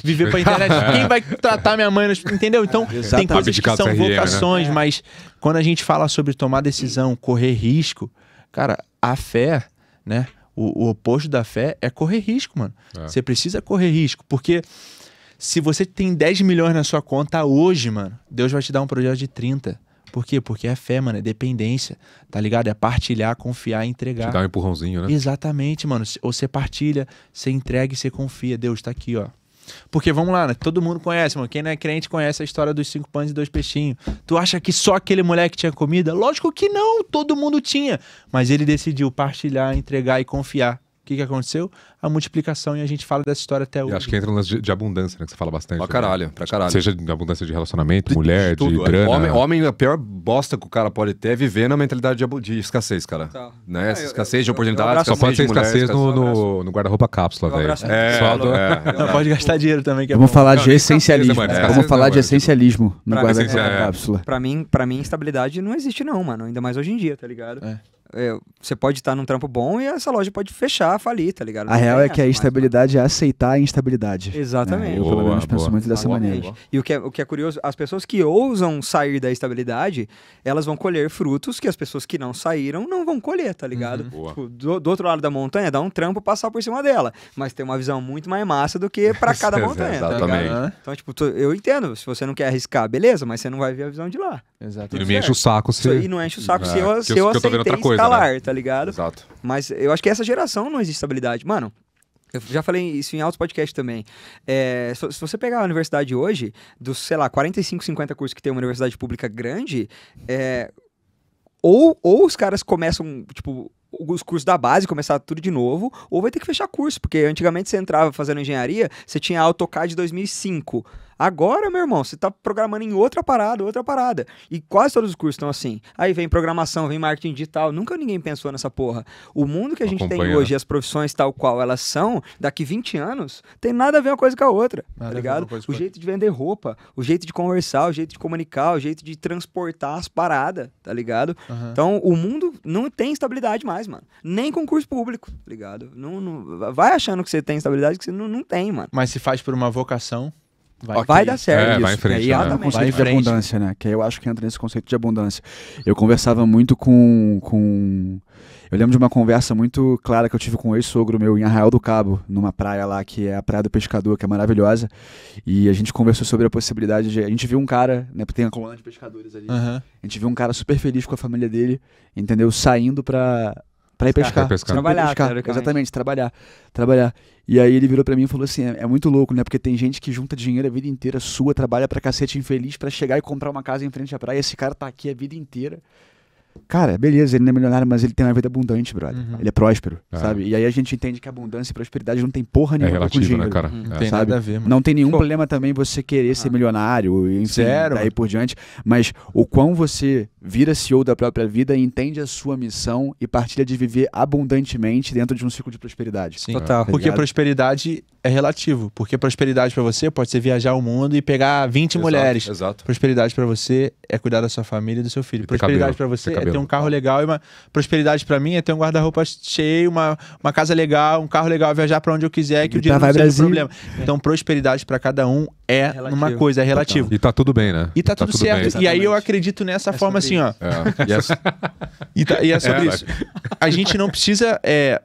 viver pra internet. Quem vai tratar minha mãe? Entendeu? Então, tem coisas que são né? vocações, né? mas quando a gente fala sobre tomar decisão, correr risco, cara, a fé, né? O, o oposto da fé é correr risco, mano. É. Você precisa correr risco, porque se você tem 10 milhões na sua conta hoje, mano, Deus vai te dar um projeto de 30. Por quê? Porque é fé, mano, é dependência, tá ligado? É partilhar, confiar, entregar. Te dá um empurrãozinho, né? Exatamente, mano. Ou você partilha, você entrega e você confia. Deus tá aqui, ó. Porque vamos lá, né? todo mundo conhece, mano. Quem não é crente conhece a história dos cinco pães e dois peixinhos. Tu acha que só aquele moleque tinha comida? Lógico que não, todo mundo tinha. Mas ele decidiu partilhar, entregar e confiar. O que, que aconteceu? A multiplicação, e a gente fala dessa história até hoje. acho que entra no de, de abundância, né? Que você fala bastante. Pra caralho, pra caralho. Seja de abundância de relacionamento, de, mulher, de, tudo, de grana. Homem, homem, a pior bosta que o cara pode ter é viver na mentalidade de, de escassez, cara. Tá. Né? É, essa escassez de oportunidade, Só pode ter escassez no, no, no guarda-roupa cápsula, velho. É, é, Só do... é, pode gastar dinheiro também, que é Vamos falar de é essencialismo. Vamos falar de essencialismo no guarda-roupa cápsula. Pra mim, pra mim, estabilidade não existe não, mano. Ainda mais hoje em dia, tá ligado? É. É, você pode estar num trampo bom e essa loja pode fechar, falir, tá ligado? Não a real é que a instabilidade mais, é aceitar a instabilidade. É, exatamente. Né? Eu, boa, pelo menos, boa. penso muito dessa boa, maneira. E o que, é, o que é curioso, as pessoas que ousam sair da estabilidade, elas vão colher frutos que as pessoas que não saíram não vão colher, tá ligado? Uhum. Tipo, do, do, outro lado da montanha, dá um trampo passar por cima dela. Mas tem uma visão muito mais massa do que para cada montanha. Tá exatamente. Tá então, tipo, eu entendo. Se você não quer arriscar, beleza, mas você não vai ver a visão de lá. Exatamente. E não me enche o saco se. E não enche o saco se é, eu, se eu, eu aceitei outra coisa escalar, né? tá ligado? Exato. Mas eu acho que essa geração não existe estabilidade. Mano, eu já falei isso em altos podcasts também. É, se você pegar a universidade hoje, dos, sei lá, 45, 50 cursos que tem uma universidade pública grande, é, ou, ou os caras começam, tipo, os cursos da base, começar tudo de novo, ou vai ter que fechar curso, porque antigamente você entrava fazendo engenharia, você tinha AutoCAD de 2005. Agora, meu irmão, você está programando em outra parada, outra parada. E quase todos os cursos estão assim. Aí vem programação, vem marketing digital. Nunca ninguém pensou nessa porra. O mundo que a gente tem hoje, as profissões tal qual elas são, daqui 20 anos, tem nada a ver uma coisa com a outra. Tá nada tá ligado? O jeito de vender roupa, o jeito de conversar, o jeito de comunicar, o jeito de transportar as paradas, tá ligado? Uhum. Então, o mundo não tem estabilidade mais, mano. Nem concurso público, tá ligado? Não, não, vai achando que você tem estabilidade que você não, não tem, mano. Mas se faz por uma vocação. Vai, okay. vai dar certo. É, isso. Vai em frente. É, né? o conceito de abundância, né? Que eu acho que entra nesse conceito de abundância. Eu conversava muito com. com... Eu lembro de uma conversa muito clara que eu tive com um ex-sogro meu em Arraial do Cabo, numa praia lá que é a Praia do Pescador, que é maravilhosa. E a gente conversou sobre a possibilidade de. A gente viu um cara, né? Porque tem a coluna de pescadores ali. Uhum. A gente viu um cara super feliz com a família dele, entendeu? Saindo pra, para ir pescar. pescar. Trabalhar, pescar. Trabalhar, exatamente, trabalhar. Trabalhar. E aí ele virou para mim e falou assim: é, é, muito louco, né? Porque tem gente que junta dinheiro a vida inteira sua, trabalha pra cacete infeliz para chegar e comprar uma casa em frente à praia. Esse cara tá aqui a vida inteira Cara, beleza, ele não é milionário, mas ele tem uma vida abundante, brother. Uhum. Ele é próspero, é. sabe? E aí a gente entende que abundância e prosperidade não tem porra é nenhuma. É relativo, com dinheiro, né, cara? Não é. tem sabe? nada a ver, mano. Não tem nenhum Pô. problema também você querer ah. ser milionário, enfim, Zero. daí por diante. Mas o quão você vira CEO da própria vida, entende a sua missão e partilha de viver abundantemente dentro de um ciclo de prosperidade. Sim, total. Tá porque prosperidade é relativo. Porque prosperidade para você pode ser viajar o mundo e pegar 20 exato, mulheres. Exato. Prosperidade para você é cuidar da sua família e do seu filho. Prosperidade para você é ter um carro legal e uma prosperidade para mim é ter um guarda-roupa cheio, uma, uma casa legal, um carro legal, viajar para onde eu quiser, que e o tá dinheiro tá, não seja Brasil. problema. Então, prosperidade para cada um é, é relativo. uma coisa, é relativo. E tá tudo bem, né? E tá, tá tudo, tudo, certo. Bem. E aí eu acredito nessa é forma assim, isso. ó. É. é e, tá, e, é sobre é, isso. A gente não precisa é,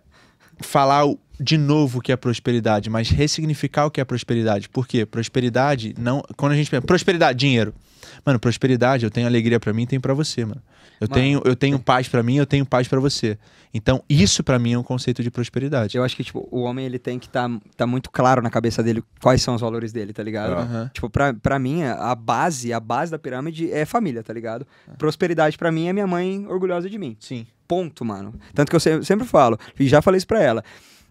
falar o, de novo o que é prosperidade, mas ressignificar o que é prosperidade. Por quê? Prosperidade não. Quando a gente pensa, prosperidade, dinheiro. Mano, prosperidade, eu tenho alegria para mim, tenho para você, mano. Eu mano, tenho eu tenho paz para mim, eu tenho paz para você. Então, isso para mim é um conceito de prosperidade. Eu acho que tipo, o homem ele tem que estar tá, tá muito claro na cabeça dele quais são os valores dele, tá ligado? Uhum. Tipo, pra, mim a base, a base da pirâmide é família, tá ligado? Uhum. Prosperidade para mim é minha mãe orgulhosa de mim. Sim. Ponto, mano. Tanto que eu sempre falo, e já falei isso pra ela.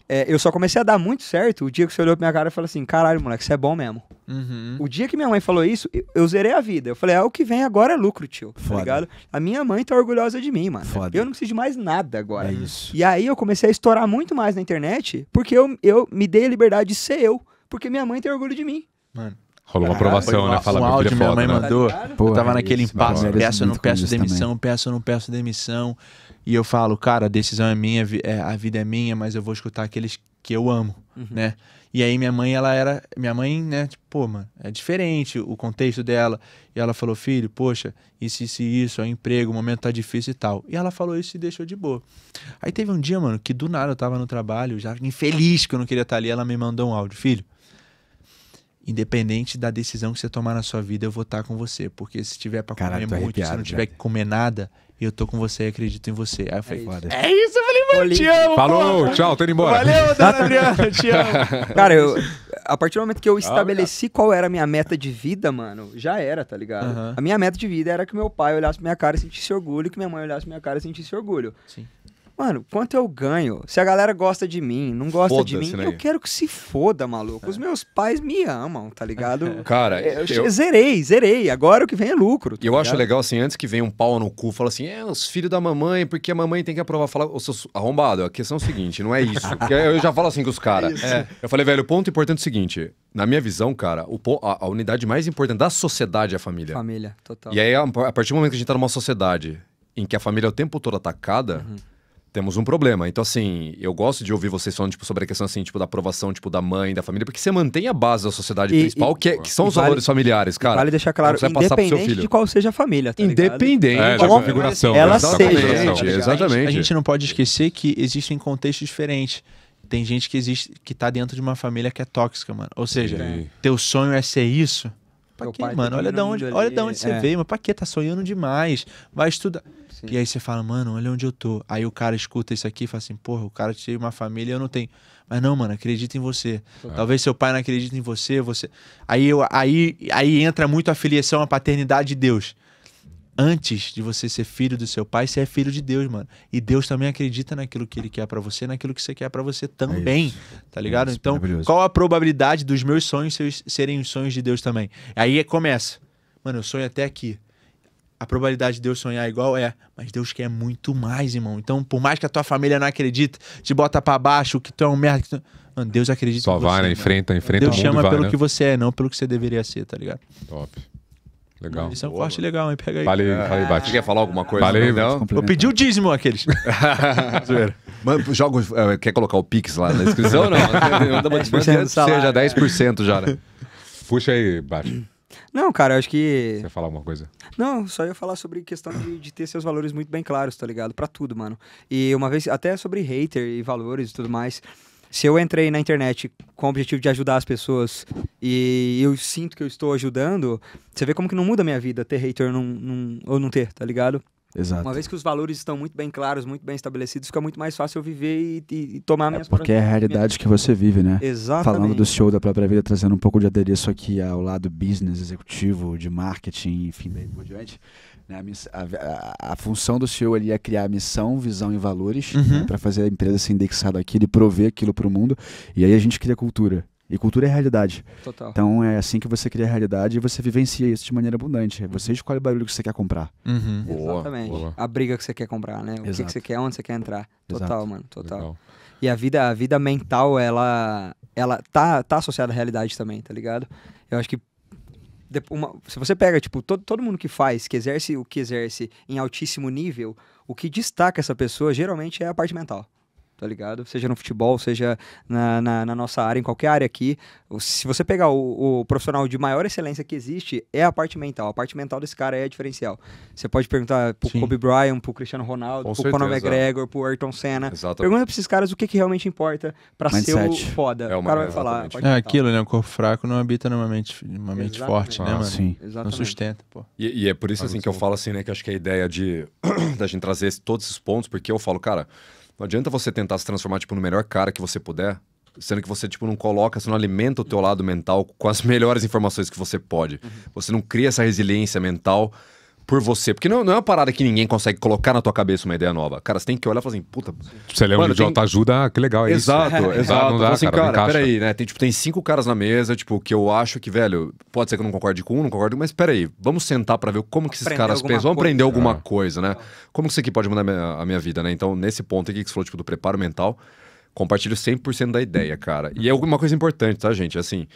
É, eu só comecei a dar muito certo o dia que você olhou pra minha cara e falou assim: caralho, moleque, você é bom mesmo. Uhum. O dia que minha mãe falou isso, eu, eu zerei a vida. Eu falei: é o que vem agora é lucro, tio. Tá foda. Tá ligado? A minha mãe tá orgulhosa de mim, mano. Foda. Eu não preciso de mais nada agora. É isso. E aí eu comecei a estourar muito mais na internet porque eu, eu me dei a liberdade de ser eu, porque minha mãe tem orgulho de mim. Mano. Rolou uma aprovação, né? Fala, um áudio, é minha mãe né? tá mandou. Tá eu tava naquele é isso, impasse, peço, eu não peço demissão, peço, eu não peço demissão e eu falo, cara, a decisão é minha, é, a vida é minha, mas eu vou escutar aqueles que eu amo, uhum. né? E aí minha mãe, ela era, minha mãe, né, tipo, pô, mano, é diferente o contexto dela. E ela falou, filho, poxa, isso, isso, isso, é um emprego, o momento tá difícil e tal. E ela falou isso e deixou de boa. Aí teve um dia, mano, que do nada eu tava no trabalho, já infeliz que eu não queria estar tá ali, ela me mandou um áudio, filho, independente da decisão que você tomar na sua vida, eu vou estar tá com você, porque se tiver para comer muito, se não tiver que comer nada, eu tô com você, acredito em você. Aí eu falei, é isso, é eu falei, mano, Olí. te amo. Falou, tchau, tô indo embora. Valeu, dona Adriana, te amo. Cara, eu, a partir do momento que eu ah, estabeleci qual era a minha meta de vida, mano, já era, tá ligado? Uhum. A minha meta de vida era que meu pai olhasse pra minha cara e sentisse orgulho, que minha mãe olhasse pra minha cara e sentisse orgulho. Sim. Mano, quanto eu ganho? Se a galera gosta de mim, não gosta de mim, né? eu quero que se foda, maluco. É. Os meus pais me amam, tá ligado? Cara, eu, eu, zerei, zerei. Agora o que vem é lucro. Tá eu ligado? acho legal, assim, antes que venha um pau no cu, fala assim, é, os filhos da mamãe, porque a mamãe tem que aprovar. Fala, ô, seus arrombado, a questão é o seguinte, não é isso. eu já falo assim com os caras. É é. Eu falei, velho, o ponto importante é o seguinte, na minha visão, cara, o, a, a, unidade mais importante da sociedade é a família. Família, total. E aí, a, a partir do momento que a gente tá numa sociedade em que a família é o tempo todo atacada... Uhum temos um problema. Então, assim, eu gosto de ouvir vocês falando tipo, sobre a questão assim, tipo, da aprovação tipo, da mãe, da família, porque você mantém a base da sociedade e, principal, e, que, é, que, são os vale, valores familiares, cara. Vale deixar claro, você independente passar pro seu filho. de qual seja a família, tá Independente. É, da tipo, configuração. Ela seja. Exatamente. exatamente. Né? A, gente, não pode esquecer que existem contextos diferentes. Tem gente que existe que tá dentro de uma família que é tóxica, mano. Ou seja, Sim. teu sonho é ser isso Pra quê, tá mano? Olha da onde, olha da onde você é. veio, mas pra quê? Tá sonhando demais. Vai estudar. Sim. E aí você fala, mano, olha onde eu tô. Aí o cara escuta isso aqui e fala assim, porra, o cara tinha uma família e eu não tenho. Mas não, mano, acredita em você. Talvez seu pai não acredite em você, você. Aí, eu, aí, aí entra muito a filiação a paternidade de Deus antes de você ser filho do seu pai, você é filho de Deus, mano. E Deus também acredita naquilo que ele quer para você, naquilo que você quer para você também, é tá ligado? É então, qual a probabilidade dos meus sonhos serem os sonhos de Deus também? Aí é começa. Mano, eu sonho até aqui. A probabilidade de Deus sonhar igual é, mas Deus quer muito mais, irmão. Então, por mais que a tua família não acredite, te bota para baixo, que tu é um merda, tu... mano, Deus acredita Só vai, você, né? enfrenta, enfrenta Deus o mundo chama vai, pelo né? que você é, não pelo que você deveria ser, tá ligado? Top. Legal. Isso é um Boa, corte mano. legal, hein? Pega aí. É. bate. Quer falar alguma coisa? Vale, não? não? Vou pedir o dízimo aqueles. mano, joga, é, quer colocar o Pix lá na descrição? não, manda uma seja 10% já, né? Puxa aí, bate. Não, cara, eu acho que. Você ia falar alguma coisa? Não, só ia falar sobre questão de, de ter seus valores muito bem claros, tá ligado? Pra tudo, mano. E uma vez, até sobre hater e valores e tudo mais se eu entrei na internet com o objetivo de ajudar as pessoas e eu sinto que eu estou ajudando, você vê como que não muda a minha vida ter hater num, num, ou não ter, tá ligado? Exato. Uma vez que os valores estão muito bem claros, muito bem estabelecidos, fica muito mais fácil eu viver e, e, e tomar é Porque é a realidade que você vive, né? Exatamente. Falando do show da própria vida, trazendo um pouco de adereço aqui ao lado business, executivo, de marketing, enfim, daí por diante. Né? A, a, a, função do CEO ali é criar missão, visão e valores uhum. né? para fazer a empresa ser indexada aqui, e prover aquilo para o mundo. E aí a gente cria cultura. E cultura é realidade. Total. Então é assim que você cria a realidade e você vivencia isso de maneira abundante. Você uhum. escolhe o barulho que você quer comprar. Uhum. Boa, Exatamente. Boa. A briga que você quer comprar, né? O que, você quer, onde você quer entrar. Total, Exato. mano. Total. Legal. E a vida, a vida mental, ela, ela tá, tá associada à realidade também, tá ligado? Eu acho que uma, se você pega, tipo, todo, todo mundo que faz, que exerce o que exerce em altíssimo nível, o que destaca essa pessoa geralmente é a parte mental tá ligado? Seja no futebol, seja na, na, na, nossa área, em qualquer área aqui. Se você pegar o, o, profissional de maior excelência que existe, é a parte mental. A parte mental desse cara é diferencial. Você pode perguntar pro Sim. Kobe Bryant, pro Cristiano Ronaldo, Com pro Conor McGregor, pro Ayrton Senna. Exatamente. Pergunta pra esses caras o que, que realmente importa pra Mindset. ser o foda. É uma, o cara vai falar. É aquilo, né? O corpo fraco não habita numa mente, numa mente forte, né, ah, né, mano? Sim. Não sustenta, pô. E, e é por isso, assim, que eu falo, assim, né? Que acho que a ideia de da gente trazer todos esses pontos, porque eu falo, cara... Não adianta você tentar se transformar, tipo, no melhor cara que você puder, sendo que você, tipo, não coloca, você não alimenta o teu lado mental com as melhores informações que você pode. Uhum. Você não cria essa resiliência mental por você. Porque não, não, é uma parada que ninguém consegue colocar na tua cabeça uma ideia nova. Cara, você tem que olhar e falar assim, puta. Você lembra de tem... ajuda, ah, que legal, é exato, isso. Exato, exato. Não dá, assim, cara, cara peraí, né? Tem, tipo, tem cinco caras na mesa, tipo, que eu acho que, velho, pode ser que eu não concorde com um, não concordo mas peraí, vamos sentar para ver como que esses aprender caras pensam. Vamos aprender alguma ah. coisa, né? Como que isso aqui pode mudar a minha, a minha vida, né? Então, nesse ponto aqui que você falou, tipo, do preparo mental, compartilho 100% da ideia, cara. E é alguma coisa importante, tá, gente? Assim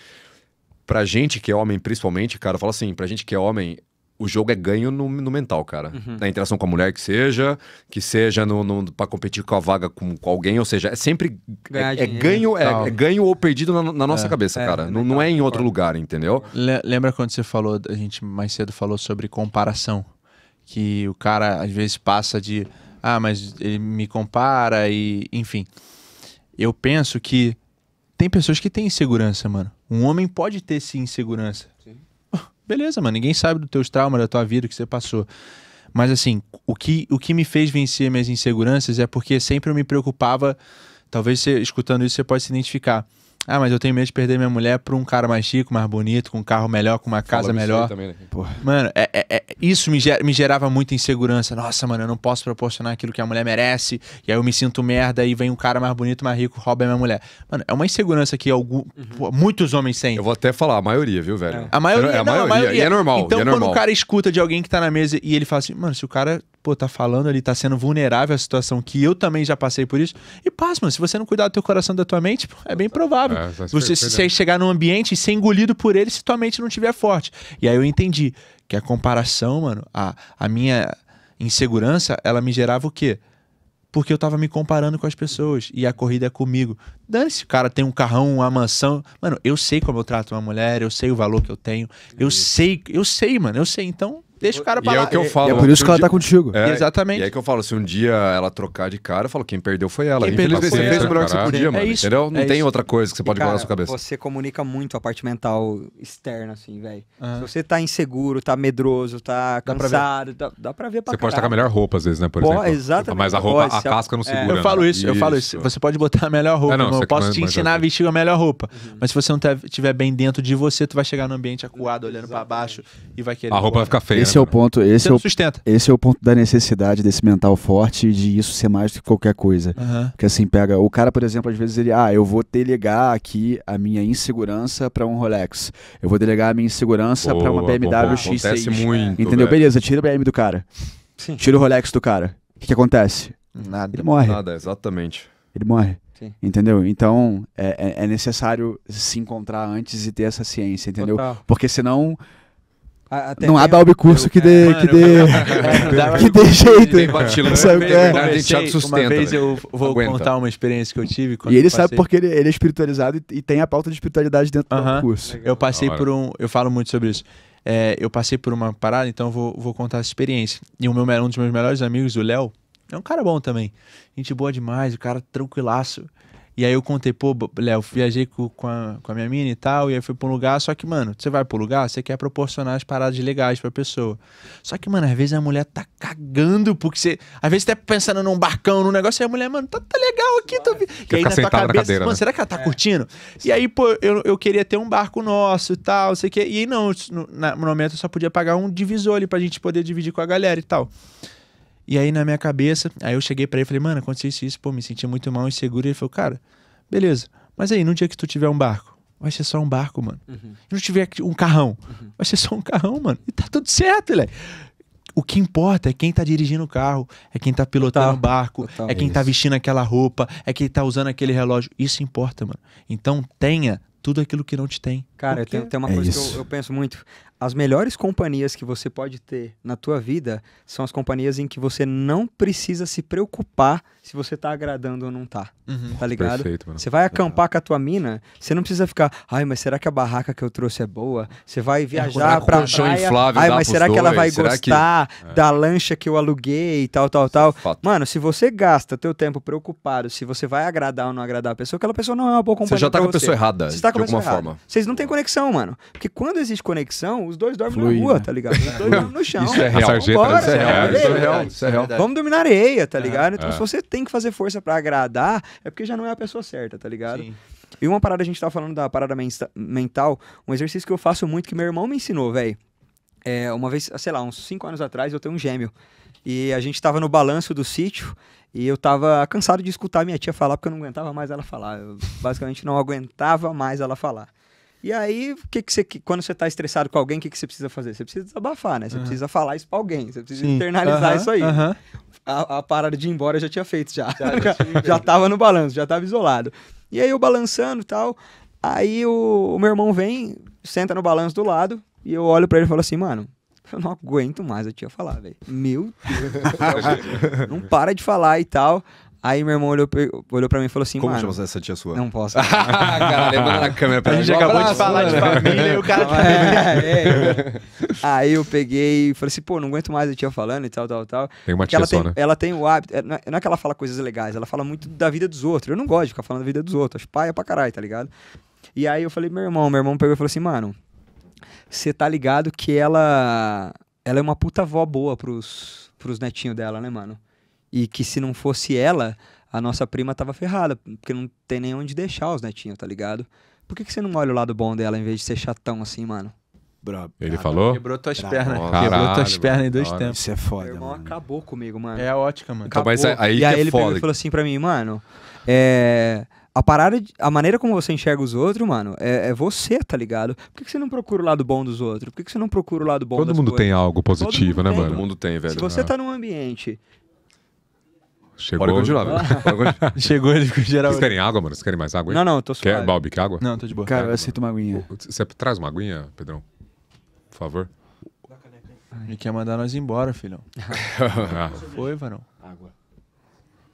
pra gente que é homem, principalmente, cara, fala assim, pra gente que é homem, o jogo é ganho no, no mental, cara. Uhum. Na interação com a mulher que seja, que seja no, no para competir com a vaga com, com, alguém, ou seja, é sempre é, é ganho, é, é, ganho ou perdido na, na nossa é, cabeça, é, cara. É não, não é em outro lugar, entendeu? Lembra quando você falou, a gente mais cedo falou sobre comparação, que o cara às vezes passa de ah, mas ele me compara e enfim. Eu penso que tem pessoas que têm insegurança, mano. Um homem pode ter sim insegurança beleza, mano, ninguém sabe dos teus traumas, da tua vida que você passou. Mas assim, o que, o que me fez vencer minhas inseguranças é porque sempre eu me preocupava, talvez você, escutando isso você pode se identificar. Ah, mas eu tenho medo de perder minha mulher pra um cara mais chico, mais bonito, com um carro melhor, com uma casa melhor. Também, né? Mano, é, é, é, isso me, ger, me gerava muita insegurança. Nossa, mano, eu não posso proporcionar aquilo que a mulher merece. E aí eu me sinto merda e vem um cara mais bonito, mais rico, rouba a minha mulher. Mano, é uma insegurança que algum, uhum. muitos homens têm. Eu vou até falar, a maioria, viu, velho? É. A maioria, é não, a, maioria, a maioria. E é normal. Então, é quando normal. o cara escuta de alguém que tá na mesa e ele fala assim, mano, se o cara pô, tá falando ali, tá sendo vulnerável à situação que eu também já passei por isso. E passa, mano, se você não cuidar do teu coração, da tua mente, pô, é bem provável. É, você, se né? chegar num ambiente e ser engolido por ele se tua mente não tiver forte. E aí eu entendi que a comparação, mano, a, a minha insegurança, ela me gerava o quê? porque eu tava me comparando com as pessoas e a corrida é comigo. Dane-se, o cara tem um carrão, uma mansão. Mano, eu sei como eu trato uma mulher, eu sei o valor que eu tenho. Eu Isso. sei, eu sei, mano, eu sei. Então, Deixa o cara pra e lá. É, o que eu é, falo, e é por isso que ela tá dia... tá contigo. É, Exatamente. E é que eu falo, se um dia ela trocar de cara, eu falo, quem perdeu foi ela. Quem perdeu você fez o melhor que você é podia, mano. É isso, entendeu? Não é tem isso. outra coisa que você pode guardar na sua cabeça. Você comunica muito a parte mental externa, assim, velho. Ah. Se você tá inseguro, tá medroso, tá cansado, dá pra ver, dá, dá pra, ver pra Você caralho. pode estar com a melhor roupa, às vezes, né? Por Pô, exemplo. Exatamente. Mas a roupa, a é casca não segura. Eu né? falo isso, eu falo isso. Você pode botar a melhor roupa. Eu posso te ensinar a vestir a melhor roupa. Uhum. Mas se você não tá, tiver bem dentro de você, tu vai chegar no ambiente acuado, olhando pra baixo e vai querer. A roupa vai ficar feia esse é o ponto. Esse é o, sustenta. Esse é o ponto da necessidade desse mental forte de isso ser mais do que qualquer coisa. Uhum. Porque assim, pega. O cara, por exemplo, às vezes ele. Ah, eu vou delegar aqui a minha insegurança para um Rolex. Eu vou delegar a minha insegurança para uma BMW X6. Acontece muito, Entendeu? Velho. Beleza, tira a BM do cara. Sim. Tira o Rolex do cara. O que, que acontece? Nada. Ele morre. Nada, exatamente. Ele morre. Sim. Entendeu? Então é, é, é necessário se encontrar antes e ter essa ciência, entendeu? Total. Porque senão não há balbe curso que dê, mano, é, que dê, que dê jeito. Sabe, né? é. uma vez eu vou Aguenta. contar uma experiência que eu tive. e ele sabe porque ele, ele é espiritualizado e, e, tem a pauta de espiritualidade dentro uh -huh. do curso. Legal. Eu passei por um, eu falo muito sobre isso. É, eu passei por uma parada, então eu vou, vou contar essa experiência. E o meu, um dos meus melhores amigos, o Léo, é um cara bom também. Gente boa demais, o cara tranquilaço. E aí eu contei, pô, Léo, viajei com, com, a, com a minha mina e tal, e aí fui pra um lugar, só que, mano, você vai pro lugar, você quer proporcionar as paradas legais pra pessoa. Só que, mano, às vezes a mulher tá cagando, porque você. Às vezes você tá pensando num barcão, num negócio, e a mulher, mano, tá, tá legal aqui, tô... E aí na tua cabeça, na cadeira, mano, né? será que ela tá é. curtindo? E aí, pô, eu, eu queria ter um barco nosso e tal, sei que. E aí, não, no, no momento eu só podia pagar um divisor ali pra gente poder dividir com a galera e tal. E aí na minha cabeça, aí eu cheguei para ele e falei, mano, aconteceu isso, isso, pô, me senti muito mal, inseguro. E ele falou, cara, beleza, mas aí no dia que tu tiver um barco, vai ser só um barco, mano. Uhum. E não tiver um carrão, uhum. vai ser só um carrão, mano. E tá tudo certo, ele. O que importa é quem tá dirigindo o carro, é quem tá pilotando o barco, Total. é quem tá isso. tá vestindo aquela roupa, é quem tá usando aquele relógio. Isso importa, mano. Então tenha tudo aquilo que não te tem. Cara, tem, tem uma é coisa isso. que eu, eu, penso muito as melhores companhias que você pode ter na tua vida são as companhias em que você não precisa se preocupar se você tá agradando ou não tá. Uhum. Tá ligado? Perfeito, mano. Você vai acampar com a tua mina, você não precisa ficar, ai, mas será que a barraca que eu trouxe é boa? Você vai é, viajar é, pra praia, inflável, ai, mas será que ela vai será gostar que... É. da lancha que eu aluguei e tal, tal, tal? É fato. Mano, se você gasta teu tempo preocupado se você vai agradar ou não agradar a pessoa, aquela pessoa não é uma boa companhia Você já tá com a pessoa errada, você tá com de alguma errada. forma. Vocês não têm conexão, mano. Porque quando existe conexão, os dois dormem Fluir, na rua, tá ligado? Os dois dormem no chão. É é isso é real. Sarjeta, isso, é real. Areia, isso é real. Isso é real. Vamos dominar a areia, tá é, ligado? Então, se você tem que fazer força para agradar, é porque já não é a pessoa certa, tá ligado? Sim. E uma parada, a gente tava falando da parada mental, um exercício que eu faço muito, que meu irmão me ensinou, velho. É, uma vez, sei lá, uns 5 anos atrás, eu tenho um gêmeo. E a gente tava no balanço do sítio e eu tava cansado de escutar minha tia falar, porque eu não aguentava mais ela falar. Eu basicamente não aguentava mais ela falar. E aí, que que você, quando você está estressado com alguém, o que, que você precisa fazer? Você precisa desabafar, né? Você uhum. precisa falar isso para alguém, você precisa Sim. internalizar uhum, isso aí. Uhum. A, a, parada de ir embora eu já tinha feito já. Já, já, já tava no balanço, já tava isolado. E aí eu balançando e tal. Aí o, o, meu irmão vem, senta no balanço do lado, e eu olho para ele e falo assim, mano. Eu não aguento mais eu tia falar, velho. Meu Deus. não para de falar e tal. Aí meu irmão olhou, olhou pra mim e falou assim: Como chama essa tia sua? Não posso. Caralho, na câmera pra A gente acabou de falar de família e o cara. É, é, Aí eu peguei e falei assim: pô, não aguento mais a tia falando e tal, tal, tal. Tem uma tia ela só, né? Ela tem o hábito. É, é, não é que ela fala coisas legais, ela fala muito da vida dos outros. Eu não gosto de ficar falando da vida dos outros. Acho paia pra caralho, tá ligado? E aí eu falei: meu irmão, meu irmão pegou e falou assim: mano, você tá ligado que ela. Ela é uma puta avó boa pros, pros netinhos dela, né, mano? E que se não fosse ela, a nossa prima tava ferrada, porque não tem nem onde deixar os netinhos, tá ligado? Por que, que você não olha o lado bom dela em vez de ser chatão assim, mano? Bro, Ele falou? Quebrou tuas pernas. quebrou tuas pernas em dois tempos. Isso é foda. Meu irmão mano. acabou comigo, mano. É ótica, mano. Então, mas aí e é aí é ele foda. Pegou e falou assim pra mim, mano. É. A parada, de, a maneira como você enxerga os outros, mano, é, é você, tá ligado? Por que, que, você não procura o lado bom dos outros? Por que, que você não procura o lado bom Todo mundo coisas? tem algo positivo, né, tem. mano? Todo mundo tem, velho. Se você ah. tá num ambiente Chegou. Pode continuar, velho. Pode Chegou ele com geral. Vocês querem água, mano? Vocês querem mais água? Aí? Não, não, tô suave. Quer, Bob, quer água? Não, tô de boa. Cara, eu aceito uma aguinha. Você traz uma aguinha, Pedrão? Por favor. Ele quer mandar nós embora, filhão. ah. Foi, varão.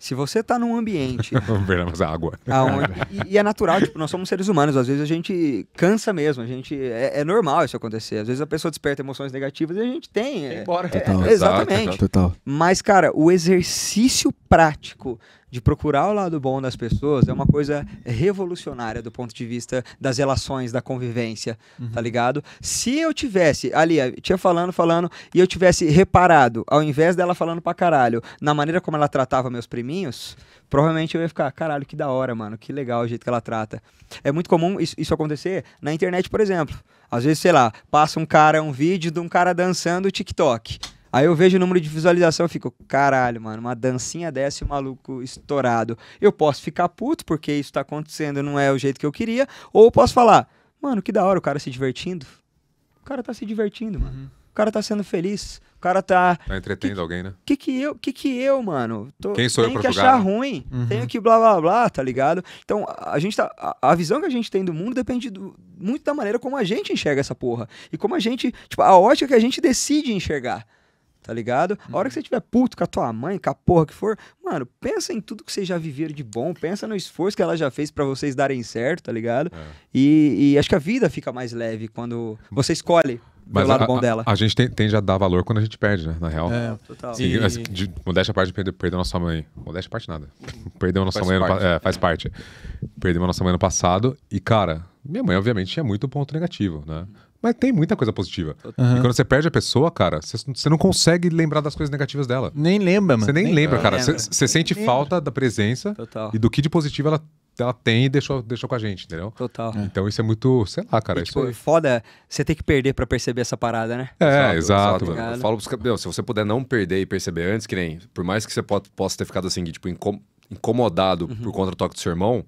Se você está num ambiente. Veremos né, água. Aonde, e, e, é natural, tipo, nós somos seres humanos, às vezes a gente cansa mesmo, a gente. É, é normal isso acontecer. Às vezes a pessoa desperta emoções negativas e a gente tem. É, embora. É, total, exatamente. Total. Mas, cara, o exercício prático de procurar o lado bom das pessoas é uma coisa revolucionária do ponto de vista das relações, da convivência, tá uhum. tá ligado? Se eu tivesse ali, tinha falando, falando, e eu tivesse reparado, ao invés dela falando pra caralho, na maneira como ela tratava meus priminhos, provavelmente eu ia ficar, caralho, que da hora, mano, que legal o jeito que ela trata. É muito comum isso, isso acontecer na internet, por exemplo. Às vezes, sei lá, passa um cara, um vídeo de um cara dançando TikTok. Aí eu vejo o número de visualização e fico, caralho, mano, uma dancinha dessa e o maluco estourado. Eu posso ficar puto porque isso tá acontecendo, não é o jeito que eu queria, ou eu posso falar, mano, que da hora o cara se divertindo. O cara tá se divertindo, mano. Uhum. O cara tá sendo feliz. O cara tá. Tá entretendo que, alguém, né? Que que eu, que que eu, mano? Tô, Quem sou tenho eu pra que achar né? ruim. Uhum. Tenho que blá blá blá, tá ligado? Então, a gente tá. A, a visão que a gente tem do mundo depende do, muito da maneira como a gente enxerga essa porra. E como a gente. Tipo, a ótica que a gente decide enxergar tá ligado? A hora que você tiver puto com a tua mãe, com a porra que for, mano, pensa em tudo que vocês já viveram de bom, pensa no esforço que ela já fez para vocês darem certo, tá ligado? É. E, e, acho que a vida fica mais leve quando você escolhe. Mas o lado a, bom dela. A, a gente tem, tende a dar valor quando a gente perde, né? Na real. É, total. E... Sim, de, modéstia a parte de perder, a nossa mãe. Modéstia a parte nada. Perdeu a nossa faz mãe. Parte. é, faz parte. Perdeu a nossa mãe no passado. E, cara, minha mãe, obviamente, tinha muito ponto negativo, né? Mas tem muita coisa positiva. Uhum. E quando você perde a pessoa, cara, você, não consegue lembrar das coisas negativas dela. Nem lembra, mano. Você nem, nem lembra, cara. Você, sente lembra. falta da presença Total. e do que de positivo ela ela tem e deixou, deixou com a gente, entendeu? Total. É. Então isso é muito, sei lá, cara. E, tipo, isso é... Tipo, foda você tem que perder para perceber essa parada, né? É, exato. exato. exato. Tá Eu falo pros meu, se você puder não perder e perceber antes, que nem, por mais que você possa ter ficado assim, tipo, incom incomodado uhum. por conta do toque do seu irmão,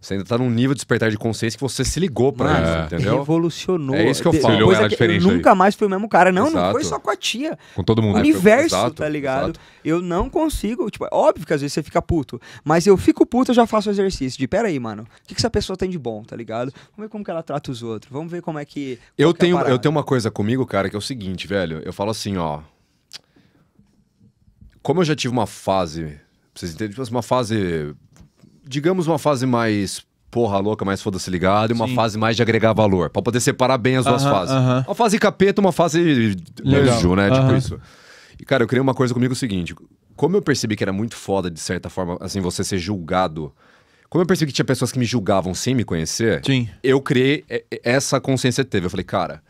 você ainda tá num nível de despertar de consciência que você se ligou pra isso, entendeu? Revolucionou. É isso que eu falo. Você olhou ela diferente eu nunca mais foi o mesmo cara. Não, Exato. não foi só com a tia. Com todo mundo. Né? O universo, Exato. tá ligado? Exato. Eu não consigo. Tipo, é óbvio que às vezes você fica puto. Mas eu fico puto, eu já faço exercício. De pera aí, mano. O que, que essa pessoa tem de bom, tá ligado? Vamos ver como que ela trata os outros. Vamos ver como é que. Eu, é tenho, é eu tenho uma coisa comigo, cara, que é o seguinte, velho. Eu falo assim, ó. Como eu já tive uma fase. Pra vocês entenderem, tipo assim, uma fase digamos, uma fase mais porra louca, mais foda-se ligado, e uma Sim. fase mais de agregar valor, para poder separar bem as duas fases. Uma fase capeta, uma fase anjo, né? Tipo isso. E, cara, eu criei uma coisa comigo é o seguinte: como eu percebi que era muito foda, de certa forma, assim, você ser julgado. Como eu percebi que tinha pessoas que me julgavam sem me conhecer, Sim. eu criei essa consciência teve. Eu falei, cara,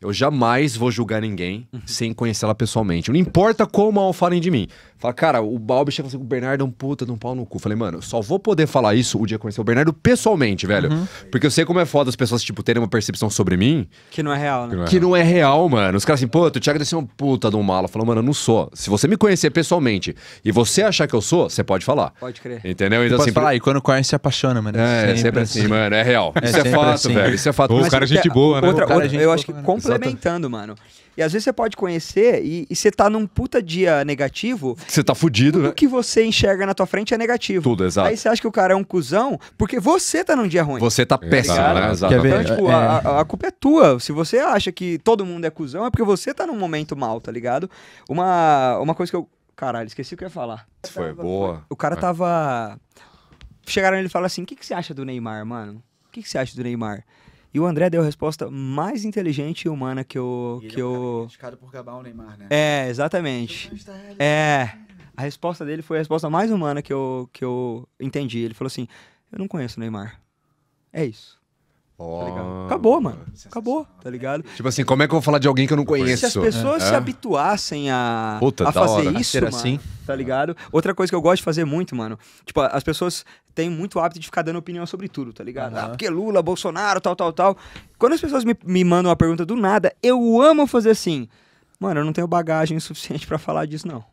eu jamais vou julgar ninguém uhum. sem conhecê-la pessoalmente. Não importa como mal falem de mim. Fala, cara, o Balbi chega assim, o Bernardo é um puta de um pau no cu. Falei, mano, só vou poder falar isso o dia que conhecer o Bernardo pessoalmente, velho. Uhum. Porque eu sei como é foda as pessoas, tipo, terem uma percepção sobre mim. Que não é real, né? Que não é, que não é real, mano. Os caras assim, pô, tu Thiago deve ser um puta de um mala. Falou, mano, eu não sou. Se você me conhecer pessoalmente e você achar que eu sou, você pode falar. Pode crer. Entendeu? Então, assim, falar, e quando conhece, se apaixona, mano. É, sempre, sempre assim, assim, mano. É real. É isso é fato, assim. velho. Isso é fato. O cara é gente é, boa, né? Outra, é outra, eu acho que complementando, mano. E às vezes você pode conhecer e, e você tá num puta dia negativo. Você tá fudido, tudo né? que você enxerga na tua frente é negativo. Tudo, exato. Aí você acha que o cara é um cuzão porque você tá num dia ruim. Você tá é, péssimo, né? Exato. Então, tipo, é. é. a, a culpa é tua. Se você acha que todo mundo é cuzão, é porque você tá num momento mal, tá ligado? Uma, uma coisa que eu. Caralho, esqueci o que eu ia falar. Foi tava, boa. O cara tava. Chegaram ele e falaram assim: o que, que você acha do Neymar, mano? O que, que você acha do Neymar? E o André deu a resposta mais inteligente e humana que eu. E é que eu... É criticado por gabar o Neymar, né? É, exatamente. Então, é. A resposta dele foi a resposta mais humana que eu, que eu entendi. Ele falou assim: Eu não conheço o Neymar. É isso. Oh. Tá Acabou, mano. Acabou, tá ligado? Tipo assim, como é que eu vou falar de alguém que eu não conheço? Se as pessoas é. se habituassem a, Puta, a fazer hora. isso, a mano, assim. tá ligado? Outra coisa que eu gosto de fazer muito, mano. Tipo, as pessoas têm muito hábito de ficar dando opinião sobre tudo, tá ligado? Uhum. Ah, porque Lula, Bolsonaro, tal, tal, tal. Quando as pessoas me, me mandam uma pergunta do nada, eu amo fazer assim. Mano, eu não tenho bagagem suficiente para falar disso, não.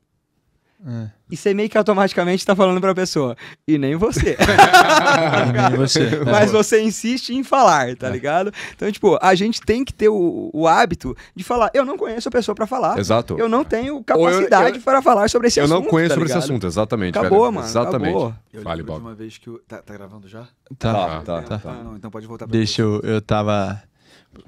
É. E você meio que automaticamente tá falando pra pessoa, e nem você. nem você. É. Mas você insiste em falar, tá é. ligado? Então, tipo, a gente tem que ter o, o hábito de falar, eu não conheço a pessoa para falar. Exato. Eu não tenho capacidade eu, eu, para falar sobre esse eu assunto. Eu não conheço tá sobre esse assunto, exatamente. Acabou, velho. mano. Exatamente. Acabou. Eu Fale, Bob. uma vez que eu... tá, tá, gravando já? Tá, tá, tá. tá, tá. Não, então pode voltar pra Deixa eu, eu tava.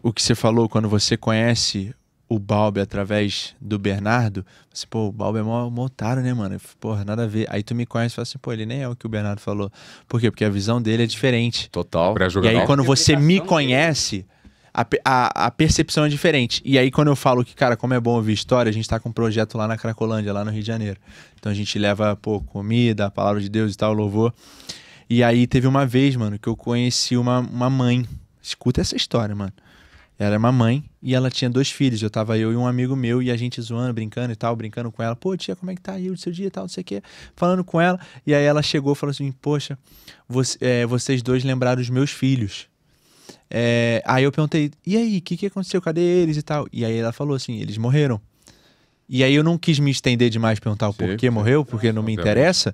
O que você falou, quando você conhece o Balbi através do Bernardo, assim, pô, o Balbi é mó, mó otário, né, mano? Porra, nada a ver. Aí tu me conhece e fala assim, pô, ele nem é o que o Bernardo falou. Por quê? Porque a visão dele é diferente. Total. e aí quando você me conhece, a, a, a, percepção é diferente. E aí quando eu falo que, cara, como é bom ouvir história, a gente tá com um projeto lá na Cracolândia, lá no Rio de Janeiro. Então a gente leva, pô, comida, a palavra de Deus e tal, louvor. E aí teve uma vez, mano, que eu conheci uma, uma mãe. Escuta essa história, mano. Ela é uma mãe e ela tinha dois filhos, eu tava eu e um amigo meu, e a gente zoando, brincando e tal, brincando com ela. Pô, tia, como é que tá aí o seu dia e tal, não sei o quê. Falando com ela, e aí ela chegou e falou assim: Poxa, você, é, vocês dois lembraram os meus filhos. É, aí eu perguntei: E aí, o que, que aconteceu? Cadê eles e tal? E aí ela falou assim: Eles morreram. E aí eu não quis me estender demais, perguntar o porquê morreu, porque não me interessa.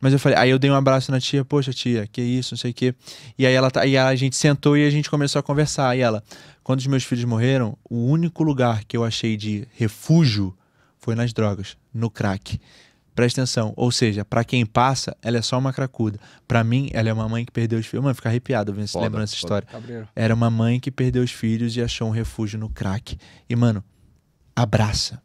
Mas eu falei, aí eu dei um abraço na tia, poxa, tia, que isso, não sei o quê. E aí ela tá, e a gente sentou e a gente começou a conversar. E ela, quando os meus filhos morreram, o único lugar que eu achei de refúgio foi nas drogas, no crack. Presta atenção, ou seja, para quem passa, ela é só uma cracuda. Para mim, ela é uma mãe que perdeu os filhos. Mano, fica arrepiado vendo, se lembrando essa história. Era uma mãe que perdeu os filhos e achou um refúgio no crack. E, mano, abraça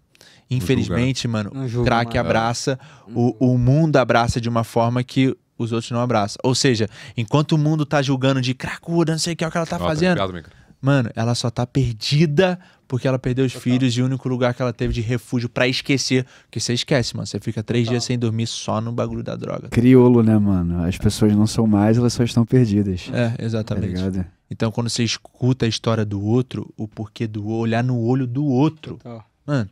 Infelizmente, né? mano, o crack abraça, é. o, o mundo abraça de uma forma que os outros não abraçam. Ou seja, enquanto o mundo tá julgando de cracuda, não sei o que é o que ela tá Nota, tá fazendo. Obrigado, Mano, ela só tá perdida porque ela perdeu os Total. filhos e o único lugar que ela teve de refúgio para esquecer. Porque você esquece, mano. Você fica três Total. dias sem dormir só no bagulho da droga. Criolo, né, mano? As pessoas não são mais, elas só estão perdidas. É, exatamente. Tá então, quando você escuta a história do outro, o porquê do olhar no olho do outro. Total. Mano,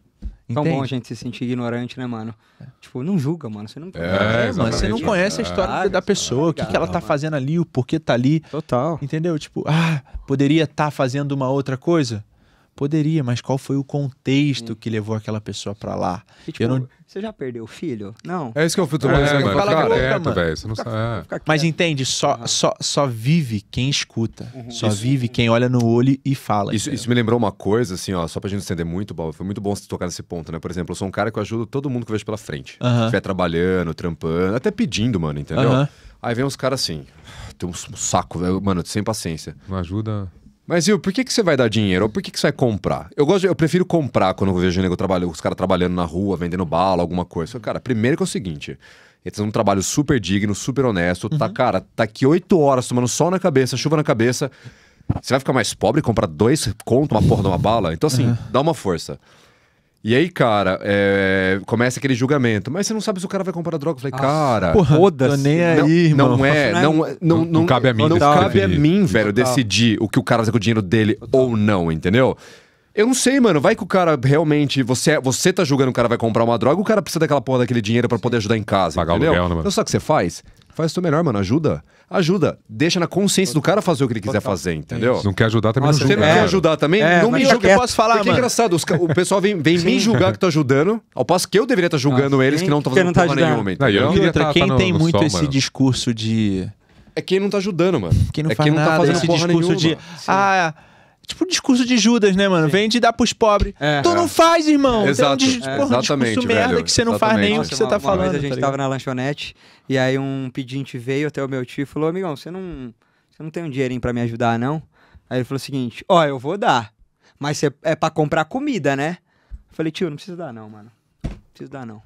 Entende? Tão bom a gente se sentir ignorante, né, mano? É. Tipo, não julga, mano. Você não é, mano, Você não conhece a história da pessoa, o que, que ela tá fazendo ali, o porquê tá ali. Total. Entendeu? Tipo, ah, poderia estar tá fazendo uma outra coisa? Poderia, mas qual foi o contexto que levou aquela pessoa para lá? E, tipo, eu não... Você já perdeu o filho? Não. É isso que eu fui tomar. É, é, fala quieto, velho. Você não sabe. É. Mas entende, só, uhum. só, só vive quem escuta. Uhum. Só isso. vive quem olha no olho e fala. Isso, isso, me lembrou uma coisa, assim, ó, só pra gente entender muito, Bob. Foi muito bom você tocar nesse ponto, né? Por exemplo, eu sou um cara que eu ajudo todo mundo que eu vejo pela frente. Uhum. Se estiver trabalhando, trampando, até pedindo, mano, entendeu? Aí vem uns caras assim, ah, tem um saco, velho. Mano, sem paciência. Não ajuda. Mas, e por que, que você vai dar dinheiro? Ou por que, que você vai comprar? Eu gosto, eu prefiro comprar quando eu vejo nego trabalho, os caras trabalhando na rua, vendendo bala, alguma coisa. Cara, primeiro que é o seguinte. Eles fazem um trabalho super digno, super honesto. Tá, uhum. Tá, cara, tá aqui oito horas tomando sol na cabeça, chuva na cabeça. Você vai ficar mais pobre comprar dois conto, uma porra de uma bala? Então, assim, uhum. dá uma força. E aí, cara, é, começa aquele julgamento. Mas você não sabe se o cara vai comprar droga. Eu falei, cara, é foda-se. Nem aí, não, é, Não é, não, não, não, não cabe a mim. Não cabe a mim, velho, decidir o que o cara vai tá fazer com o dinheiro dele ou não, entendeu? Eu não sei, mano. Vai que o cara realmente. Você, é, você tá julgando o cara vai comprar uma droga, o cara precisa daquela porra daquele dinheiro para poder ajudar em casa. Pagar entendeu? aluguel, né, mano? Então sabe o que você faz? Faz o seu melhor, mano. Ajuda. Ajuda. Deixa na consciência do cara fazer o que ele quiser fazer, entendeu? Se não quer ajudar também, Nossa, ah, não julga. não quer é. ajudar também? É, não me julga. Eu posso falar, Porque mano. é engraçado. Os, o pessoal vem, vem me julgar que tá ajudando, ao passo que eu deveria estar tá julgando eles que não tá fazendo não tá porra nenhuma. Não, eu queria outra, tá, quem tá no, tem no muito sol, esse mano. discurso de... É quem não tá ajudando, mano. É quem não é quem nada, não tá fazendo esse porra discurso nenhuma. de... Ah, tipo o discurso de Judas, né, mano? Sim. Vem de dar pros pobres. É, tu é. não faz, irmão. É. É Exato. Tem um, é. Porra, um velho. que você não exatamente. faz nem Nossa, o que você uma, tá uma falando. Vez a tá gente tá tava na lanchonete e aí um pedinte veio até o meu tio e falou: Amigão, você não, você não tem um dinheirinho pra me ajudar, não? Aí ele falou o seguinte: Ó, oh, eu vou dar, mas é pra comprar comida, né? Eu falei: Tio, não precisa dar, não, mano. Não precisa dar, não.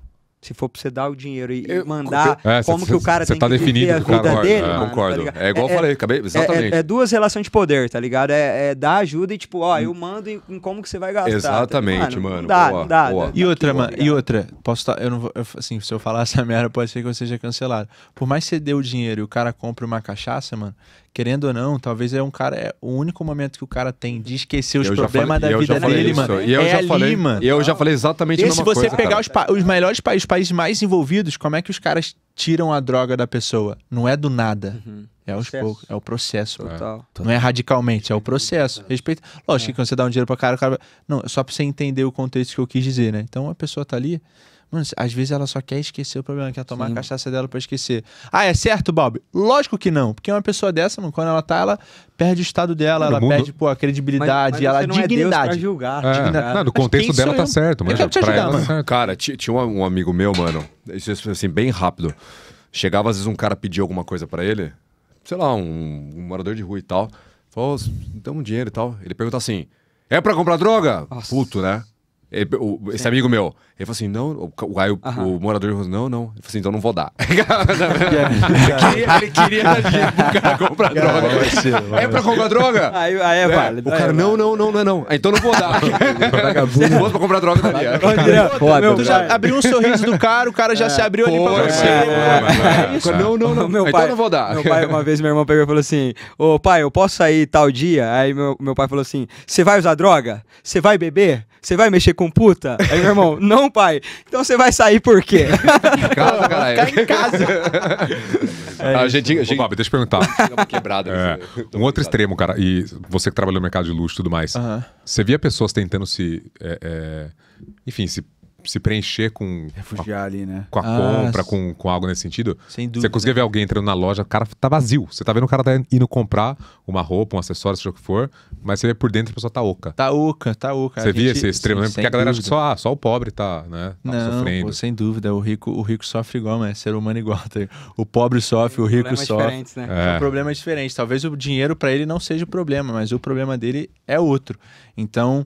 Se for pra você dar o dinheiro e eu, mandar é, como cê, que o cara tem tá que definido viver a vida cara, dele, é, mano, tá concordo. Tá é igual é, eu é, falei, acabei, é, exatamente. É, é, duas relações de poder, tá ligado? É, dar ajuda e tipo, ó, eu hum. mando em, em como que você vai gastar. Tá exatamente, tá mano. mano. Dá, boa, dá, boa. dá, E outra, mano, e outra, posso estar? Tá, eu não vou, eu, assim, se eu falar essa merda, pode ser que eu seja cancelado. Por mais que você dê o dinheiro e o cara compre uma cachaça, mano, querendo ou não, talvez é um cara, é o único momento que o cara tem de esquecer os problemas da vida dele, mano. E eu é já falei, E eu já falei exatamente Se você pegar os, os, melhores países, os países mais envolvidos, como é que os caras tiram a droga da pessoa? Não é do nada. Uhum. É aos poucos, é o processo. É, total. Não é radicalmente, é o processo. Respeito. Lógico é. que quando você dá um dinheiro pra cara, o cara. Não, só pra você entender o contexto que eu quis dizer, né? Então a pessoa tá ali. Mano, às vezes ela só quer esquecer o problema, quer tomar Sim. a cachaça dela para esquecer. Ah, é certo, Bob? Lógico que não. Porque uma pessoa dessa, mano, quando ela tá, ela perde o estado dela, ela mundo... perde, pô, a credibilidade, mas, mas ela é dignidade. julgar, é. Não, no contexto dela tá certo, mas eu quero te ajudar, tá mano. Cara, tinha um, amigo meu, mano, isso assim, bem rápido. Chegava, às vezes, um cara pedia alguma coisa para ele, sei lá, um, um, morador de rua e tal. Falou, oh, um dinheiro e tal. Ele pergunta assim: é para comprar droga? Nossa. Puto, né? Ele, o, esse amigo meu, ele falou assim: não, o, o, aí o, o morador falou: assim, não, não. Ele falou assim: então não vou dar. ele queria dar dinheiro pro cara comprar droga. Vai ser, vai é pra comprar droga? Aí, aí é, é válido. O cara: é não, não, não, não, não. Então não vou dar. Se Vou pra comprar droga, daria. Tu já abriu um sorriso do cara, o cara já é. se abriu ali pra você. É, não, não, não. Então não vou dar. Meu pai, uma vez, meu irmão pegou e falou assim: ô pai, eu posso sair tal dia? Aí meu pai falou assim: você vai usar droga? Você vai beber? Você vai mexer com puta? Aí meu irmão, não não, pai. Então você vai sair por quê? casa, Ficar em casa. É a gente, Bob, deixa eu perguntar. Quebrada, é. Um outro extremo, cara, e você que trabalhou no mercado de luxo e tudo mais, uh -huh. você via pessoas tentando se. É, é enfim, se se preencher com. Refugiar a, ali, né? Com a ah, compra, com, com algo nesse sentido. Sem dúvida. Você conseguia ver alguém entrando na loja, o cara tá vazio. Você tá vendo o cara tá indo comprar uma roupa, um acessório, seja o que for, mas você vê por dentro a pessoa tá oca. Tá oca, tá oca. Você a via gente, esse extremo, sim, né? Porque a galera dúvida. acha que só, ah, só o pobre tá, né? Tá Não, sofrendo. Pô, sem dúvida. O rico, o rico sofre igual, mas é ser humano igual. Tá o pobre sofre, o rico sofre. Né? É. São problemas é diferentes. Talvez o dinheiro para ele não seja o problema, mas o problema dele é outro. Então.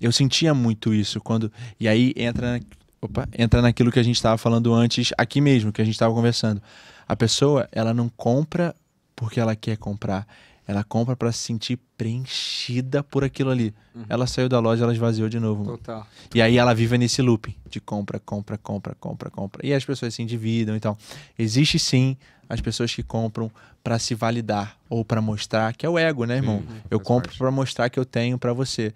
Eu sentia muito isso quando. E aí entra, opa, entra naquilo que a gente estava falando antes, aqui mesmo, que a gente estava conversando. A pessoa, ela não compra porque ela quer comprar. Ela compra para se sentir preenchida por aquilo ali. Uhum. Ela saiu da loja, ela esvaziou de novo. Total. E aí ela vive nesse loop de compra, compra, compra, compra, compra. E as pessoas se endividam e tal. Existe sim as pessoas que compram para se validar ou para mostrar que é o ego, né, irmão? Sim, eu compro para mostrar que eu tenho para você.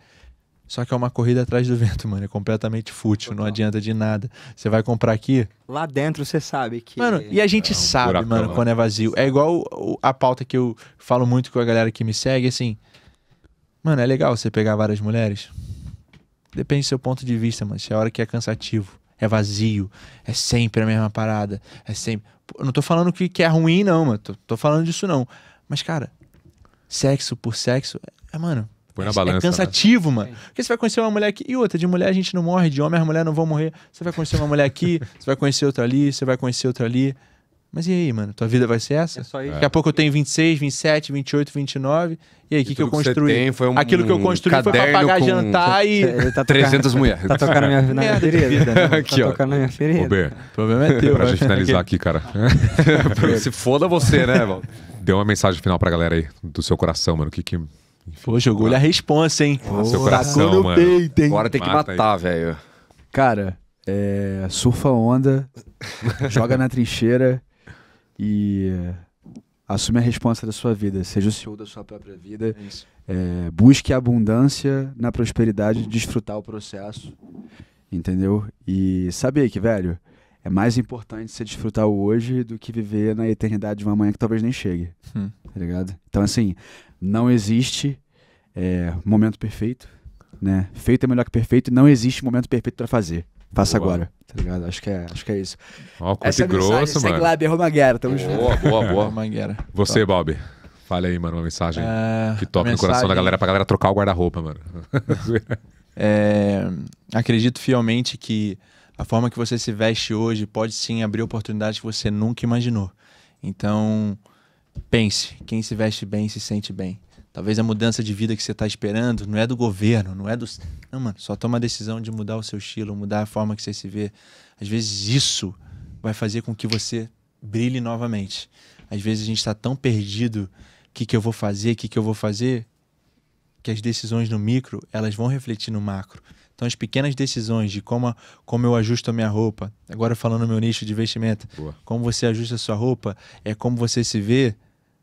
Só que é uma corrida atrás do vento, mano. É completamente fútil, Total. não adianta de nada. Você vai comprar aqui. Lá dentro você sabe que. Mano, e a gente é um sabe, buracão, mano, né? quando é vazio. É igual a pauta que eu falo muito com a galera que me segue, assim. Mano, é legal você pegar várias mulheres. Depende do seu ponto de vista, mano. Se é a hora que é cansativo, é vazio, é sempre a mesma parada. É sempre. Eu não tô falando que, que é ruim, não, mano. Tô, tô falando disso, não. Mas, cara, sexo por sexo, é, mano, Põe na é balança. É cansativo, né? mano. Porque você vai conhecer uma mulher aqui e outra. De mulher a gente não morre, de homem as mulheres não vão morrer. Você vai conhecer uma mulher aqui, você vai conhecer outra ali, você vai conhecer outra ali. Mas e aí, mano? Tua vida vai ser essa? É só isso. Daqui a pouco eu tenho 26, 27, 28, 29. E aí, o que, que eu construí? Que foi um Aquilo que eu construí foi pra pagar com... jantar e. Tá 300 mulheres. Tá tocando minha, na minha ferida. Né, aqui, tá ó. tocando na minha ferida. Robert, o problema é teu. pra né? gente finalizar aqui, cara. Se foda você, né, mano? Dê uma mensagem final pra galera aí, do seu coração, mano. O que, que Pô, jogou-lhe a responsa, hein? Pô, seu coração, no mano. peito, hein? Agora tem que Mata matar, velho. Cara, é, surfa onda, joga na trincheira e assume a responsa da sua vida. Seja o senhor da sua própria vida. É, é busque a abundância na prosperidade, desfrutar o processo, entendeu? E saber que, velho, é mais importante você desfrutar o hoje do que viver na eternidade de uma manhã que talvez nem chegue. Hum. Tá ligado? Então, assim, não existe é, momento perfeito, né? Feito é melhor que perfeito, não existe momento perfeito para fazer. Faça boa. agora, tá ligado? Acho que é, acho que é isso. Ó, Essa é grosso, mensagem, mano. Segue lá, Berro Manguera, tamo junto. Boa, boa, boa. Você, Bob. Fale aí, mano, uma mensagem é, que toca mensagem... no coração da galera pra galera trocar o guarda-roupa, mano. é... Acredito fielmente que a forma que você se veste hoje pode sim abrir oportunidades que você nunca imaginou. Então, Pense, quem se veste bem se sente bem. Talvez a mudança de vida que você está esperando não é do governo, não é do. Não, mano, só toma a decisão de mudar o seu estilo, mudar a forma que você se vê. Às vezes isso vai fazer com que você brilhe novamente. Às vezes a gente está tão perdido: o que, que eu vou fazer, o que, que eu vou fazer, que as decisões no micro elas vão refletir no macro. Então, as pequenas decisões de como, como eu ajusto a minha roupa, agora falando no meu nicho de vestimenta, Boa. como você ajusta a sua roupa, é como você se vê,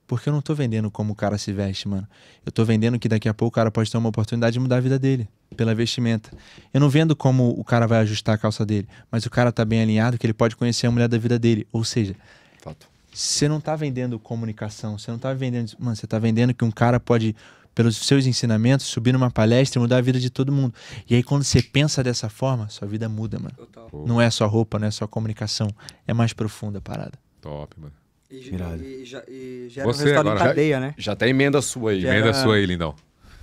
porque eu não estou vendendo como o cara se veste, mano. Eu estou vendendo que daqui a pouco o cara pode ter uma oportunidade de mudar a vida dele pela vestimenta. Eu não vendo como o cara vai ajustar a calça dele, mas o cara está bem alinhado que ele pode conhecer a mulher da vida dele. Ou seja, Fato. você não está vendendo comunicação, você não está vendendo. Mano, você está vendendo que um cara pode pelos seus ensinamentos, subir numa palestra e mudar a vida de todo mundo. E aí, quando você pensa dessa forma, sua vida muda, mano. Total. Não é só roupa, não é só comunicação. É mais profunda a parada. Top, mano. E, e, e gera Você um resultado agora, em cadeia, já, né? Já até emenda sua aí. Gera... Emenda sua aí, lindão.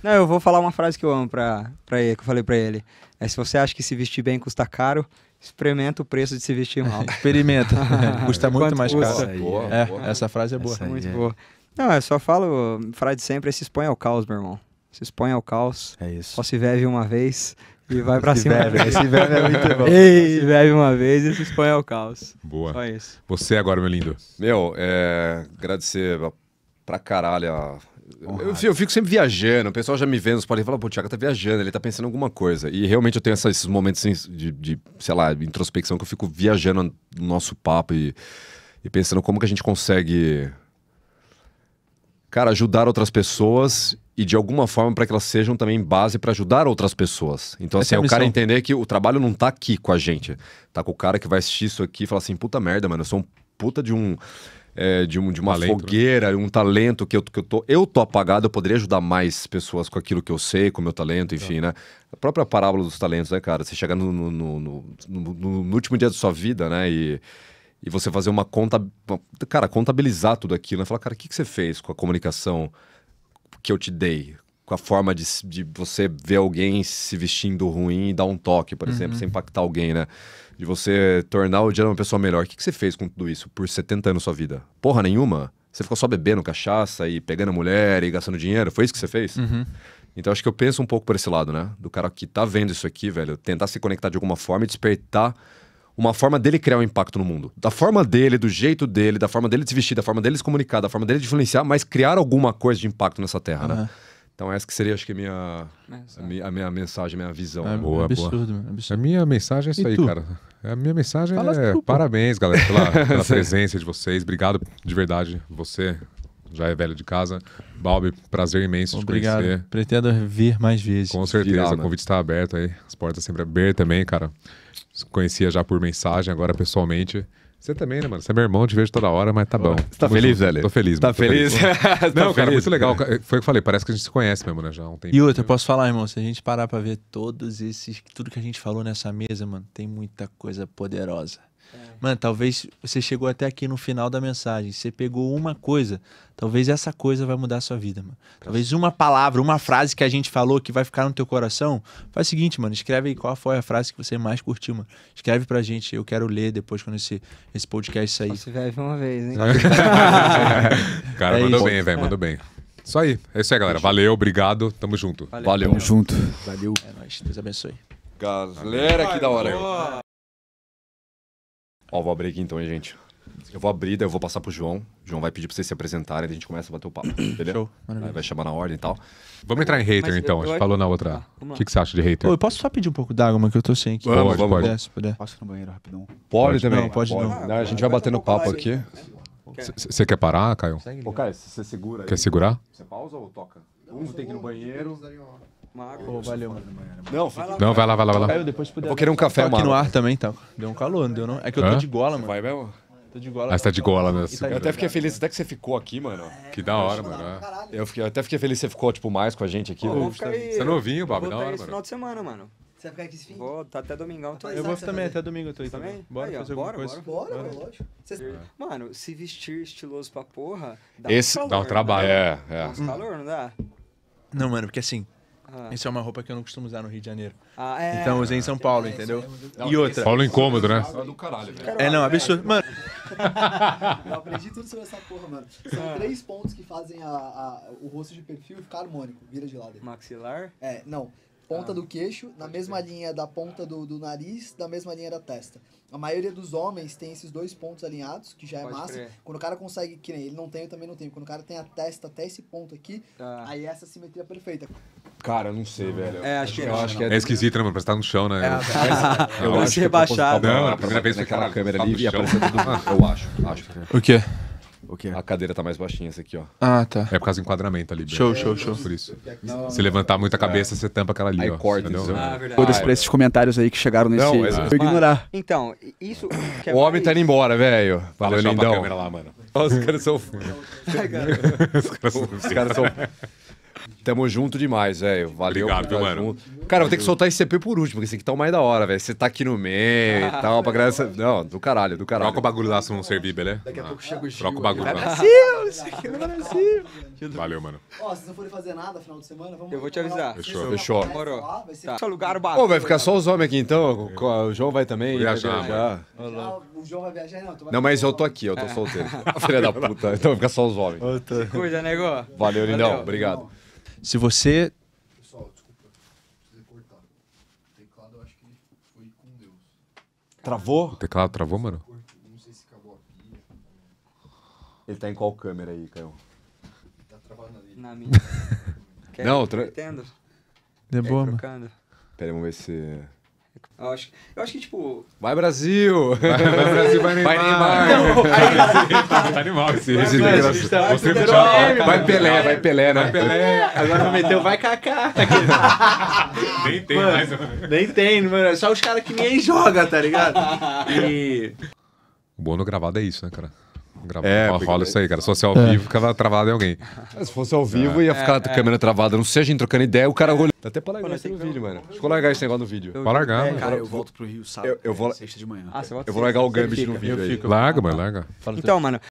Não, eu vou falar uma frase que eu amo pra, pra ele, que eu falei pra ele. É, se você acha que se vestir bem custa caro, experimenta o preço de se vestir mal. Experimenta. custa muito mais caro. É é, boa, é, boa. Essa frase é boa. Essa muito é boa. Não, eu só falo, frase sempre, se expõe ao caos, meu irmão. Se expõe ao caos. É isso. Só se bebe uma vez e vai pra se cima. Bebe, esse bebe é muito bom. se bebe uma vez e se expõe ao caos. Boa. Só isso. Você agora, meu lindo. Meu, é... agradecer pra caralho a eu, eu, fico sempre viajando, o pessoal já me vê nos podem falar, pô, o Thiago tá viajando, ele tá pensando em alguma coisa. E realmente eu tenho esses momentos assim, de, de sei lá, introspecção que eu fico viajando no nosso papo e, e pensando como que a gente consegue cara, ajudar outras pessoas e de alguma forma para que elas sejam também base para ajudar outras pessoas. Então, Essa assim, é, o cara entender que o trabalho não tá aqui com a gente. Tá com o cara que vai assistir isso aqui e falar assim, puta merda, mano, eu sou um puta de um. É, de, um, de uma talento, né? fogueira, né? um talento que eu, que eu tô. Eu tô apagado, eu poderia ajudar mais pessoas com aquilo que eu sei, com o meu talento, tá. enfim, é. né? A própria parábola dos talentos, né, cara? Você chega no no, no, no, no último dia da sua vida, né? E e você fazer uma conta. Cara, contabilizar tudo aquilo, né? Falar, cara, o que, que você fez com a comunicação que eu te dei? Com a forma de, de você ver alguém se vestindo ruim e dar um toque, por uhum. exemplo, sem impactar alguém, né? De você tornar o dia de uma pessoa melhor. O que, que você fez com tudo isso por 70 anos da sua vida? Porra nenhuma? Você ficou só bebendo cachaça e pegando mulher e gastando dinheiro? Foi isso que você fez? Uhum. Então acho que eu penso um pouco por esse lado, né? Do cara que tá vendo isso aqui, velho, tentar se conectar de alguma forma e despertar uma forma dele criar um impacto no mundo. Da forma dele, do jeito dele, da forma dele de se vestir, da forma dele se comunicar, da forma dele de influenciar, mas criar alguma coisa de impacto nessa terra, uhum. né? Então essa que seria, acho que, é, a minha, a minha, a minha mensagem, a minha visão. É, boa, é absurdo, boa. Absurdo. É a minha mensagem é isso e aí, tu? cara. A minha mensagem Fala é parabéns, galera, pela, pela presença de vocês. Obrigado de verdade, você, já é velho de casa. Balbi, prazer imenso Obrigado. te conhecer. Pretendo vir mais vezes. Com certeza, o convite está aberto aí. As portas sempre abertas também, cara. Conhecia já por mensagem, agora pessoalmente. Você também, né, mano? Você é meu irmão, te vejo toda hora, mas tá bom. Você tá feliz, velho? Tô feliz. Tá feliz? feliz. Tá Não, tá cara, feliz. muito legal. Foi o que falei, parece que a gente se conhece mesmo, né, já há um tempo. E outra, eu posso falar, irmão, se a gente parar pra ver todos esses... Tudo que a gente falou nessa mesa, mano, tem muita coisa poderosa. É. Mano, talvez você chegou até aqui no final da mensagem, você pegou uma coisa, talvez essa coisa vai mudar a sua vida, mano. Tá talvez uma palavra, uma frase que a gente falou que vai ficar no teu coração. Faz o seguinte, mano, escreve aí qual foi a frase que você mais curtiu, mano. Escreve pra gente, eu quero ler depois quando esse, esse podcast sair. você vai uma vez, hein? Cara, é mandou isso. bem, velho, mandou bem. Isso aí. É isso aí, galera. Valeu, obrigado. Tamo junto. Valeu. Valeu. Tamo junto. Valeu. É nóis. Deus abençoe. Galera, que da hora. Ó, vou abrir aqui então, hein, gente. Eu vou abrir, daí eu vou passar pro João. O João vai pedir pra vocês se apresentarem, daí a gente começa a bater o papo. Entendeu? Aí vai chamar na ordem e tal. Vamos entrar em hater Mas então. a gente falou na outra. Ah, o que, que você acha de hater? eu posso só pedir um pouco d'água, mano, que eu tô sem aqui. Pode, Pode, vamos, puder, se puder. Posso ir no banheiro rapidão? Pode também. não, pode não. A gente vai bater no papo aqui. Você quer parar, Caio? Ô, Caio, você segura aí. Quer segurar? Você pausa ou toca? Um tem que ir no banheiro. Uma valeu, mano. Não, vai lá, Não, vai lá, vai lá, vai lá. depois puder. Eu vou querer um café, mano. Tá aqui no ar também, tá? Deu um calor, não deu não? É que eu tô Hã? de gola, mano. Vai mesmo? Tô de gola. Ah, você tá de gola mesmo. Né, tá eu até fiquei feliz até que você ficou aqui, mano. Que da hora, mano. É. Eu, fiquei- eu até fiquei feliz que você ficou, tipo, mais com a gente aqui. né? Você é novinho, Bob, da hora, esse final de semana, mano. Você vai ficar aqui esse fim? Vou, tá até domingão, tô aí. Eu tá vou também, até domingo eu tô aí Também? também. Bora Aí, ó, fazer alguma bora, bora, Bora, bora, lógico. Vocês- Mano, se vestir estiloso pra porra, dá Esse- um calor, dá um trabalho. É, é. Dá um calor, não dá? Não, mano, porque assim, ah. Essa é uma roupa que eu não costumo usar no Rio de Janeiro. Ah, é, então usei em São Paulo, entendeu? e outra. Paulo incômodo, né? É do caralho, velho. É, não, absurdo. Mano. eu aprendi tudo sobre essa porra, mano. São ah. três pontos que fazem a, a, o rosto de perfil ficar harmônico. Vira de lado. Maxilar? É, não ponta ah, do queixo, na mesma ser. linha da ponta do, do nariz, da mesma linha da testa. A maioria dos homens tem esses dois pontos alinhados, que já é pode é massa. Crer. Quando o cara consegue, que nem ele não tem, eu também não tenho. Quando o cara tem a testa até esse ponto aqui, ah. aí é essa simetria é perfeita. Cara, eu não sei, velho. É, acho que, eu é acho que é, é esquisito, né, mano? Parece estar tá no chão, né? É, eu, eu acho que rebaixado. Não, a primeira vez que aquela câmera ali apareceu tudo. Eu acho, acho. O quê? O quê? A cadeira tá mais baixinha, essa aqui, ó. Ah, tá. É por causa do enquadramento ali. Show, show, show. Por isso. se levantar muito a cabeça, você tampa aquela ali, Aí ó. corta, entendeu? Ah, verdade. pra esses comentários aí que chegaram nesse. Não, mas- eu vou ignorar. Então, isso. É o homem tá indo embora, velho. Valeu, Deixa lindão. câmera lá, mano. Ó, Os caras são... Os caras são... Tamo junto demais, velho. É, valeu. Obrigado, viu, mano? Junto. Cara, vou ter que soltar esse CP por último, porque esse aqui tá o mais da hora, velho. Você tá aqui no meio e tal, pra graça. Não, do caralho, do caralho. Troca o bagulho lá se não servir, beleza? Daqui a pouco chega o Gil. Troca o bagulho lá. Não isso aqui não é possível. Valeu, mano. Ó, se não forem fazer nada final de semana, vamos... Eu vou te avisar. Fechou. Fechou. Morou. Tá. Pô, vai ficar só os homens aqui, então? O João vai também? Viajar. O João vai viajar, não. Não, mas eu tô aqui, eu tô é. solteiro. Filha da puta. Então vai ficar só os homens. Cuida, nego. Valeu, lindão. Obrigado. Se você. Pessoal, desculpa. Precisa cortar. O teclado eu acho que foi com Deus. Travou? O teclado travou, mano? Não sei se acabou a pilha. Ele tá em qual câmera aí, Caio? Tá travando ali. Na minha. Quer, Não, tra... entendo. De é boa, mano. Pera aí, vamos ver se. Eu acho, eu acho que, tipo. Vai Brasil! Vai, Brasil, vai Neymar! Vai Neymar! Não, tá animal esse Vai Pelé, vai Pelé, né? Vai Pelé! Agora vai meter vai Kaká! nem tem mano, mais, né? Nem tem, mano. É só os caras que nem joga, tá ligado? E. O bônus gravado é isso, né, cara? gravar é, uma rola isso aí, cara. Se fosse ao é. vivo, ficava travado em alguém. É, se fosse ao vivo, ia ficar a é, é. câmera travada, não sei a gente trocando ideia, o cara olhando. Tá até pra largar isso no vídeo, mano. Deixa eu largar esse negócio no vídeo. Pra largar, né? Cara, eu volto pro Rio sábado, eu, vou... sexta de manhã. Ah, você volta Eu vou largar o Gambit no vídeo aí. Larga, mano, larga. Então, mano,